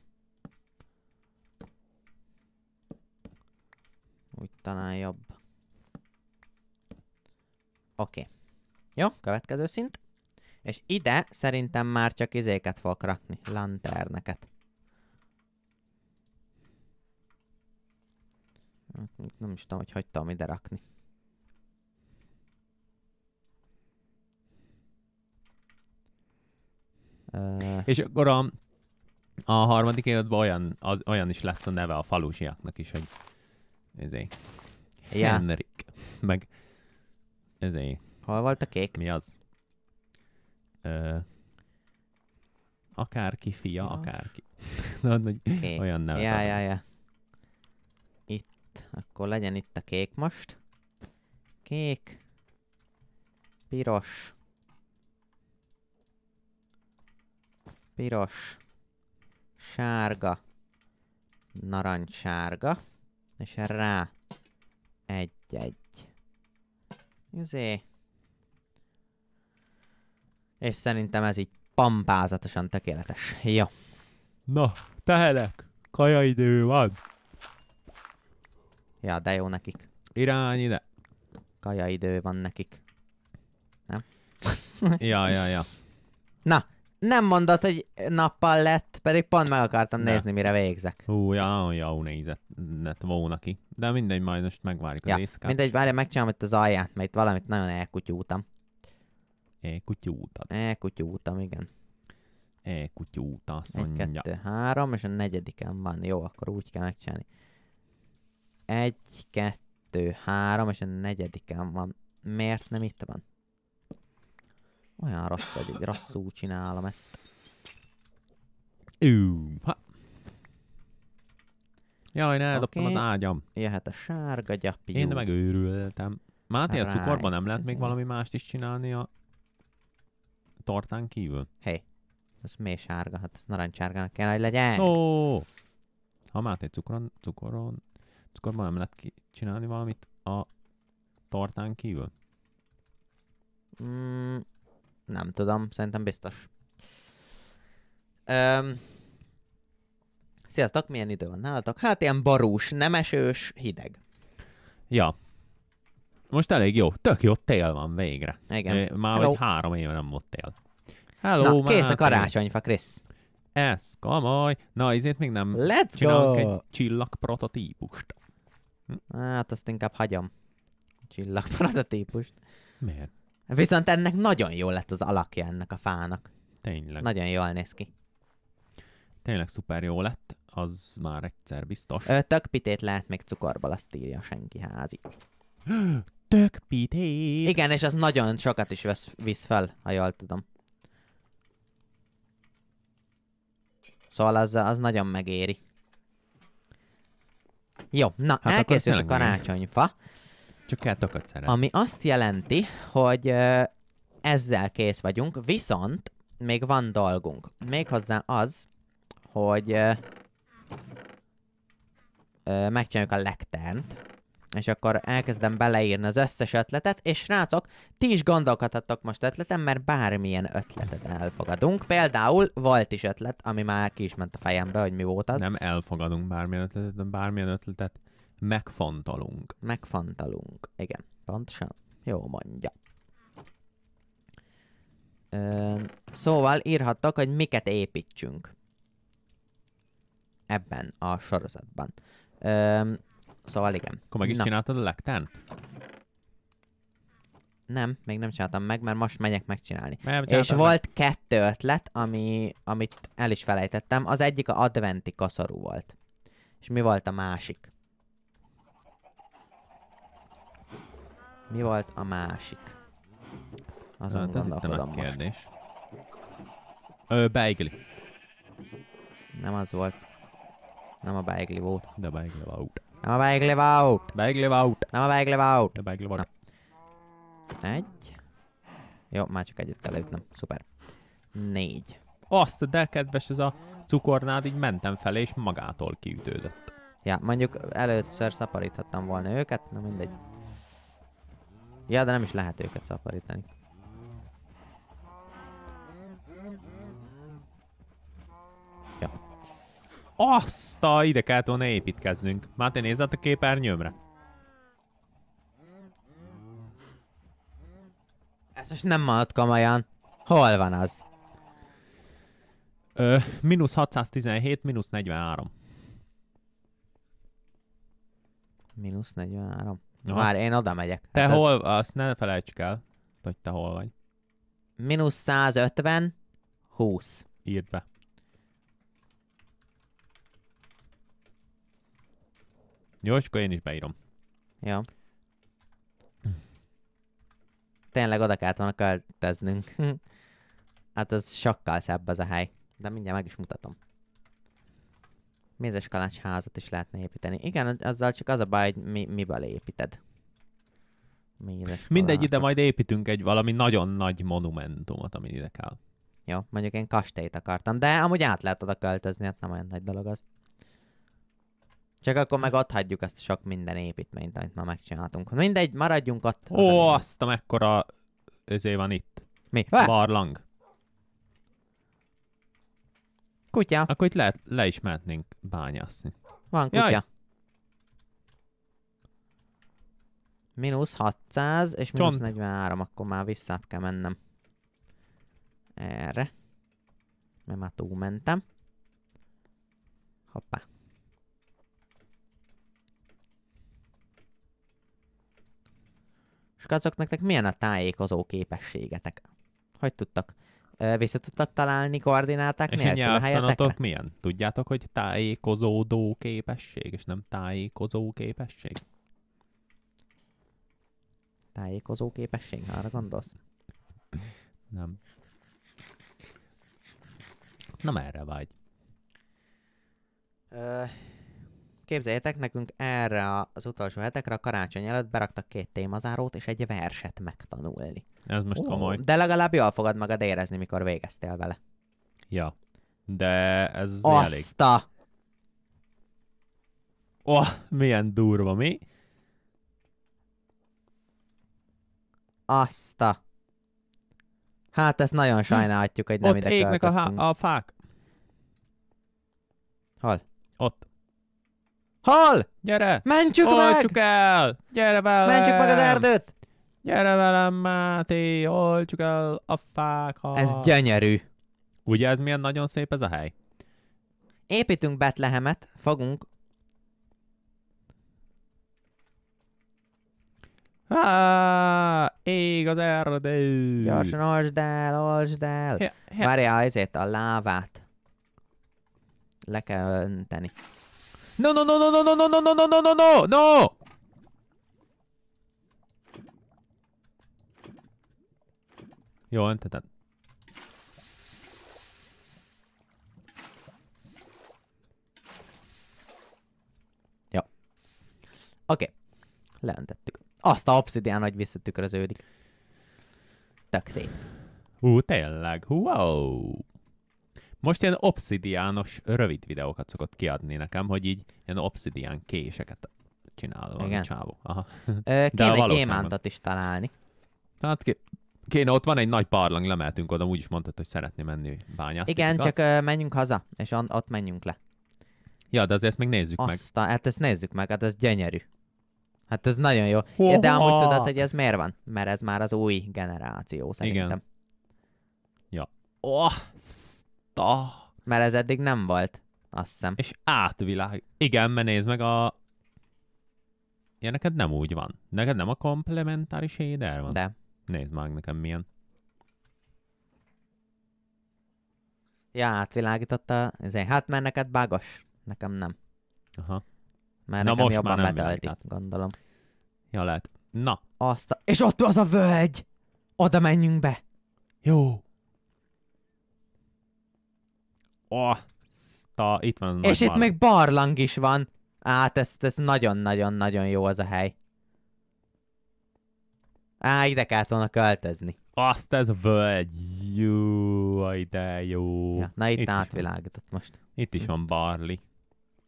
Úgy talán jobb. Oké. Okay. Jó, következő szint. És ide szerintem már csak izéket fogok rakni. Lanterneket. Hát, nem is tudom, hogy hagytam ide rakni. Uh... És akkor a, a harmadik évadban olyan, az, olyan is lesz a neve a falusiaknak is, hogy ezért. Ja. Henrik. Meg Ezé. Hol volt a kék? Mi az? Ö, akárki fia, ja. akárki. Na, hogy kék. olyan nevet. Ja, ja, ja. Itt. Akkor legyen itt a kék most. Kék. Piros. Piros. Sárga. Narancssárga. És rá. Egy-egy. Izé. És szerintem ez így pampázatosan tökéletes. Jó. Na, tehelek! idő van! Ja, de jó nekik. Irány ide! Kaja idő van nekik. Nem? ja, ja, ja. Na, nem mondod, hogy nappal lett, pedig pont meg akartam nézni, mire végzek. Hú, ja, ja, nézett lett volna ki. De mindegy, majd most megvárjuk ja. az éjszakát. Mindegy, várja, megcsinálom itt az alját, mert itt valamit nagyon elkutyútam. Elkutyútad. Elkutyútam, igen. Elkutyúta, azt Egy, kettő, három, és a negyediken van. Jó, akkor úgy kell megcsinálni. Egy, kettő, három, és a negyediken van. Miért nem itt van? Olyan rossz egy rosszul csinálom ezt. Ú, ha. Jaj, ne, okay. az ágyam. Jöhet a sárga gyapjú. Én megőrültem. Máté, a cukorban nem lehet még izé. valami mást is csinálni a tortán kívül? Hé, hey, ez mély sárga, hát ez narancsárgának kell, hogy legyen. Ó, ha Máté cukron, cukoron, cukorban nem lehet ki csinálni valamit a tortán kívül? Mm, nem tudom, szerintem biztos. Öm, sziasztok, milyen idő van nálatok? Hát ilyen barús, nem esős, hideg. Ja. Most elég jó. Tök jó tél van végre. Igen. Már Hello. vagy három éve nem volt tél. Hello, Na, kész a karácsonyfa, Krisz. Ez komoly. Na, ezért még nem Let's csinálunk go. egy csillag prototípust. Hm? Hát azt inkább hagyom. Csillag prototípust. Miért? Viszont ennek nagyon jó lett az alakja ennek a fának. Tényleg. Nagyon jól néz ki. Tényleg szuper jó lett, az már egyszer biztos. Ö, pitét lehet még cukorból, azt írja senki házi. pitét! Igen, és az nagyon sokat is vesz, visz fel, ha jól tudom. Szóval az, az nagyon megéri. Jó, na, hát elkészült a karácsonyfa. Még. Csak kell szeretni. Ami azt jelenti, hogy ezzel kész vagyunk, viszont még van dolgunk. Méghozzá az, hogy megcsináljuk a lekternt, és akkor elkezdem beleírni az összes ötletet, és srácok, ti is gondolkodhatok most ötletem, mert bármilyen ötletet elfogadunk. Például volt is ötlet, ami már ki is ment a fejembe, hogy mi volt az. Nem elfogadunk bármilyen ötletet, de bármilyen ötletet Megfantalunk. Megfantalunk. Igen, pontosan. Jó mondja. Ö, szóval írhattak, hogy miket építsünk. Ebben a sorozatban. Ö, szóval igen. Akkor meg is Na. csináltad a lektánt? Nem, még nem csináltam meg, mert most megyek megcsinálni. Mert És meg. volt kettő ötlet, ami, amit el is felejtettem. Az egyik a adventi kaszorú volt. És mi volt a másik? Mi volt a másik? Azon hát ez itt a nagy kérdés. Ö, beigli. Nem az volt. Nem a beigli volt. De beigli volt. Nem a beigli volt. Beigli volt. Nem a beigli volt. De beigli volt. Egy. Jó, már csak egyet kell ütnöm. Szuper. Négy. Azt, de kedves ez a cukornád, így mentem felé, és magától kiütődött. Ja, mondjuk először szaporíthattam volna őket, na mindegy. Ja, de nem is lehet őket szaporítani. Ja. Azt a idekától ne építkeznünk. Már te nézed a képernyőmre? Ez most nem maradt kamaján. Hol van az? Ö, minusz 617, minusz 43. Minusz 43. No. Már én oda megyek. Te hát hol, Az azt ne felejtsük el, hogy te hol vagy. Minusz 150, 20. Írd be. Jó, és akkor én is beírom. Jó. Tényleg oda kellett volna költöznünk. hát az sokkal szebb az a hely. De mindjárt meg is mutatom. Mézes kalács házat is lehetne építeni. Igen, azzal csak az a baj, hogy mi, mivel építed. Mézes Mindegy, ide majd építünk egy valami nagyon nagy monumentumot, ami ide kell. Jó, mondjuk én kastélyt akartam, de amúgy át lehet oda költözni, hát nem olyan nagy dolog az. Csak akkor meg ott hagyjuk ezt sok minden építményt, amit ma megcsináltunk. Mindegy, maradjunk ott. Ó, azt a mekkora özé van itt. Mi? Barlang. kutya. Akkor itt lehet, le is mehetnénk bányászni. Van kutya. Jaj. Minusz 600 és Csont. minusz 43, akkor már vissza kell mennem. Erre. Mert már túlmentem. Hoppá. És nektek milyen a tájékozó képességetek? Hogy tudtak vissza tudtak találni koordináták és nélkül a helyetekre? milyen? Tudjátok, hogy tájékozódó képesség, és nem tájékozó képesség? Tájékozó képesség? Arra gondolsz? nem. Nem erre vagy. Uh, Képzeljétek, nekünk erre az utolsó hetekre a karácsony előtt beraktak két témazárót és egy verset megtanulni. Ez most uh, komoly. De legalább jól fogad magad érezni, mikor végeztél vele. Ja. De ez az Azt elég. Azta! Oh, milyen durva, mi? Azta! Hát ezt nagyon hm. sajnálhatjuk, hogy nem Ott ide égnek a, há- a fák. Hol? Ott. Hal! Gyere! Mentsük Oltsuk meg! el! Gyere velem! Mentsük meg az erdőt! Gyere velem, Máté! Oltsuk el a fákat! Ez gyönyörű. Ugye ez milyen nagyon szép ez a hely? Építünk Betlehemet, fogunk. Há, ég az erdő! Gyorsan olsd el, olsd el! Várjál ezért a lávát. Le kell önteni. No, no, no, no, no, no, no, no, no, no, no, no, no, no! Jó, tehát... Ja. Oké. Okay. Leöntettük. Azt a obszidián, hogy visszatükröződik. Tök szép. Hú, tényleg. Wow! Most ilyen obszidiános rövid videókat szokott kiadni nekem, hogy így ilyen obszidián késeket csinál valami Igen. csávó. Aha. Ö, kéne egy gyémántot is találni. Hát ki, kéne, ott van egy nagy parlang, lemeltünk oda, úgyis mondtad, hogy szeretné menni bányászni. Igen, igaz? csak ö, menjünk haza, és on, ott menjünk le. Ja, de azért ezt még nézzük Aztán, meg. Aztán, hát ezt nézzük meg, hát ez gyönyörű. Hát ez nagyon jó. Oh, De amúgy tudod, hogy ez miért van? Mert ez már az új generáció szerintem. Igen. Ja. Oh, Ta. Mert ez eddig nem volt, azt hiszem. És átvilág. Igen, mert nézd meg a... Ja, neked nem úgy van. Neked nem a komplementáris éder van? De. Nézd meg nekem milyen. Ja, átvilágította. Ezért. Hát mert neked bágos. Nekem nem. Aha. Mert Na nekem most jobban már gondolom. Ja, lehet. Na. Azt a... És ott az a völgy! Oda menjünk be! Jó. Azta, Itt van És itt barlang. még barlang is van. Hát ez, ez nagyon-nagyon-nagyon jó az a hely. Á, ide kellett volna költözni. Azt ez völgy. Jó, ide jó. Ja, na itt, itt átvilágított most. Itt is van barli.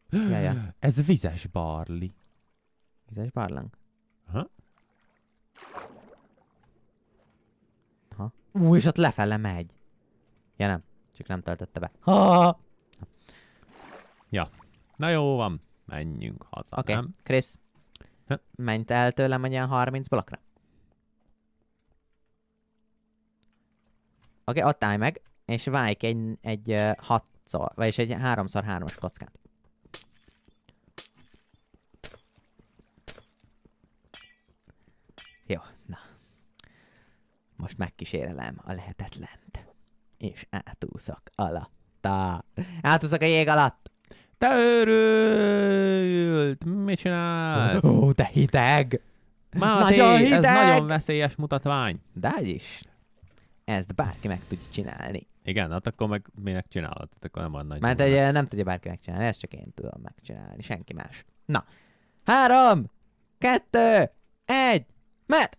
Ja, ja. Ez vizes barli. Vizes barlang? Aha. Ha? Ú, és ott lefele megy. Ja nem. Csak nem töltötte be. Ha! -ha Ja. Na jó van. Menjünk haza, Oké, okay. nem? Krisz. Menj te el tőlem egy ilyen 30 blokkra. Oké, okay, ott állj meg, és válj egy, egy uh, 6 vagyis egy 3x3-as kockát. Jó, na. Most megkísérelem a lehetetlent és átúszok alatta. Átúszok a jég alatt. Te őrült! Mit csinálsz? Ó, te hideg! Máté, nagyon hideg! ez nagyon veszélyes mutatvány. De is. Ezt bárki meg tudja csinálni. Igen, hát akkor meg minek csinálod? Hát akkor nem van nagy Mert egy, nem tudja bárki megcsinálni, ezt csak én tudom megcsinálni, senki más. Na, három, kettő, egy, met!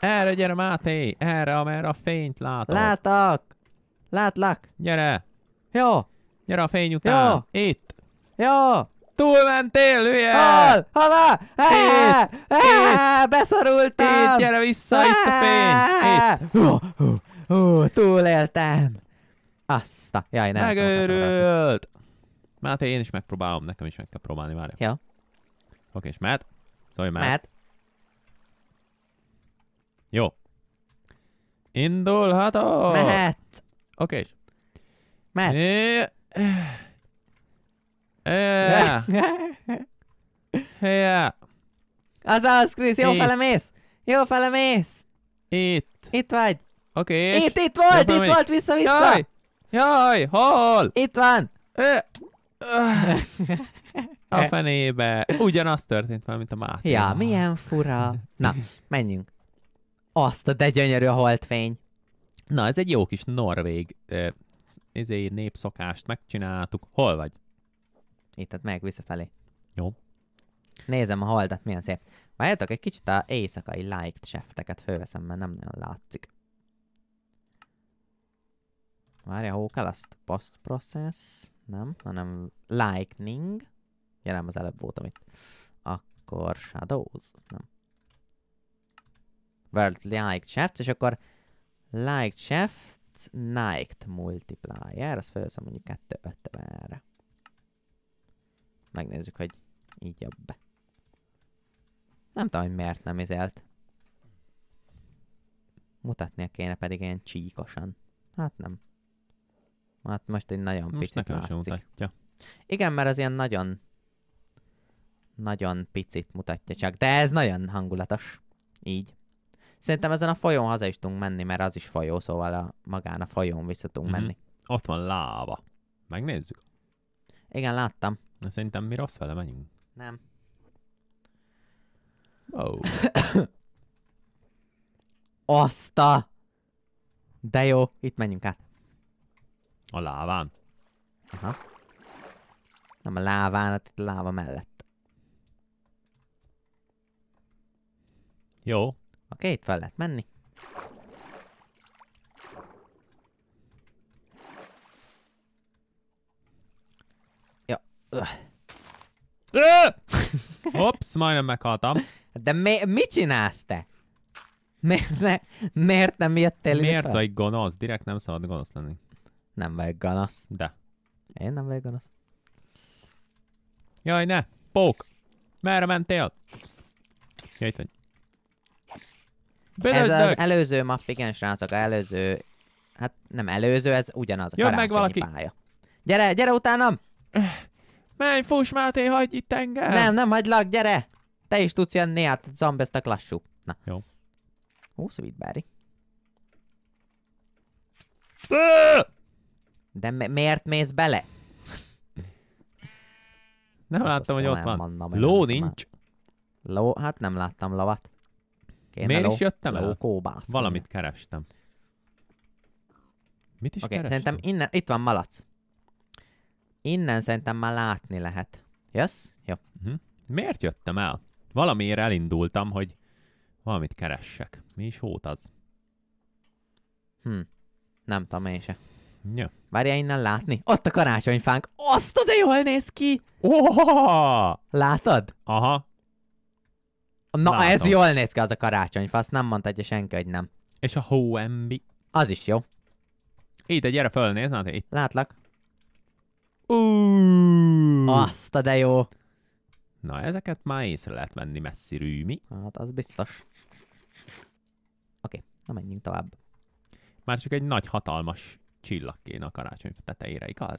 Erre gyere Máté, erre, amerre a fényt látok. Látok! Látlak! Gyere! Jó! Gyere a fény után! Jó! Itt! Jó! Túlmentél, hülye! Hol? Hova? Itt! Itt! Beszorultam! Itt, gyere vissza, itt a fény! Itt! Hú, hú, hú, túléltem! Azt a... Jaj, nem Megőrült! Máté, én is megpróbálom, nekem is meg kell próbálni, várj. Jó. Oké, és Matt? Szólj, Matt. Matt. Jó. Indulhatok! Mehet! Oké, Mert? Yeah. Azaz, Krisz, jó felemész! Jó felemész! Itt. Itt vagy. Oké. Okay. Itt, itt volt, itt volt, vissza-vissza! Jaj! Jaj, hol? Itt van! A fenébe. Ugyanaz történt valami, mint a Máté. Ja, milyen fura. Na, menjünk. Azt a de gyönyörű a holtfény. Na, ez egy jó kis norvég eh, izé, népszakást megcsináltuk. Hol vagy? Itt, tehát meg visszafelé. Jó. Nézem a holdat, milyen szép. Várjátok, egy kicsit a éjszakai light shafteket fölveszem, mert nem nagyon látszik. Várja, hol kell azt? Post process? Nem, hanem lightning. Jelen az előbb voltam itt. Akkor shadows. Nem. World light shafts, és akkor Like Chefs Night Multiplier, azt felhozom mondjuk 250-re. Megnézzük, hogy így jobb. Nem tudom, hogy miért nem izelt. Mutatnia kéne pedig ilyen csíkosan. Hát nem. Hát most egy nagyon most picit nekem látszik. Sem mutatja. Igen, mert az ilyen nagyon nagyon picit mutatja csak, de ez nagyon hangulatos. Így. Szerintem ezen a folyón haza is tudunk menni, mert az is folyó, szóval a, magán a folyón vissza tudunk mm-hmm. menni. Ott van láva. Megnézzük. Igen, láttam. Na szerintem mi rossz vele menjünk. Nem. Oh. Azt De jó, itt menjünk át. A láván? Aha. Nem a láván, hát itt a láva mellett. Jó, Oké, itt fel lehet menni. Ja. Hops, majdnem meghaltam. De mi, mit csinálsz te? Miért, ne, miért nem jöttél Miért fel? vagy gonosz? Direkt nem szabad gonosz lenni. Nem vagy gonosz. De. Én nem vagyok gonosz. Jaj, ne! Pók! Merre mentél? itt vagy. Belődök. Ez az előző map, igen srácok, előző... Hát nem előző, ez ugyanaz, a Jön meg valaki. pálya. Gyere, gyere utánam! Menj, fuss Máté, hagyj itt engem! Nem, nem hagylak, gyere! Te is tudsz jönni, hát zombeztek lassú. Na. Jó. Ó, Barry. De mi miért mész bele? Nem hát láttam, hogy ott van. Ló nincs. Ló, hát nem láttam lovat. Én Miért hello, is jöttem el? Kóbász. Valamit kerestem. Mit is okay, kerestem? Szerintem innen, itt van malac. Innen szerintem már látni lehet. Yes? Jó. Uh-huh. Miért jöttem el? Valamiért elindultam, hogy valamit keressek. Mi is hót az? Hm. Nem tudom én se. Ja. Várjál innen látni? Ott a karácsonyfánk! Azt a de jól néz ki! Oh! Látod? Aha. Na, Látom. ez jól néz ki az a karácsonyfa, azt nem egyes senki, hogy nem. És a hóembi. Az is jó. Itt gyere fölnéz, Nati. Hát Látlak. Uh. Azt a de jó. Na, ezeket már észre lehet venni messzi mi? Hát, az biztos. Oké, okay, na menjünk tovább. Már csak egy nagy, hatalmas csillag kéne a karácsonyfa tetejére, igaz?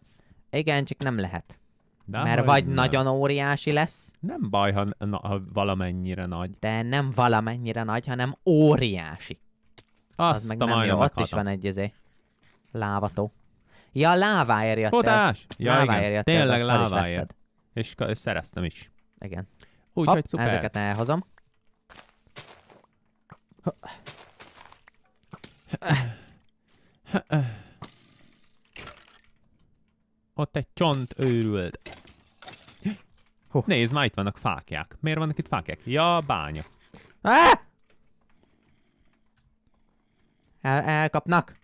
Igen, csak nem lehet. De Mert vagy nem. nagyon óriási lesz. Nem baj, ha, na, ha valamennyire nagy. De nem valamennyire nagy, hanem óriási. Azt az meg a nem jó. Ott is van egy izé. Lávató. Ja, lávájér jött Fotás! Ja, lávájér igen. Jött Tényleg láváért. És szereztem is. Igen. Úgyhogy szuper. Ezeket elhozom. Ha. Ha. Ha. Ott egy csont őrült. Huh. Nézd, már itt vannak fákják. Miért vannak itt fákják? Ja, bánya. Ah! El, elkapnak.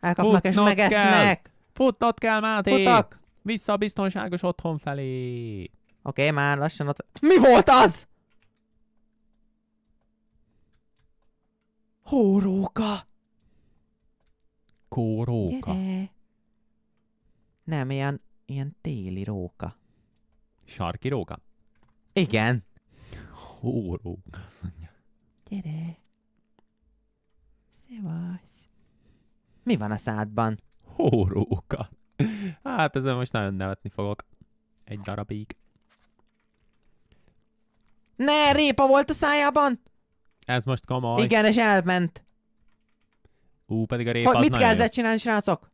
Elkapnak Futnod és megesznek. Kell. Futnod kell, Máté. Futak. Vissza a biztonságos otthon felé. Oké, okay, már lassan ott... Mi volt az? Hóróka. Kóróka. Gyere. Nem, ilyen, ilyen téli róka. Sarki róka? Igen. Hóróka. Gyere. Szevasz. Mi van a szádban? Hóróka. Hát ezzel most nagyon nevetni fogok. Egy darabig. Ne, répa volt a szájában! Ez most komoly. Igen, és elment. Ú, pedig a répa Hogy, az mit kell ezzel csinálni, srácok?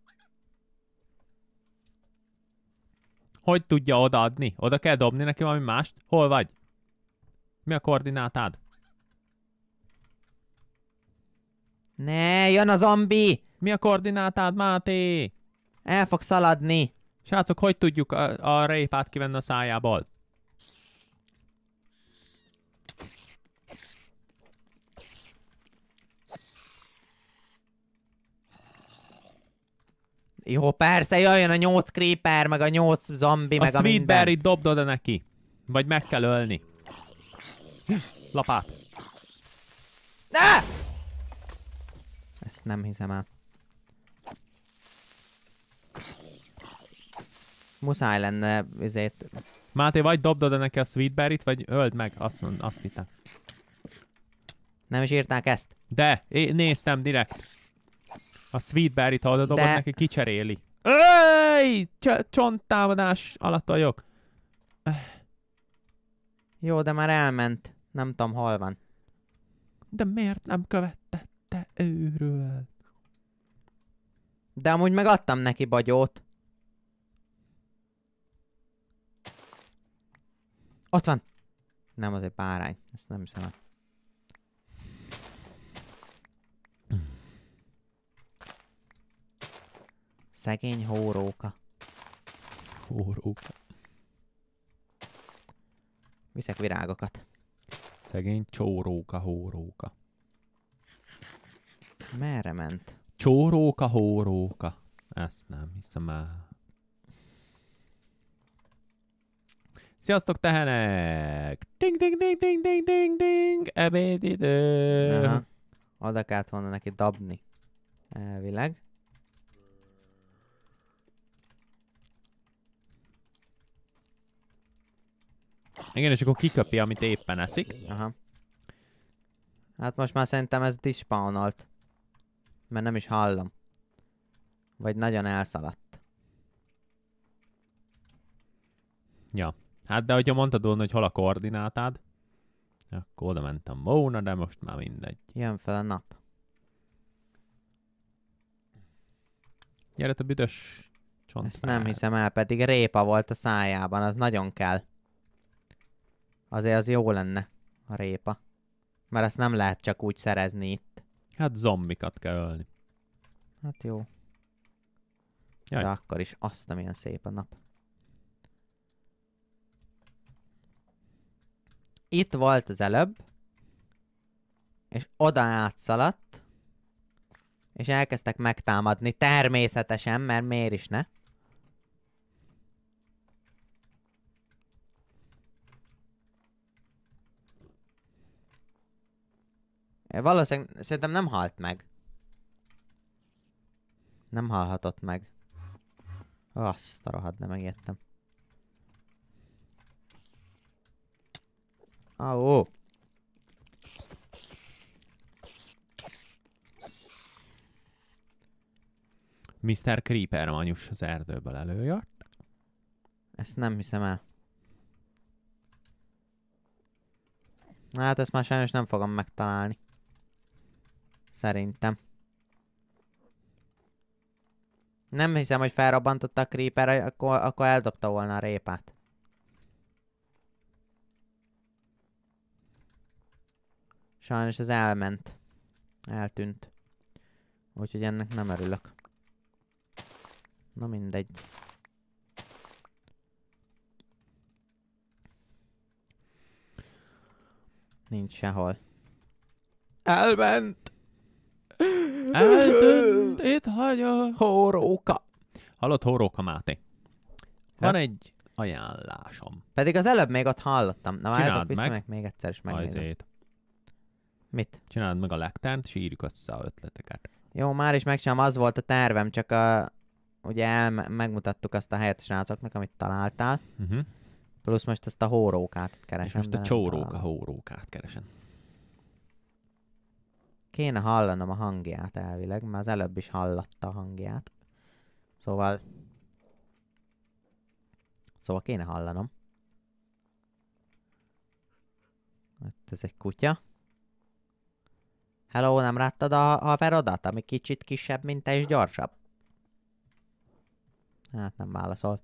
Hogy tudja odaadni? Oda kell dobni neki valami mást? Hol vagy? Mi a koordinátád? Ne, jön a zombi! Mi a koordinátád, Máté? El fog szaladni. Srácok, hogy tudjuk a, a répát kivenni a szájából? Jó, persze, jöjjön a nyolc creeper, meg a nyolc zombi, a meg a minden. A dobd oda neki. Vagy meg kell ölni. Lapát. Ne! Ezt nem hiszem el. Muszáj lenne, ezért... Máté, vagy dobd oda neki a sweetberry vagy öld meg, azt mond, azt hittem. Nem is írták ezt? De, én néztem direkt. A Sweetberry-t, ha oda De... neki, kicseréli. Ej! Csonttámadás alatt vagyok. Öh. Jó, de már elment. Nem tudom, hol van. De miért nem te őről? De amúgy megadtam neki bagyót. Ott van. Nem, az egy párány. Ezt nem hiszem. Szegény hóróka. Hóróka. Viszek virágokat. Szegény csóróka, hóróka. Merre ment? Csóróka, hóróka. Ezt nem hiszem el. Sziasztok, tehenek! Ding, ding, ding, ding, ding, ding, ding! Ebédidő! Aha. Oda kellett volna neki dabni. Elvileg. Igen, és akkor kiköpi, amit éppen eszik. Aha. Hát most már szerintem ez dispawnolt. Mert nem is hallom. Vagy nagyon elszaladt. Ja. Hát de hogyha mondtad volna, hogy hol a koordinátád, akkor oda mentem volna, de most már mindegy. Jön fel a nap. Gyere te büdös csont. Ezt nem hiszem el, pedig répa volt a szájában, az nagyon kell. Azért az jó lenne a répa. Mert ezt nem lehet csak úgy szerezni itt. Hát zombikat kell ölni. Hát jó. Jaj. De akkor is azt nem ilyen szép a nap. Itt volt az előbb. És oda átszaladt. És elkezdtek megtámadni természetesen, mert miért is ne? Valószínűleg szerintem nem halt meg. Nem halhatott meg. Azt a rohadt, nem megijedtem. Ó. Mr. Creeper manyus az erdőből előjött. Ezt nem hiszem el. Hát ezt már sajnos nem fogom megtalálni. Szerintem. Nem hiszem, hogy felrabbantotta a creeper, akkor, akkor eldobta volna a répát. Sajnos ez elment. Eltűnt. Úgyhogy ennek nem örülök. Na mindegy. Nincs sehol. Elment! Eltűnt, itt hagyja. Hóróka. Hallott Hóróka Máté? Van hát- egy ajánlásom. Pedig az előbb még ott hallottam. Na várjátok, meg még egyszer is megnézem. Mit? Csináld meg a lektárt, és írjuk össze a ötleteket. Jó, már is megcsinálom, az volt a tervem, csak a, ugye el, megmutattuk azt a helyet a srácoknak, amit találtál. Uh-huh. Plusz most ezt a hórókát keresem. És most a csóróka hórókát hát- keresem. Kéne hallanom a hangját elvileg, mert az előbb is hallatta a hangját. Szóval... Szóval kéne hallanom. Hát ez egy kutya. Hello, nem láttad a haverodat, ami kicsit kisebb, mint te és gyorsabb? Hát nem válaszol.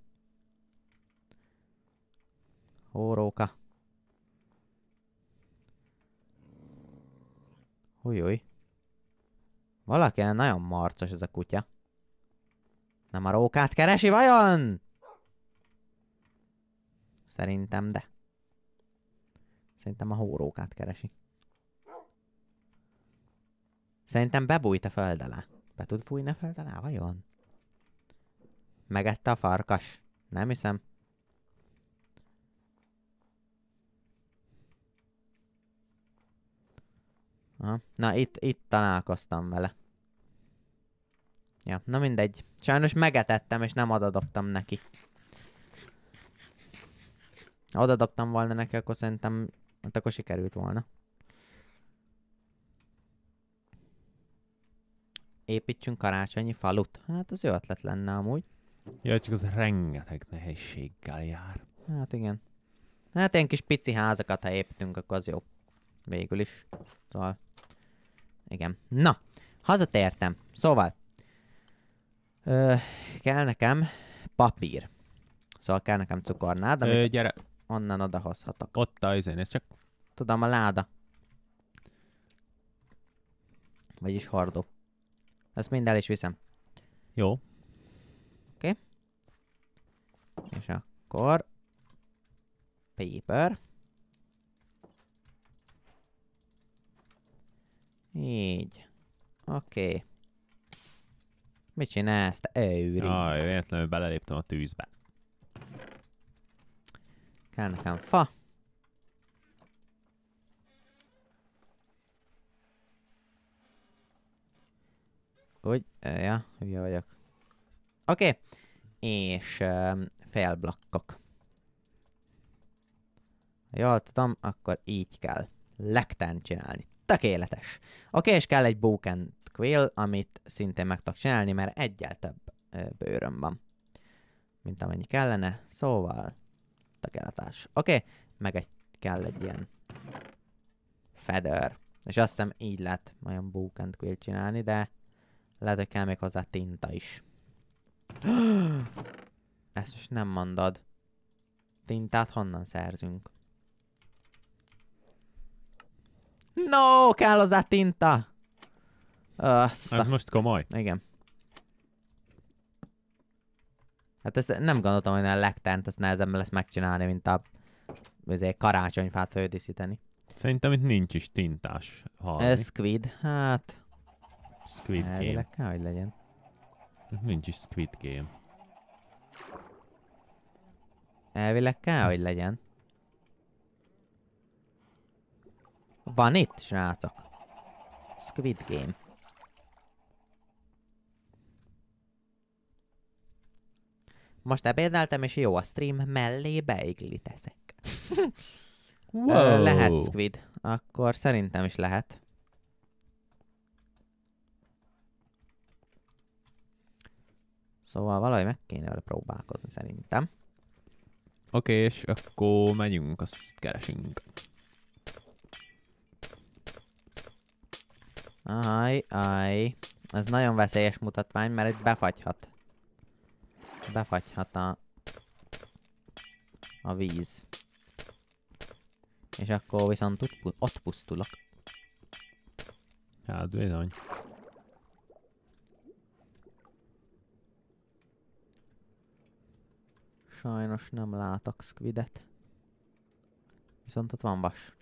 Hóróka. Ujjjj. Valaki nagyon marcos ez a kutya. Nem a rókát keresi vajon? Szerintem de. Szerintem a hórókát keresi. Szerintem bebújt a föld alá. Be tud fújni a föld alá vajon? Megette a farkas. Nem hiszem. Aha. Na, itt, itt találkoztam vele. Ja, na mindegy. Sajnos megetettem, és nem odadobtam neki. Ha odadobtam volna neki, akkor szerintem... Hát akkor sikerült volna. Építsünk karácsonyi falut. Hát az jó ötlet lenne amúgy. Ja, csak az rengeteg nehézséggel jár. Hát igen. Hát ilyen kis pici házakat, ha építünk, akkor az jó. Végül is. Szóval igen. Na, hazatértem. Szóval, ö, kell nekem papír. Szóval kell nekem cukornád, amit Ö, gyere, onnan odahozhatok. ott a izén, ez csak... Tudom, a láda. Vagyis hordó. Ezt mind el is viszem. Jó. És akkor... Paper. Így. Oké. Okay. Mit csinálsz? Te őri. Aj, véletlenül beleléptem a tűzbe. Kell nekem fa. Úgy, ja, hülye vagyok. Oké. Okay. És um, felblakkok. Ha jól tudom, akkor így kell. Lektán csinálni. Tökéletes. Oké, okay, és kell egy Book and Quill, amit szintén meg tudok csinálni, mert egyel több bőröm van, mint amennyi kellene. Szóval, tökéletes. Oké, okay, meg egy, kell egy ilyen feather. És azt hiszem így lehet olyan Book and Quill csinálni, de lehet, hogy kell még hozzá tinta is. Ezt most nem mondod. Tintát honnan szerzünk? No, kell a tinta. Hát Ez most komoly. Igen. Hát ezt nem gondoltam, hogy a lektánt azt nehezebben lesz megcsinálni, mint a azért karácsonyfát fődíszíteni. Szerintem itt nincs is tintás halmi. Ez squid, hát... Squid Elvileg game. kell, hogy legyen. Nincs is squid game. Elvileg kell, hogy legyen. Van itt, srácok? Squid Game. Most ebédeltem, és jó, a stream mellé beigli teszek. wow. lehet Squid. Akkor szerintem is lehet. Szóval valahogy meg kéne vele próbálkozni szerintem. Oké, okay, és akkor menjünk azt keresünk. Aj, aj. Ez nagyon veszélyes mutatvány, mert itt befagyhat. Befagyhat a... a víz. És akkor viszont ott, ott pusztulok. Hát bizony. Sajnos nem látok squidet. Viszont ott van vas.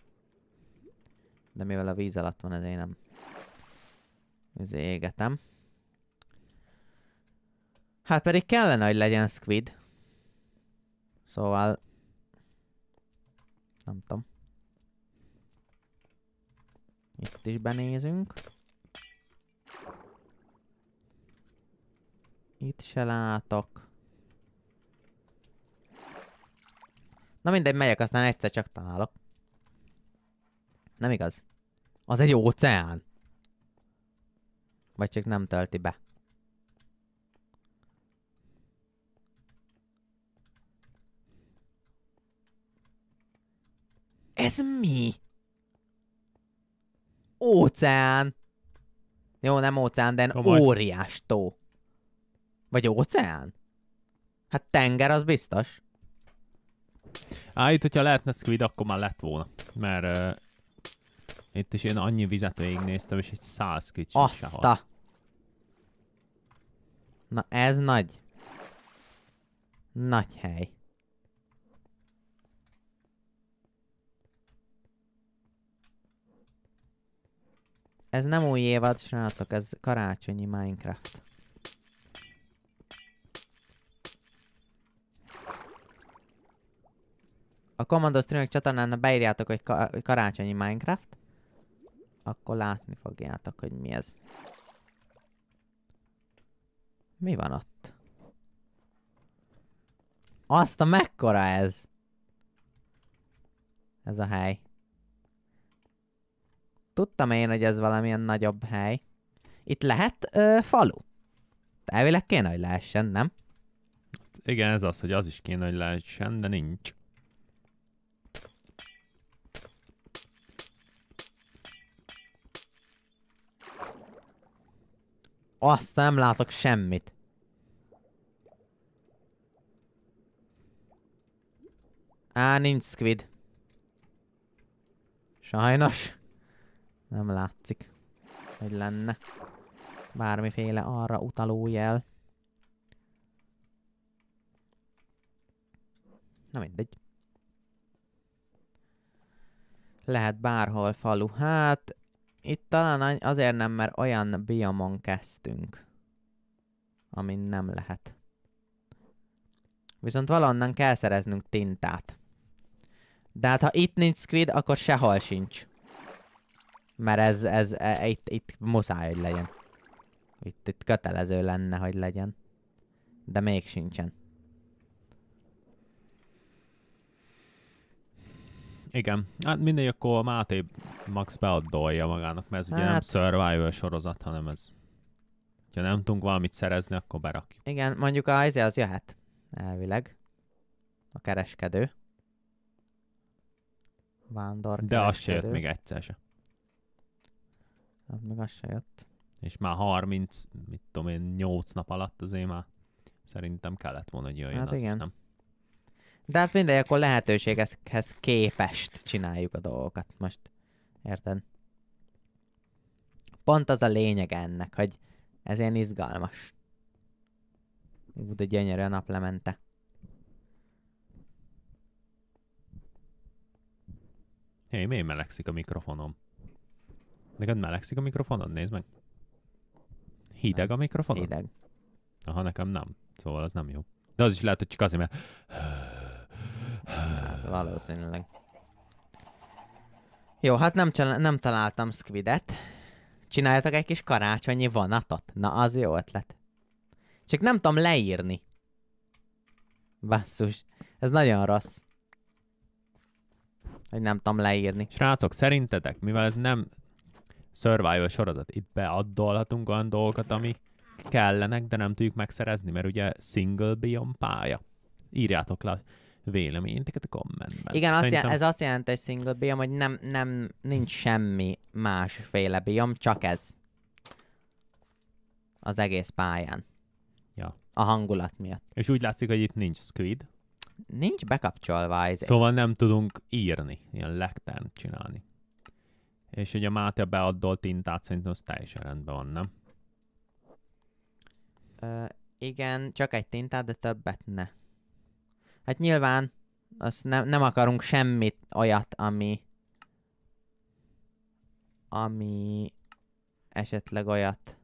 De mivel a víz alatt van, ezért nem. Izé, égetem. Hát pedig kellene, hogy legyen squid. Szóval... Nem tudom. Itt is benézünk. Itt se látok. Na mindegy, megyek, aztán egyszer csak találok. Nem igaz? Az egy óceán. Vagy csak nem tölti be. Ez mi? Óceán! Jó, nem óceán, de Komoly. óriás tó. Vagy óceán? Hát tenger az biztos. Á, itt, hogyha lehetne squid, akkor már lett volna. Mert uh, itt is én annyi vizet végignéztem, és egy száz kicsit Azta. a... Na ez nagy. Nagy hely. Ez nem új évad, srácok, ez karácsonyi Minecraft. A Commando Streaming csatornán beírjátok, hogy karácsonyi Minecraft, akkor látni fogjátok, hogy mi ez. Mi van ott? Azt a mekkora ez? Ez a hely. Tudtam én, hogy ez valamilyen nagyobb hely. Itt lehet ö, falu. Elvileg kéne, hogy lehessen, nem? Igen, ez az, hogy az is kéne, hogy lehessen, de nincs. Azt nem látok semmit. Á, nincs squid. Sajnos. Nem látszik, hogy lenne bármiféle arra utaló jel. Na mindegy. Lehet bárhol falu. Hát, itt talán azért nem, mert olyan biomon kezdtünk, amin nem lehet. Viszont valonnan kell szereznünk tintát. De hát ha itt nincs squid, akkor sehol sincs. Mert ez, ez, e, itt, itt muszáj, hogy legyen. Itt, itt kötelező lenne, hogy legyen. De még sincsen. igen. Hát mindegy, akkor Máté Max beaddolja magának, mert ez hát... ugye nem hát- Survivor sorozat, hanem ez... Ha nem tudunk valamit szerezni, akkor berakjuk. Igen, mondjuk a izé az jöhet. Elvileg. A kereskedő. Vándor De az se jött még egyszer se. Hát még az se jött. És már 30, mit tudom én, 8 nap alatt én már szerintem kellett volna, hogy jöjjön hát az igen. is, nem? De hát mindegy, akkor lehetőségekhez képest csináljuk a dolgokat most. Érted? Pont az a lényeg ennek, hogy ez ilyen izgalmas. Ú, de gyönyörű a naplemente. Hé, hey, miért melegszik a mikrofonom? Neked melegszik a mikrofonod? Nézd meg. Hideg a mikrofonod? Hideg. Aha, nekem nem. Szóval az nem jó. De az is lehet, hogy csak azért, mert... Valószínűleg. Jó, hát nem, nem találtam Squidet. Csináljatok egy kis karácsonyi vonatot. Na, az jó ötlet. Csak nem tudom leírni. Basszus. Ez nagyon rossz. Hogy nem tudom leírni. Srácok, szerintetek, mivel ez nem survival sorozat, itt beaddolhatunk olyan dolgokat, ami kellenek, de nem tudjuk megszerezni, mert ugye single biom pálya. Írjátok le véleményeket a kommentben. Igen, azt Szerintem... jel- ez azt jelenti egy single biom, hogy nem, nem, nincs semmi másféle biom, csak ez. Az egész pályán. Ja. A hangulat miatt. És úgy látszik, hogy itt nincs squid. Nincs bekapcsolva ez. Szóval nem tudunk írni, ilyen lektern csinálni. És ugye a Máté beaddol tintát szerintem az teljesen rendben van, nem? Ö, igen, csak egy tintát, de többet ne. Hát nyilván azt nem, nem akarunk semmit olyat, ami ami esetleg olyat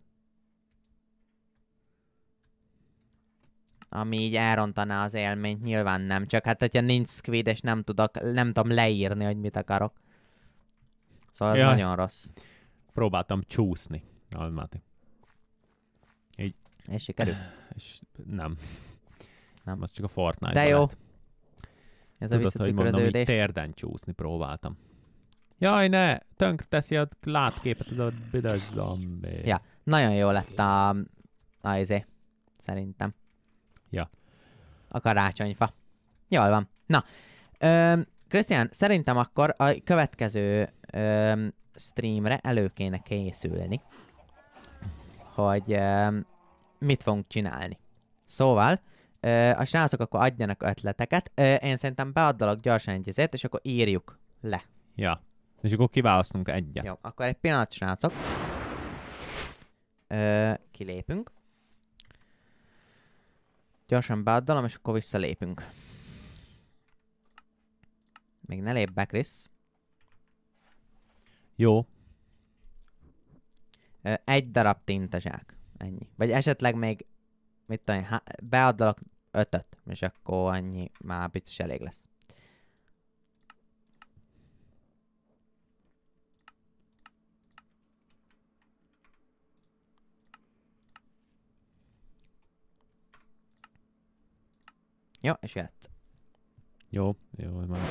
ami így elrontaná az élményt, nyilván nem. Csak hát, hogyha nincs squid, és nem tudok, nem tudom leírni, hogy mit akarok. Szóval ja. nagyon rossz. Próbáltam csúszni, Almáti. Így. És sikerült? És nem. Nem, az csak a Fortnite. De jó. Ez a visszatükröződés. térden csúszni próbáltam. Jaj, ne! Tönk teszi a látképet ez a büdös zombi. Ja, nagyon jó lett a... a izé, szerintem. Ja. A karácsonyfa. Jól van. Na, Krisztián, szerintem akkor a következő ö, streamre elő kéne készülni, hogy ö, mit fogunk csinálni. Szóval, a srácok akkor adjanak ötleteket. Én szerintem beaddalak gyorsan egy ezért, és akkor írjuk le. Ja. És akkor kiválasztunk egyet. Jó, akkor egy pillanat, srácok. Ö, kilépünk. Gyorsan beaddalom, és akkor visszalépünk. Még ne lép be, Krisz. Jó. Ö, egy darab tintazsák. Ennyi. Vagy esetleg még, mit tudom én, beaddalak ötöt, és akkor annyi már biztos elég lesz. Jó, és jött. Jó, jó, már. Oké.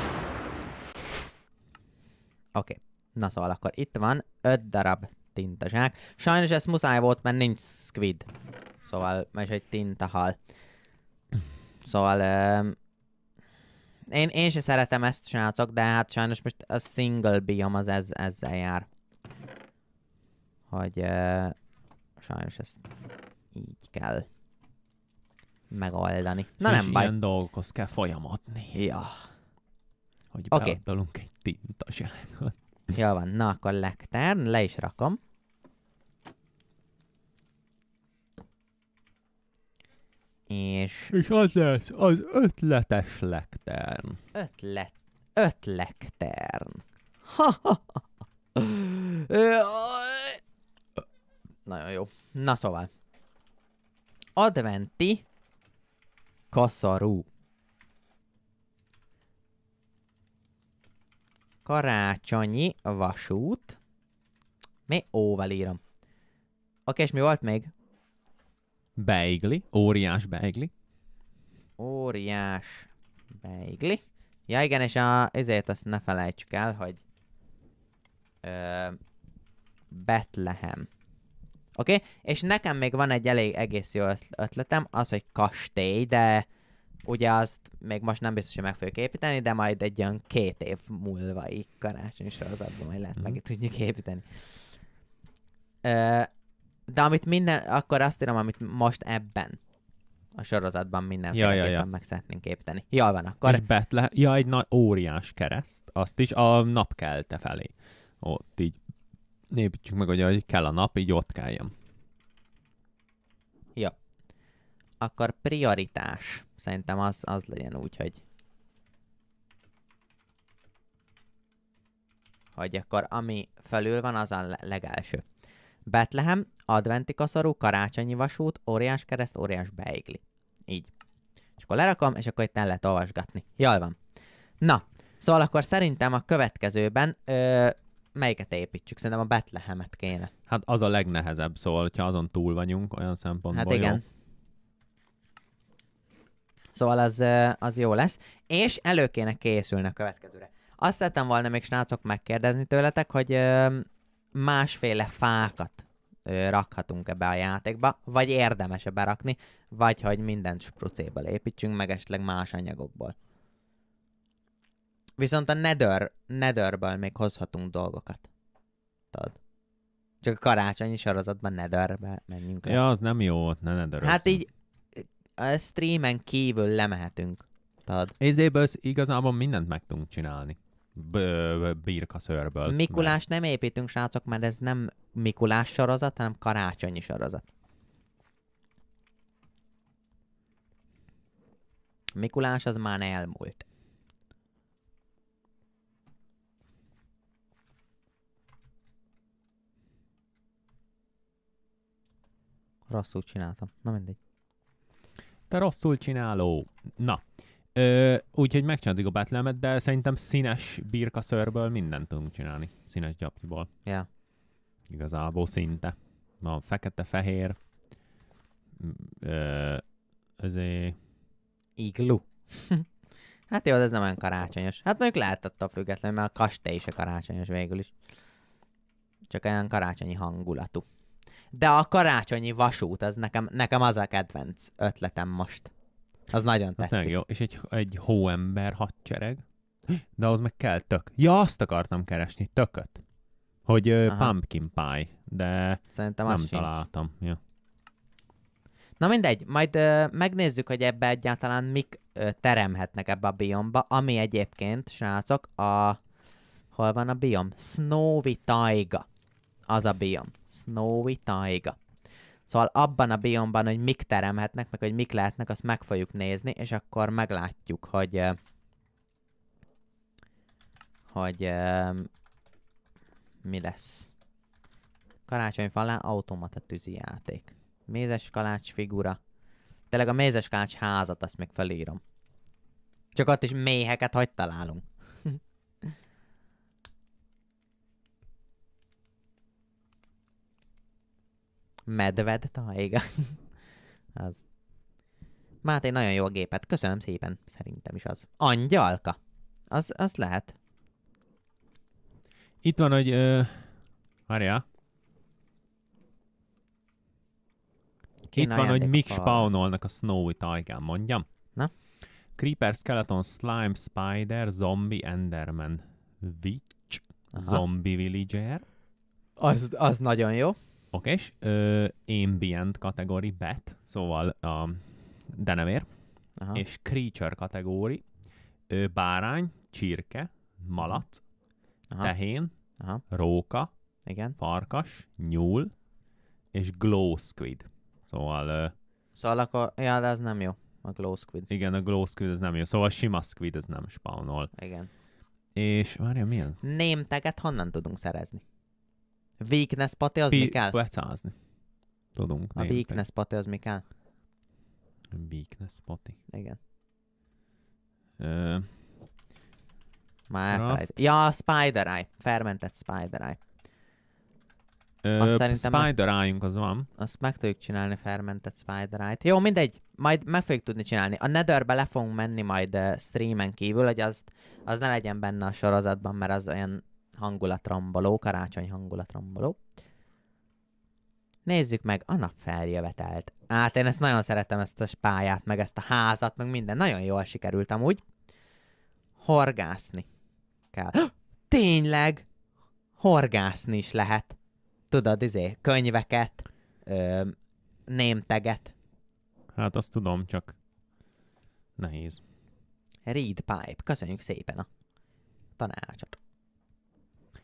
Okay. Na szóval akkor itt van öt darab tintazsák. Sajnos ez muszáj volt, mert nincs squid. Szóval, és egy tintahal. Szóval én, én se szeretem ezt srácok, de hát sajnos most a single biom az ez, ezzel jár. Hogy uh, sajnos ezt így kell megoldani. Na nem baj. ilyen dolgokhoz kell folyamatni. Ja. Hogy okay. beadalunk egy tintasságot. Jó van, na akkor lektern, le is rakom. És... És az lesz az ötletes lektern. Ötlet... Ötlektern. Ha, ha, ha. Nagyon jó. Na szóval. Adventi kaszarú. Karácsonyi vasút. Mi? Óval írom. Oké, és mi volt még? Beigli, óriás beigli. Óriás beigli. Ja igen, és a, ezért azt ne felejtsük el, hogy ö, Betlehem. Oké? Okay? És nekem még van egy elég egész jó ötletem, az, hogy kastély, de ugye azt még most nem biztos, hogy meg fogjuk építeni, de majd egy olyan két év múlva így karácsony sorozatban majd lehet mhm. meg tudjuk építeni. Ö, de amit minden, akkor azt írom, amit most ebben a sorozatban mindenféleképpen ja, ja, ja. meg szeretnénk képteni. Jól van, akkor... És Betle... Ja, egy nagy óriás kereszt, azt is a nap kelte felé. Ott így népítsük meg, hogy ahogy kell a nap, így ott kelljem. Jó. Akkor prioritás. Szerintem az, az legyen úgy, hogy... Hogy akkor ami felül van, az a legelső. Betlehem, adventi kaszorú, karácsonyi vasút, óriás kereszt, óriás beigli. Így. És akkor lerakom, és akkor itt el lehet olvasgatni. Jól van. Na, szóval akkor szerintem a következőben ö, melyiket építsük? Szerintem a Betlehemet kéne. Hát az a legnehezebb, szóval hogyha azon túl vagyunk olyan szempontból. Hát igen. Jó. Szóval az, az jó lesz. És elő kéne készülni a következőre. Azt szerettem volna még srácok megkérdezni tőletek, hogy ö, másféle fákat rakhatunk ebbe a játékba, vagy érdemes ebbe rakni, vagy hogy mindent sprucéből építsünk, meg esetleg más anyagokból. Viszont a nether, netherből még hozhatunk dolgokat. Tudod? Csak a karácsonyi sorozatban netherbe menjünk. Ja, le. az nem jó, ott ne nether Hát így a streamen kívül lemehetünk. Tudod? Ezéből igazából mindent meg tudunk csinálni szörből. Mikulás nem építünk, srácok, mert ez nem Mikulás sorozat, hanem karácsonyi sorozat. Mikulás az már elmúlt. Rosszul csináltam. Na mindegy. Te rosszul csináló. Na, Úgyhogy megcsináltuk a betlemet, de szerintem színes szörből mindent tudunk csinálni. Színes gyapjúból. Yeah. Igazából szinte. Van fekete-fehér. Ezé... Iglu. hát jó, ez nem olyan karácsonyos. Hát mondjuk lehet attól függetlenül, mert a kastély is a karácsonyos végül is. Csak olyan karácsonyi hangulatú. De a karácsonyi vasút, az nekem, nekem az a kedvenc ötletem most. Az nagyon tetszik. Az nagyon jó. És egy, egy hóember hadsereg, de ahhoz meg kell tök. Ja, azt akartam keresni, tököt. Hogy ö, pumpkin pie, de Szerintem nem találtam. Ja. Na mindegy, majd ö, megnézzük, hogy ebbe egyáltalán mik ö, teremhetnek ebbe a biomba, ami egyébként, srácok, a... Hol van a biom? Snowy Taiga. Az a biom. Snowy Taiga. Szóval abban a biomban, hogy mik teremhetnek, meg hogy mik lehetnek, azt meg fogjuk nézni, és akkor meglátjuk, hogy eh, hogy eh, mi lesz. falán automata tűzi játék. Mézes kalács figura. Tényleg a mézes kalács házat, azt még felírom. Csak ott is méheket hogy találunk? Medved igen. az. Máté, nagyon jó a gépet. Köszönöm szépen. Szerintem is az. Angyalka. Az, az lehet. Itt van, hogy... Uh, Várja. Itt van, hogy mik spawnolnak a Snowy Tiger, mondjam. Na? Creeper, Skeleton, Slime, Spider, Zombie, Enderman, Witch, Aha. Zombie Villager. Az, az nagyon jó. Okés, és ambient kategóri bet, szóval a denemér, Aha. és creature kategóri ö, bárány, csirke, malac, Aha. tehén, Aha. róka, Igen. farkas, nyúl, és glow squid. Szóval... Ö, szóval akkor, ja, de ez nem jó, a glow squid. Igen, a glow squid ez nem jó, szóval a sima squid ez nem spawnol. Igen. És várja, milyen? Némteget honnan tudunk szerezni? Weakness paté az Pi- mi kell? Pecázni. Tudunk. A weakness weakness paté az mi kell? Weakness paté. Igen. Ö, Már elfelejt. Ja, Spider Eye. Fermentett Spider Eye. Azt ö, szerintem spider eye az van. Azt meg tudjuk csinálni, fermentett spider eye Jó, mindegy. Majd meg fogjuk tudni csinálni. A netherbe le fogunk menni majd streamen kívül, hogy azt, az ne legyen benne a sorozatban, mert az olyan hangulatramboló, karácsony hangulatramboló. Nézzük meg a nap feljövetelt. Hát én ezt nagyon szeretem, ezt a pályát, meg ezt a házat, meg minden. Nagyon jól sikerült amúgy. Horgászni kell. Tényleg! Horgászni is lehet. Tudod, izé, könyveket, ö, némteget. Hát azt tudom, csak nehéz. Read Pipe, köszönjük szépen a tanácsot.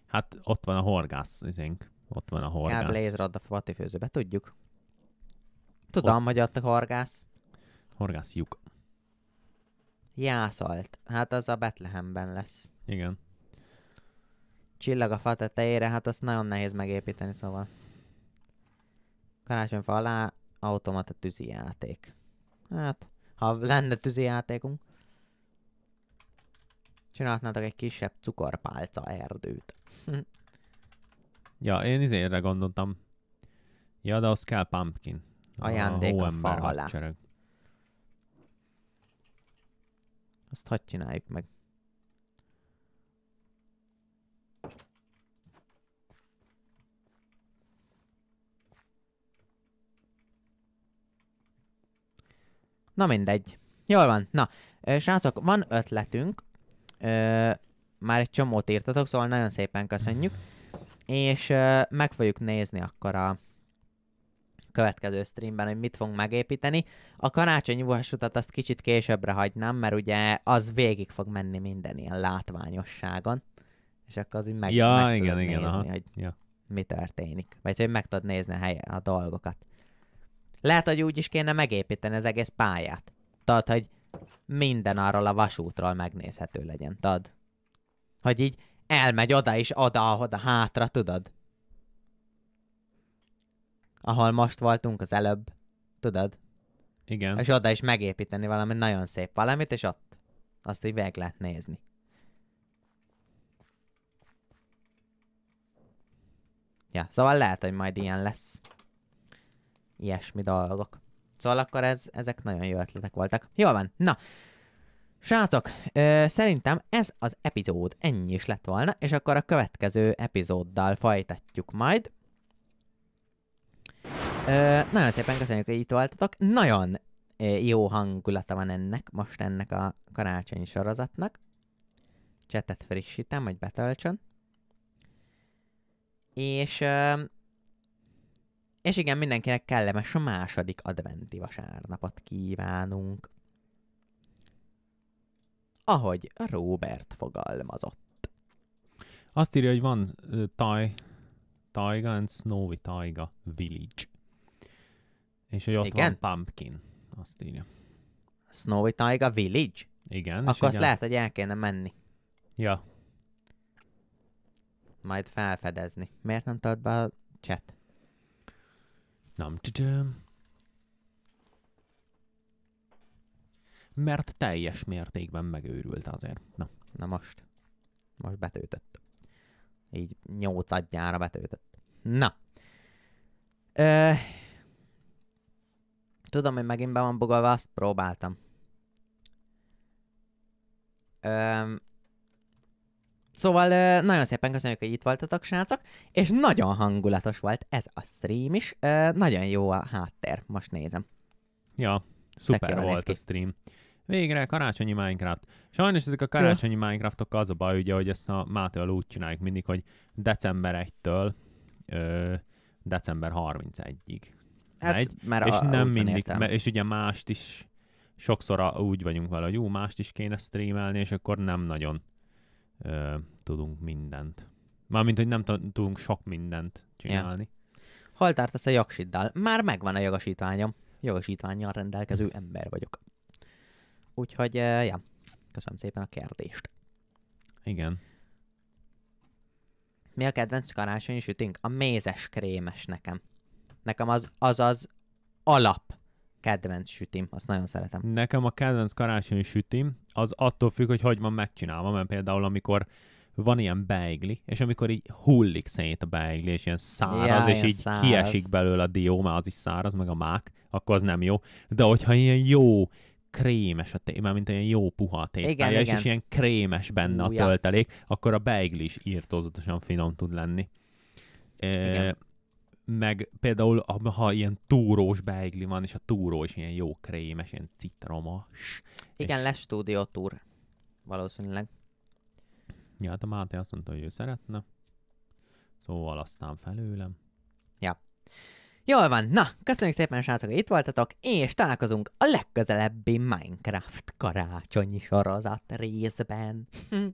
Hát ott van a horgász, izénk. Ott van a horgász. Kell lézrad a patifőzőbe, tudjuk. Tudom, ott... hogy ott a horgász. Horgász lyuk. Jászalt. Hát az a Betlehemben lesz. Igen. Csillag a fa tetejére, hát azt nagyon nehéz megépíteni, szóval. Karácsonyfa alá, automata tűzi játék. Hát, ha lenne tűzi játékunk. Csinálhatnátok egy kisebb cukorpálca erdőt. Mhm. ja, én izénre gondoltam. Ja, de az kell pumpkin. Ajándék a, a fa alá. Hadsereg. Azt hadd csináljuk meg. Na mindegy. Jól van. Na, srácok, van ötletünk. Ö, már egy csomót írtatok, szóval nagyon szépen köszönjük, és uh, meg fogjuk nézni akkor a következő streamben, hogy mit fogunk megépíteni. A karácsonyi vasutat azt kicsit későbbre hagynám, mert ugye az végig fog menni minden ilyen látványosságon, és akkor az így meg, ja, meg igen, igen, nézni, aha. hogy ja. mi történik, vagy hogy meg tudod nézni a, helye, a dolgokat. Lehet, hogy úgy is kéne megépíteni az egész pályát. Tehát, hogy minden arról a vasútról megnézhető legyen, tudod? Hogy így elmegy oda is, oda, oda, hátra, tudod? Ahol most voltunk az előbb, tudod? Igen. És oda is megépíteni valami nagyon szép valamit, és ott. Azt így meg lehet nézni. Ja, szóval lehet, hogy majd ilyen lesz. Ilyesmi dolgok. Szóval akkor ez, ezek nagyon jó ötletek voltak. Jól van, na. Srácok, ö, szerintem ez az epizód ennyi is lett volna, és akkor a következő epizóddal folytatjuk majd. Ö, nagyon szépen köszönjük, hogy itt voltatok. Nagyon ö, jó hangulata van ennek, most ennek a karácsonyi sorozatnak. Csetet frissítem, hogy betöltsön. És... Ö, és igen, mindenkinek kellemes a második adventi vasárnapot kívánunk ahogy Robert fogalmazott. Azt írja, hogy van uh, taj, Taiga and Snowy Taiga Village. És hogy ott Igen? van Pumpkin, azt írja. Snowy Taiga Village? Igen. Akkor azt lehet, hogy el kéne menni. Ja. Majd felfedezni. Miért nem tart be a chat? Nem tudom. mert teljes mértékben megőrült azért. Na, na most. Most betöltött. Így nyolcadjára betöltött. Na. Ö, tudom, hogy megint be van bugolva, azt próbáltam. Ö, Szóval nagyon szépen köszönjük, hogy itt voltatok, srácok, és nagyon hangulatos volt ez a stream is. Nagyon jó a háttér, most nézem. Ja, szuper volt a stream. Ki. Végre, karácsonyi Minecraft. Sajnos ezek a karácsonyi ja. Minecraftok az a baj, ugye, hogy ezt a máté úgy csináljuk mindig, hogy december 1-től ö, december 31-ig. Hát, megy, mert és a, nem mindig, mert, és ugye mást is sokszor a, úgy vagyunk vele, hogy jó, mást is kéne streamelni, és akkor nem nagyon ö, tudunk mindent. Mármint, hogy nem tudunk sok mindent csinálni. Ja. Haltárt ezt a jogsiddal? Már megvan a jogosítványom. Jogosítványjal rendelkező ember vagyok. Úgyhogy, ja, köszönöm szépen a kérdést. Igen. Mi a kedvenc karácsonyi sütünk? A mézes krémes nekem. Nekem az az, az alap kedvenc sütim, azt nagyon szeretem. Nekem a kedvenc karácsonyi sütim az attól függ, hogy hogy van megcsinálva, mert például amikor van ilyen beigli, és amikor így hullik szét a beigli, és ilyen száraz, ja, és így száraz. kiesik belőle a dió, mert az is száraz, meg a mák, akkor az nem jó. De hogyha ilyen jó, krémes, a téma, már mint olyan jó puha a tésztája, igen, és, igen. és ilyen krémes benne Húja. a töltelék, akkor a beigli is írtózatosan finom tud lenni. E, meg például, ha, ha ilyen túrós beigli van, és a túró is ilyen jó krémes, ilyen citromos. Igen, és... lesz stúdió túr. Valószínűleg. Ja, hát a Máté azt mondta, hogy ő szeretne. Szóval aztán felőlem. Ja. Jól van, na, köszönjük szépen srácok, hogy itt voltatok, és találkozunk a legközelebbi Minecraft karácsonyi sorozat részben.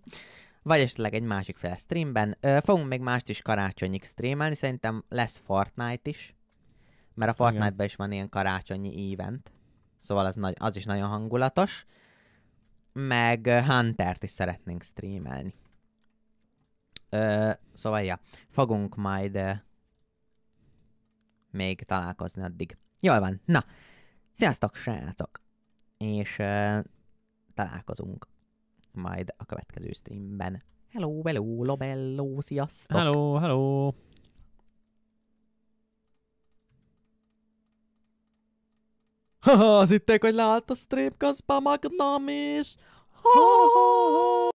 Vagy esetleg egy másik fél streamben. Ö, fogunk még mást is karácsonyig streamelni, szerintem lesz Fortnite is. Mert a Fortnite-ben is van ilyen karácsonyi event. Szóval az, nagy, az is nagyon hangulatos. Meg Hunter-t is szeretnénk streamelni. Ö, szóval, ja, fogunk majd még találkozni addig. Jól van, na, sziasztok srácok! És uh, találkozunk majd a következő streamben. Hello, hello, lobello, sziasztok! Hello, hello! Haha, azt hitték, hogy leállt a stream közben Magnum is! Ha -ha -ha.